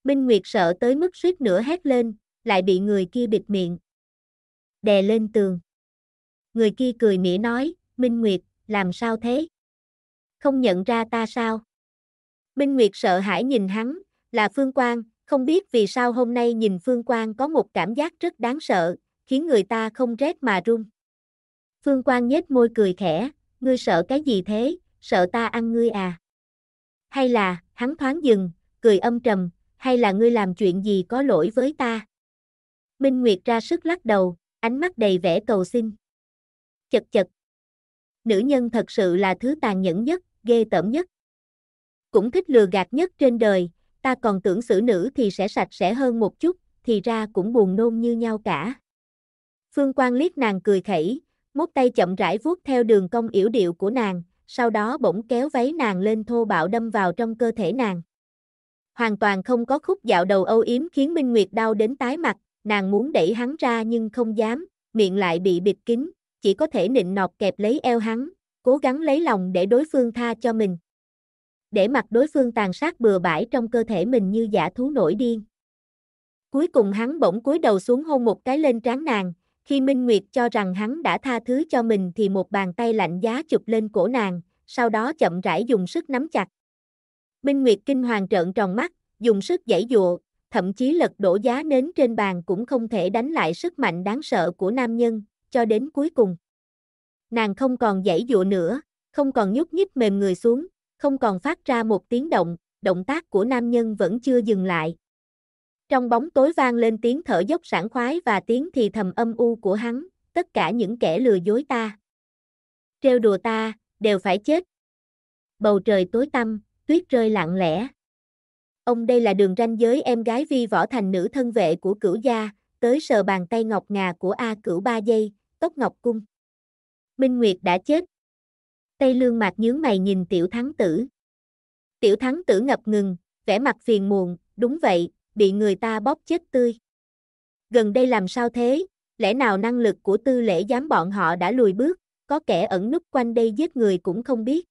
Minh Nguyệt sợ tới mức suýt nữa hét lên, lại bị người kia bịt miệng. Đè lên tường. Người kia cười mỉa nói, Minh Nguyệt, làm sao thế? không nhận ra ta sao? Minh Nguyệt sợ hãi nhìn hắn, là Phương Quang, không biết vì sao hôm nay nhìn Phương Quang có một cảm giác rất đáng sợ, khiến người ta không rét mà run. Phương Quang nhếch môi cười khẽ, ngươi sợ cái gì thế, sợ ta ăn ngươi à? Hay là, hắn thoáng dừng, cười âm trầm, hay là ngươi làm chuyện gì có lỗi với ta? Minh Nguyệt ra sức lắc đầu, ánh mắt đầy vẻ cầu xin. Chật chật. Nữ nhân thật sự là thứ tàn nhẫn nhất, ghê tởm nhất. Cũng thích lừa gạt nhất trên đời, ta còn tưởng xử nữ thì sẽ sạch sẽ hơn một chút, thì ra cũng buồn nôn như nhau cả. Phương Quang liếc nàng cười khẩy, mốt tay chậm rãi vuốt theo đường cong yểu điệu của nàng, sau đó bỗng kéo váy nàng lên thô bạo đâm vào trong cơ thể nàng. Hoàn toàn không có khúc dạo đầu âu yếm khiến Minh Nguyệt đau đến tái mặt, nàng muốn đẩy hắn ra nhưng không dám, miệng lại bị bịt kín, chỉ có thể nịnh nọt kẹp lấy eo hắn, cố gắng lấy lòng để đối phương tha cho mình. Để mặc đối phương tàn sát bừa bãi trong cơ thể mình như giả thú nổi điên. Cuối cùng hắn bỗng cúi đầu xuống hôn một cái lên trán nàng, khi Minh Nguyệt cho rằng hắn đã tha thứ cho mình thì một bàn tay lạnh giá chụp lên cổ nàng, sau đó chậm rãi dùng sức nắm chặt. Minh Nguyệt kinh hoàng trợn tròn mắt, dùng sức giãy dụa, thậm chí lật đổ giá nến trên bàn cũng không thể đánh lại sức mạnh đáng sợ của nam nhân, cho đến cuối cùng nàng không còn giãy dụa nữa, không còn nhúc nhích mềm người xuống, không còn phát ra một tiếng động, động tác của nam nhân vẫn chưa dừng lại. Trong bóng tối vang lên tiếng thở dốc sảng khoái và tiếng thì thầm âm u của hắn, tất cả những kẻ lừa dối ta. Trêu đùa ta, đều phải chết. Bầu trời tối tăm, tuyết rơi lặng lẽ. Ông đây là đường ranh giới em gái vi võ thành nữ thân vệ của cửu gia, tới sờ bàn tay ngọc ngà của A cửu ba giây, tóc ngọc cung. Minh Nguyệt đã chết. Tây Lương Mạc nhướng mày nhìn Tiểu Thắng Tử. Tiểu Thắng Tử ngập ngừng, vẻ mặt phiền muộn, đúng vậy, bị người ta bóp chết tươi. Gần đây làm sao thế, lẽ nào năng lực của tư lễ giám bọn họ đã lùi bước, có kẻ ẩn núp quanh đây giết người cũng không biết.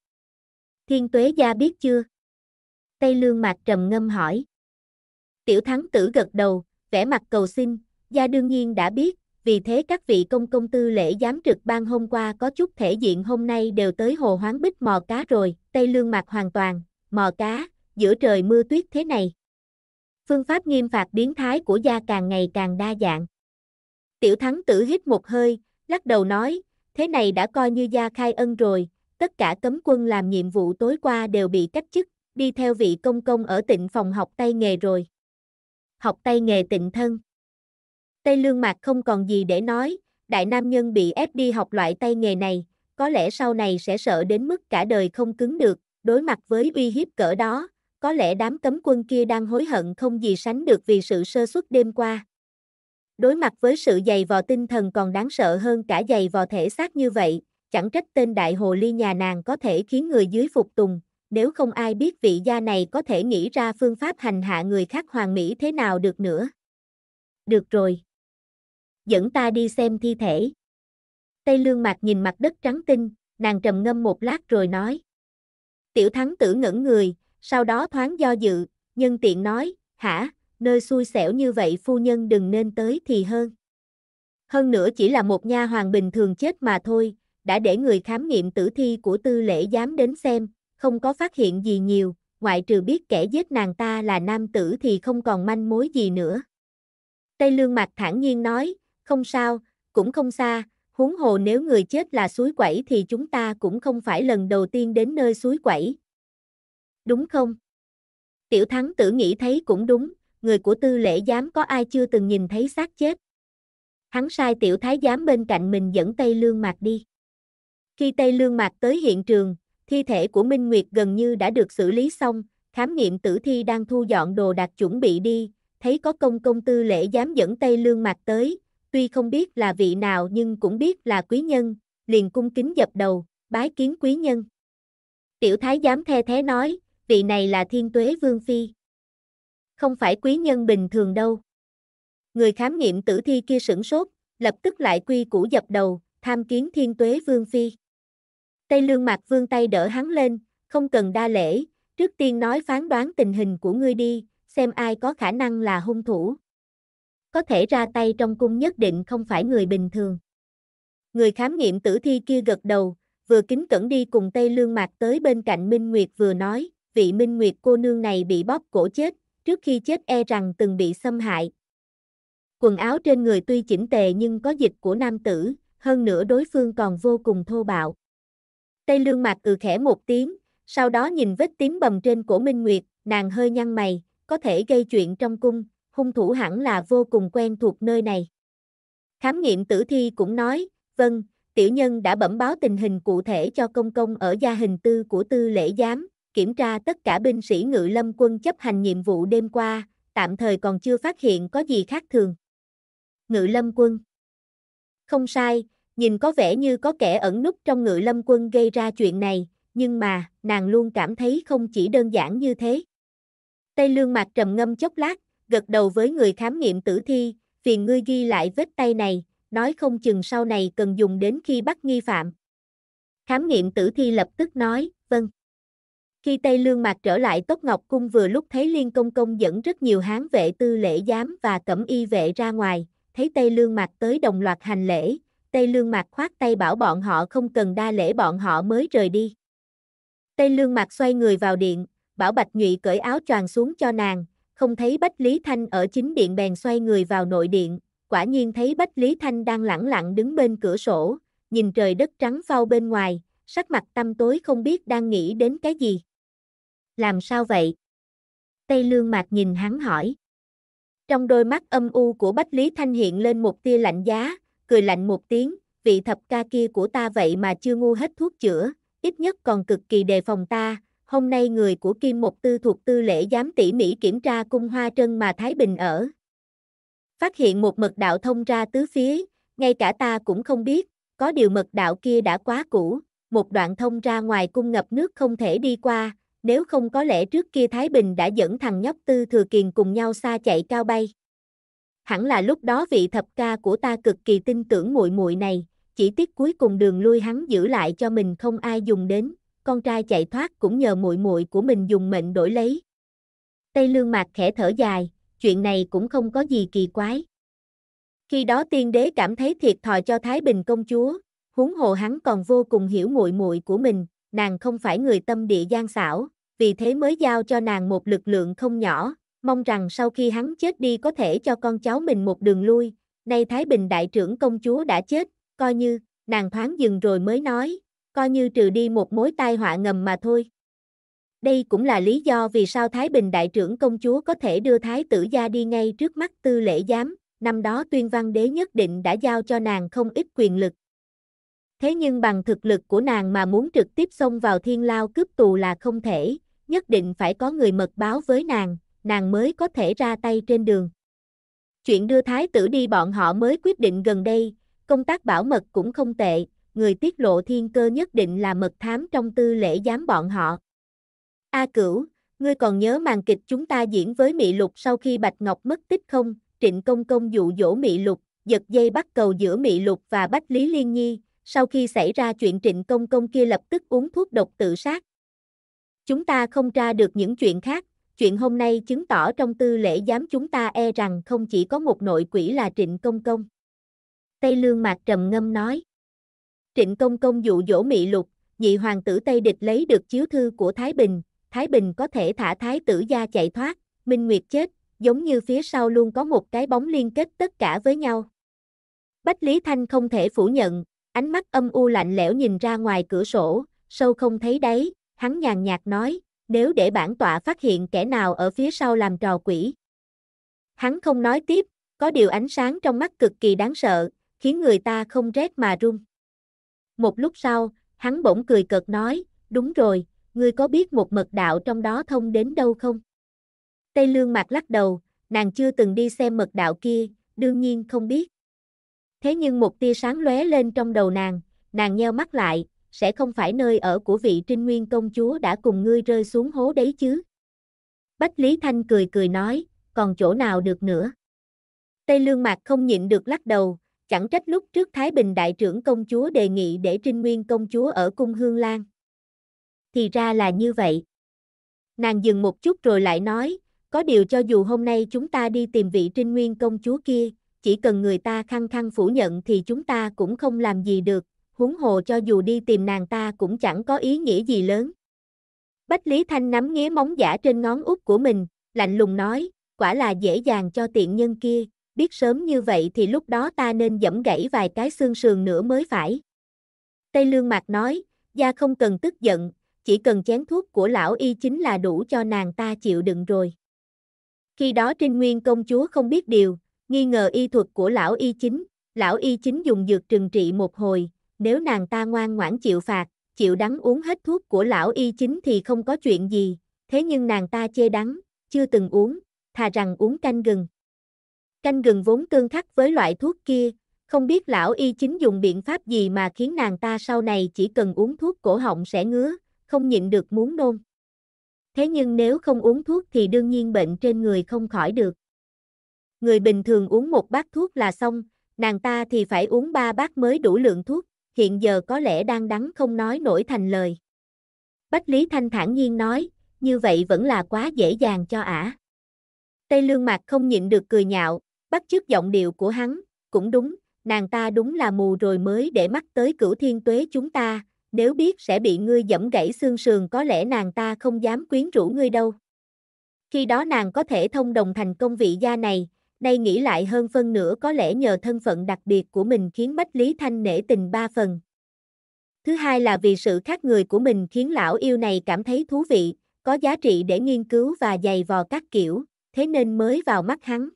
Thiên tuế gia biết chưa? Tây Lương Mạc trầm ngâm hỏi. Tiểu Thắng Tử gật đầu, vẻ mặt cầu xin, gia đương nhiên đã biết, vì thế các vị công công tư lễ giám trực ban hôm qua có chút thể diện hôm nay đều tới hồ hoáng bích mò cá rồi, tây lương mặt hoàn toàn, mò cá, giữa trời mưa tuyết thế này. Phương pháp nghiêm phạt biến thái của gia càng ngày càng đa dạng. Tiểu thắng tử hít một hơi, lắc đầu nói, thế này đã coi như gia khai ân rồi, tất cả cấm quân làm nhiệm vụ tối qua đều bị cách chức, đi theo vị công công ở tịnh phòng học tay nghề rồi. Học tay nghề tịnh thân. Tây Lương Mạc không còn gì để nói, đại nam nhân bị ép đi học loại tay nghề này, có lẽ sau này sẽ sợ đến mức cả đời không cứng được, đối mặt với uy hiếp cỡ đó, có lẽ đám cấm quân kia đang hối hận không gì sánh được vì sự sơ suất đêm qua. Đối mặt với sự dày vò tinh thần còn đáng sợ hơn cả dày vò thể xác như vậy, chẳng trách tên đại hồ ly nhà nàng có thể khiến người dưới phục tùng, nếu không ai biết vị gia này có thể nghĩ ra phương pháp hành hạ người khác hoàn mỹ thế nào được nữa. Được rồi dẫn ta đi xem thi thể. Tây lương mạc nhìn mặt đất trắng tinh, nàng trầm ngâm một lát rồi nói. Tiểu thắng tử ngẩn người, sau đó thoáng do dự, nhân tiện nói, hả, nơi xui xẻo như vậy phu nhân đừng nên tới thì hơn. Hơn nữa chỉ là một nha hoàng bình thường chết mà thôi, đã để người khám nghiệm tử thi của tư lễ dám đến xem, không có phát hiện gì nhiều, ngoại trừ biết kẻ giết nàng ta là nam tử thì không còn manh mối gì nữa. Tây Lương Mạc thản nhiên nói, không sao, cũng không xa, huống hồ nếu người chết là suối quẩy thì chúng ta cũng không phải lần đầu tiên đến nơi suối quẩy. Đúng không? Tiểu thắng tử nghĩ thấy cũng đúng, người của tư lễ giám có ai chưa từng nhìn thấy xác chết. Hắn sai tiểu thái giám bên cạnh mình dẫn Tây Lương Mạc đi. Khi Tây Lương Mạc tới hiện trường, thi thể của Minh Nguyệt gần như đã được xử lý xong, khám nghiệm tử thi đang thu dọn đồ đạc chuẩn bị đi, thấy có công công tư lễ dám dẫn Tây Lương Mạc tới, tuy không biết là vị nào nhưng cũng biết là quý nhân, liền cung kính dập đầu, bái kiến quý nhân. Tiểu thái giám the thế nói, vị này là thiên tuế vương phi. Không phải quý nhân bình thường đâu. Người khám nghiệm tử thi kia sửng sốt, lập tức lại quy củ dập đầu, tham kiến thiên tuế vương phi. Tây lương mạc vương tay đỡ hắn lên, không cần đa lễ, trước tiên nói phán đoán tình hình của ngươi đi, xem ai có khả năng là hung thủ có thể ra tay trong cung nhất định không phải người bình thường. Người khám nghiệm tử thi kia gật đầu, vừa kính cẩn đi cùng Tây Lương Mạc tới bên cạnh Minh Nguyệt vừa nói, vị Minh Nguyệt cô nương này bị bóp cổ chết, trước khi chết e rằng từng bị xâm hại. Quần áo trên người tuy chỉnh tề nhưng có dịch của nam tử, hơn nữa đối phương còn vô cùng thô bạo. Tây Lương Mạc ừ khẽ một tiếng, sau đó nhìn vết tím bầm trên cổ Minh Nguyệt, nàng hơi nhăn mày, có thể gây chuyện trong cung, hung thủ hẳn là vô cùng quen thuộc nơi này. Khám nghiệm tử thi cũng nói, vâng, tiểu nhân đã bẩm báo tình hình cụ thể cho công công ở gia hình tư của tư lễ giám, kiểm tra tất cả binh sĩ ngự lâm quân chấp hành nhiệm vụ đêm qua, tạm thời còn chưa phát hiện có gì khác thường. Ngự lâm quân Không sai, nhìn có vẻ như có kẻ ẩn núp trong ngự lâm quân gây ra chuyện này, nhưng mà, nàng luôn cảm thấy không chỉ đơn giản như thế. Tây lương mặt trầm ngâm chốc lát, gật đầu với người khám nghiệm tử thi, phiền ngươi ghi lại vết tay này, nói không chừng sau này cần dùng đến khi bắt nghi phạm. Khám nghiệm tử thi lập tức nói, vâng. Khi Tây Lương Mạc trở lại tốt Ngọc Cung vừa lúc thấy Liên Công Công dẫn rất nhiều hán vệ tư lễ giám và cẩm y vệ ra ngoài, thấy Tây Lương Mạc tới đồng loạt hành lễ, Tây Lương Mạc khoát tay bảo bọn họ không cần đa lễ bọn họ mới rời đi. Tây Lương Mạc xoay người vào điện, bảo Bạch Nhụy cởi áo choàng xuống cho nàng, không thấy Bách Lý Thanh ở chính điện bèn xoay người vào nội điện, quả nhiên thấy Bách Lý Thanh đang lẳng lặng đứng bên cửa sổ, nhìn trời đất trắng phao bên ngoài, sắc mặt tâm tối không biết đang nghĩ đến cái gì. Làm sao vậy? Tây Lương Mạc nhìn hắn hỏi. Trong đôi mắt âm u của Bách Lý Thanh hiện lên một tia lạnh giá, cười lạnh một tiếng, vị thập ca kia của ta vậy mà chưa ngu hết thuốc chữa, ít nhất còn cực kỳ đề phòng ta, hôm nay người của Kim Mục Tư thuộc tư lễ giám tỉ mỉ kiểm tra cung hoa trân mà Thái Bình ở. Phát hiện một mật đạo thông ra tứ phía, ngay cả ta cũng không biết, có điều mật đạo kia đã quá cũ, một đoạn thông ra ngoài cung ngập nước không thể đi qua, nếu không có lẽ trước kia Thái Bình đã dẫn thằng nhóc Tư Thừa Kiền cùng nhau xa chạy cao bay. Hẳn là lúc đó vị thập ca của ta cực kỳ tin tưởng muội muội này, chỉ tiếc cuối cùng đường lui hắn giữ lại cho mình không ai dùng đến con trai chạy thoát cũng nhờ muội muội của mình dùng mệnh đổi lấy. Tây Lương Mạc khẽ thở dài, chuyện này cũng không có gì kỳ quái. Khi đó tiên đế cảm thấy thiệt thòi cho Thái Bình công chúa, huống hồ hắn còn vô cùng hiểu muội muội của mình, nàng không phải người tâm địa gian xảo, vì thế mới giao cho nàng một lực lượng không nhỏ, mong rằng sau khi hắn chết đi có thể cho con cháu mình một đường lui. Nay Thái Bình đại trưởng công chúa đã chết, coi như nàng thoáng dừng rồi mới nói, coi như trừ đi một mối tai họa ngầm mà thôi. Đây cũng là lý do vì sao Thái Bình Đại trưởng công chúa có thể đưa Thái tử ra đi ngay trước mắt tư lễ giám, năm đó tuyên văn đế nhất định đã giao cho nàng không ít quyền lực. Thế nhưng bằng thực lực của nàng mà muốn trực tiếp xông vào thiên lao cướp tù là không thể, nhất định phải có người mật báo với nàng, nàng mới có thể ra tay trên đường. Chuyện đưa thái tử đi bọn họ mới quyết định gần đây, công tác bảo mật cũng không tệ, người tiết lộ thiên cơ nhất định là mật thám trong tư lễ giám bọn họ. A Cửu, ngươi còn nhớ màn kịch chúng ta diễn với Mị Lục sau khi Bạch Ngọc mất tích không? Trịnh Công Công dụ dỗ Mị Lục, giật dây bắt cầu giữa Mị Lục và Bách Lý Liên Nhi, sau khi xảy ra chuyện Trịnh Công Công kia lập tức uống thuốc độc tự sát. Chúng ta không tra được những chuyện khác, chuyện hôm nay chứng tỏ trong tư lễ giám chúng ta e rằng không chỉ có một nội quỷ là Trịnh Công Công. Tây Lương Mạc trầm ngâm nói. Trịnh Công Công dụ dỗ mị lục, nhị hoàng tử Tây Địch lấy được chiếu thư của Thái Bình, Thái Bình có thể thả Thái tử gia chạy thoát, Minh Nguyệt chết, giống như phía sau luôn có một cái bóng liên kết tất cả với nhau. Bách Lý Thanh không thể phủ nhận, ánh mắt âm u lạnh lẽo nhìn ra ngoài cửa sổ, sâu không thấy đáy, hắn nhàn nhạt nói, nếu để bản tọa phát hiện kẻ nào ở phía sau làm trò quỷ. Hắn không nói tiếp, có điều ánh sáng trong mắt cực kỳ đáng sợ, khiến người ta không rét mà run. Một lúc sau, hắn bỗng cười cợt nói, đúng rồi, ngươi có biết một mật đạo trong đó thông đến đâu không? Tây Lương Mạc lắc đầu, nàng chưa từng đi xem mật đạo kia, đương nhiên không biết. Thế nhưng một tia sáng lóe lên trong đầu nàng, nàng nheo mắt lại, sẽ không phải nơi ở của vị trinh nguyên công chúa đã cùng ngươi rơi xuống hố đấy chứ. Bách Lý Thanh cười cười nói, còn chỗ nào được nữa. Tây Lương Mạc không nhịn được lắc đầu, Chẳng trách lúc trước Thái Bình Đại trưởng công chúa đề nghị để Trinh Nguyên công chúa ở cung Hương Lan. Thì ra là như vậy. Nàng dừng một chút rồi lại nói, có điều cho dù hôm nay chúng ta đi tìm vị Trinh Nguyên công chúa kia, chỉ cần người ta khăng khăng phủ nhận thì chúng ta cũng không làm gì được, huống hồ cho dù đi tìm nàng ta cũng chẳng có ý nghĩa gì lớn. Bách Lý Thanh nắm nghía móng giả trên ngón út của mình, lạnh lùng nói, quả là dễ dàng cho tiện nhân kia, biết sớm như vậy thì lúc đó ta nên dẫm gãy vài cái xương sườn nữa mới phải. Tây Lương Mạc nói, gia không cần tức giận, chỉ cần chén thuốc của lão y chính là đủ cho nàng ta chịu đựng rồi. Khi đó Trinh Nguyên công chúa không biết điều, nghi ngờ y thuật của lão y chính, lão y chính dùng dược trừng trị một hồi, nếu nàng ta ngoan ngoãn chịu phạt, chịu đắng uống hết thuốc của lão y chính thì không có chuyện gì, thế nhưng nàng ta chê đắng, chưa từng uống, thà rằng uống canh gừng. Canh gừng vốn tương khắc với loại thuốc kia, không biết lão y chính dùng biện pháp gì mà khiến nàng ta sau này chỉ cần uống thuốc cổ họng sẽ ngứa, không nhịn được muốn nôn. Thế nhưng nếu không uống thuốc thì đương nhiên bệnh trên người không khỏi được. Người bình thường uống một bát thuốc là xong, nàng ta thì phải uống ba bát mới đủ lượng thuốc, hiện giờ có lẽ đang đắng không nói nổi thành lời. Bách Lý Thanh thản nhiên nói, như vậy vẫn là quá dễ dàng cho ả. Tây Lương Mạc không nhịn được cười nhạo, bắt chước giọng điệu của hắn, cũng đúng, nàng ta đúng là mù rồi mới để mắt tới cửu thiên tuế chúng ta, nếu biết sẽ bị ngươi dẫm gãy xương sườn có lẽ nàng ta không dám quyến rũ ngươi đâu. Khi đó nàng có thể thông đồng thành công vị gia này, nay nghĩ lại hơn phân nữa có lẽ nhờ thân phận đặc biệt của mình khiến Bách Lý Thanh nể tình ba phần. Thứ hai là vì sự khác người của mình khiến lão yêu này cảm thấy thú vị, có giá trị để nghiên cứu và dày vò các kiểu, thế nên mới vào mắt hắn.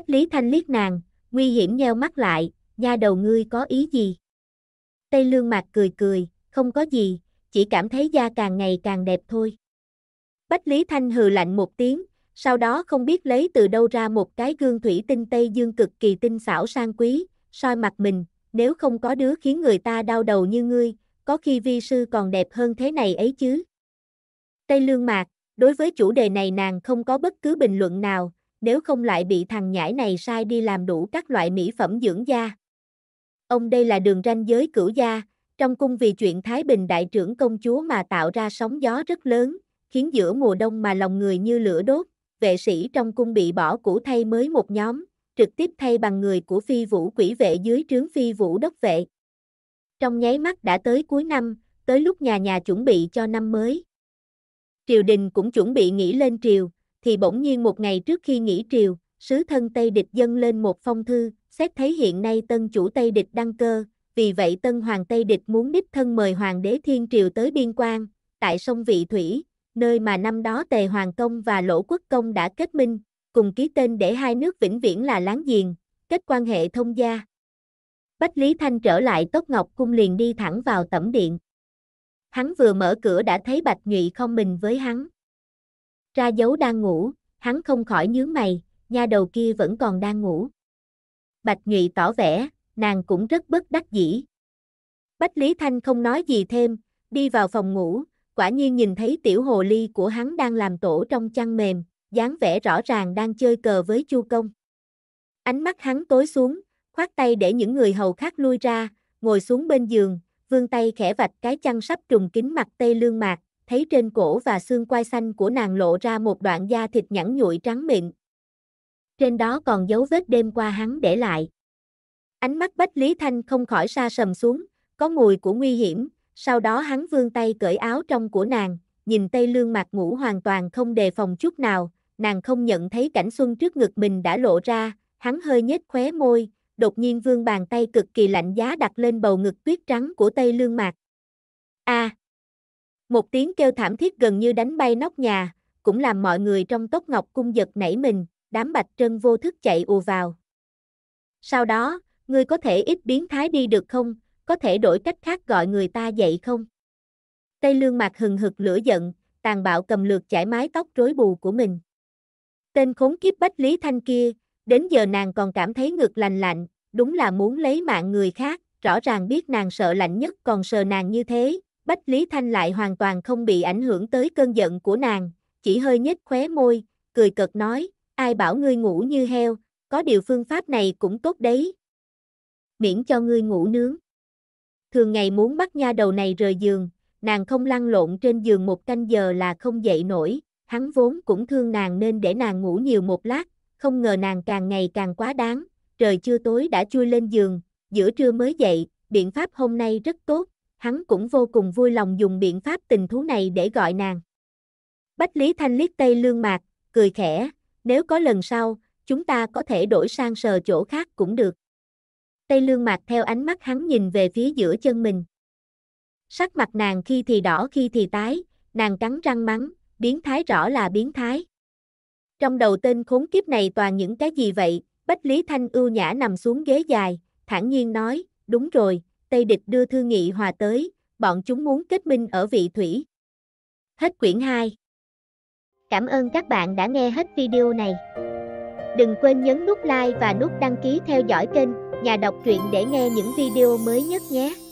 Bách Lý Thanh liếc nàng, nguy hiểm nheo mắt lại, nha đầu ngươi có ý gì? Tây Lương Mạc cười cười, không có gì, chỉ cảm thấy da càng ngày càng đẹp thôi. Bách Lý Thanh hừ lạnh một tiếng, sau đó không biết lấy từ đâu ra một cái gương thủy tinh Tây Dương cực kỳ tinh xảo sang quý, soi mặt mình, nếu không có đứa khiến người ta đau đầu như ngươi, có khi vi sư còn đẹp hơn thế này ấy chứ. Tây Lương Mạc, đối với chủ đề này nàng không có bất cứ bình luận nào, nếu không lại bị thằng nhãi này sai đi làm đủ các loại mỹ phẩm dưỡng da. Ông đây là đường ranh giới cửu gia, trong cung vì chuyện Thái Bình đại trưởng công chúa mà tạo ra sóng gió rất lớn, khiến giữa mùa đông mà lòng người như lửa đốt, vệ sĩ trong cung bị bỏ cũ thay mới một nhóm, trực tiếp thay bằng người của phi vũ quỷ vệ dưới trướng phi vũ đốc vệ. Trong nháy mắt đã tới cuối năm, tới lúc nhà nhà chuẩn bị cho năm mới. Triều đình cũng chuẩn bị nghỉ lên triều, thì bỗng nhiên một ngày trước khi nghỉ triều, sứ thân Tây Địch dâng lên một phong thư, xét thấy hiện nay tân chủ Tây Địch đăng cơ, vì vậy tân hoàng Tây Địch muốn đích thân mời hoàng đế Thiên Triều tới biên quan, tại sông Vị Thủy, nơi mà năm đó Tề Hoàng Công và Lỗ Quốc Công đã kết minh, cùng ký tên để hai nước vĩnh viễn là láng giềng, kết quan hệ thông gia. Bách Lý Thanh trở lại Tốc Ngọc Cung liền đi thẳng vào tẩm điện. Hắn vừa mở cửa đã thấy Bạch Nhụy không mình với hắn ra dấu đang ngủ, hắn không khỏi nhướng mày, nha đầu kia vẫn còn đang ngủ. Bạch Nhụy tỏ vẻ, nàng cũng rất bất đắc dĩ. Bách Lý Thanh không nói gì thêm, đi vào phòng ngủ, quả nhiên nhìn thấy tiểu hồ ly của hắn đang làm tổ trong chăn mềm, dáng vẻ rõ ràng đang chơi cờ với Chu Công. Ánh mắt hắn tối xuống, khoát tay để những người hầu khác lui ra, ngồi xuống bên giường, vươn tay khẽ vạch cái chăn sắp trùng kín mặt tây lương mạc, thấy trên cổ và xương quai xanh của nàng lộ ra một đoạn da thịt nhẵn nhụi trắng mịn. Trên đó còn dấu vết đêm qua hắn để lại. Ánh mắt Bách Lý Thanh không khỏi xa sầm xuống, có mùi của nguy hiểm, sau đó hắn vươn tay cởi áo trong của nàng, nhìn tay lương mặt ngủ hoàn toàn không đề phòng chút nào, nàng không nhận thấy cảnh xuân trước ngực mình đã lộ ra, hắn hơi nhếch khóe môi, đột nhiên vương bàn tay cực kỳ lạnh giá đặt lên bầu ngực tuyết trắng của tay lương mạc. A, à, một tiếng kêu thảm thiết gần như đánh bay nóc nhà, cũng làm mọi người trong tốc ngọc cung giật nảy mình, đám bạch trân vô thức chạy ùa vào. Sau đó, ngươi có thể ít biến thái đi được không, có thể đổi cách khác gọi người ta dậy không? Tây lương mặt hừng hực lửa giận, tàn bạo cầm lượt chải mái tóc rối bù của mình. Tên khốn kiếp bách Lý Thanh kia, đến giờ nàng còn cảm thấy ngực lành lạnh, đúng là muốn lấy mạng người khác, rõ ràng biết nàng sợ lạnh nhất còn sờ nàng như thế, Bách Lý Thanh lại hoàn toàn không bị ảnh hưởng tới cơn giận của nàng, chỉ hơi nhếch khóe môi, cười cợt nói, ai bảo ngươi ngủ như heo, có điều phương pháp này cũng tốt đấy. Miễn cho ngươi ngủ nướng. Thường ngày muốn bắt nha đầu này rời giường, nàng không lăn lộn trên giường một canh giờ là không dậy nổi, hắn vốn cũng thương nàng nên để nàng ngủ nhiều một lát, không ngờ nàng càng ngày càng quá đáng, trời chưa tối đã chui lên giường, giữa trưa mới dậy, biện pháp hôm nay rất tốt, hắn cũng vô cùng vui lòng dùng biện pháp tình thú này để gọi nàng. Bách Lý Thanh liếc tây lương mạc, cười khẽ, nếu có lần sau, chúng ta có thể đổi sang sờ chỗ khác cũng được. Tây lương mạc theo ánh mắt hắn nhìn về phía giữa chân mình. Sắc mặt nàng khi thì đỏ khi thì tái, nàng cắn răng mắng, biến thái rõ là biến thái. Trong đầu tên khốn kiếp này toàn những cái gì vậy, Bách Lý Thanh ưu nhã nằm xuống ghế dài, thản nhiên nói, đúng rồi, Tây Địch đưa thư nghị hòa tới, bọn chúng muốn kết minh ở vị thủy. Hết quyển 2. Cảm ơn các bạn đã nghe hết video này. Đừng quên nhấn nút like và nút đăng ký theo dõi kênh Nhà đọc truyện để nghe những video mới nhất nhé.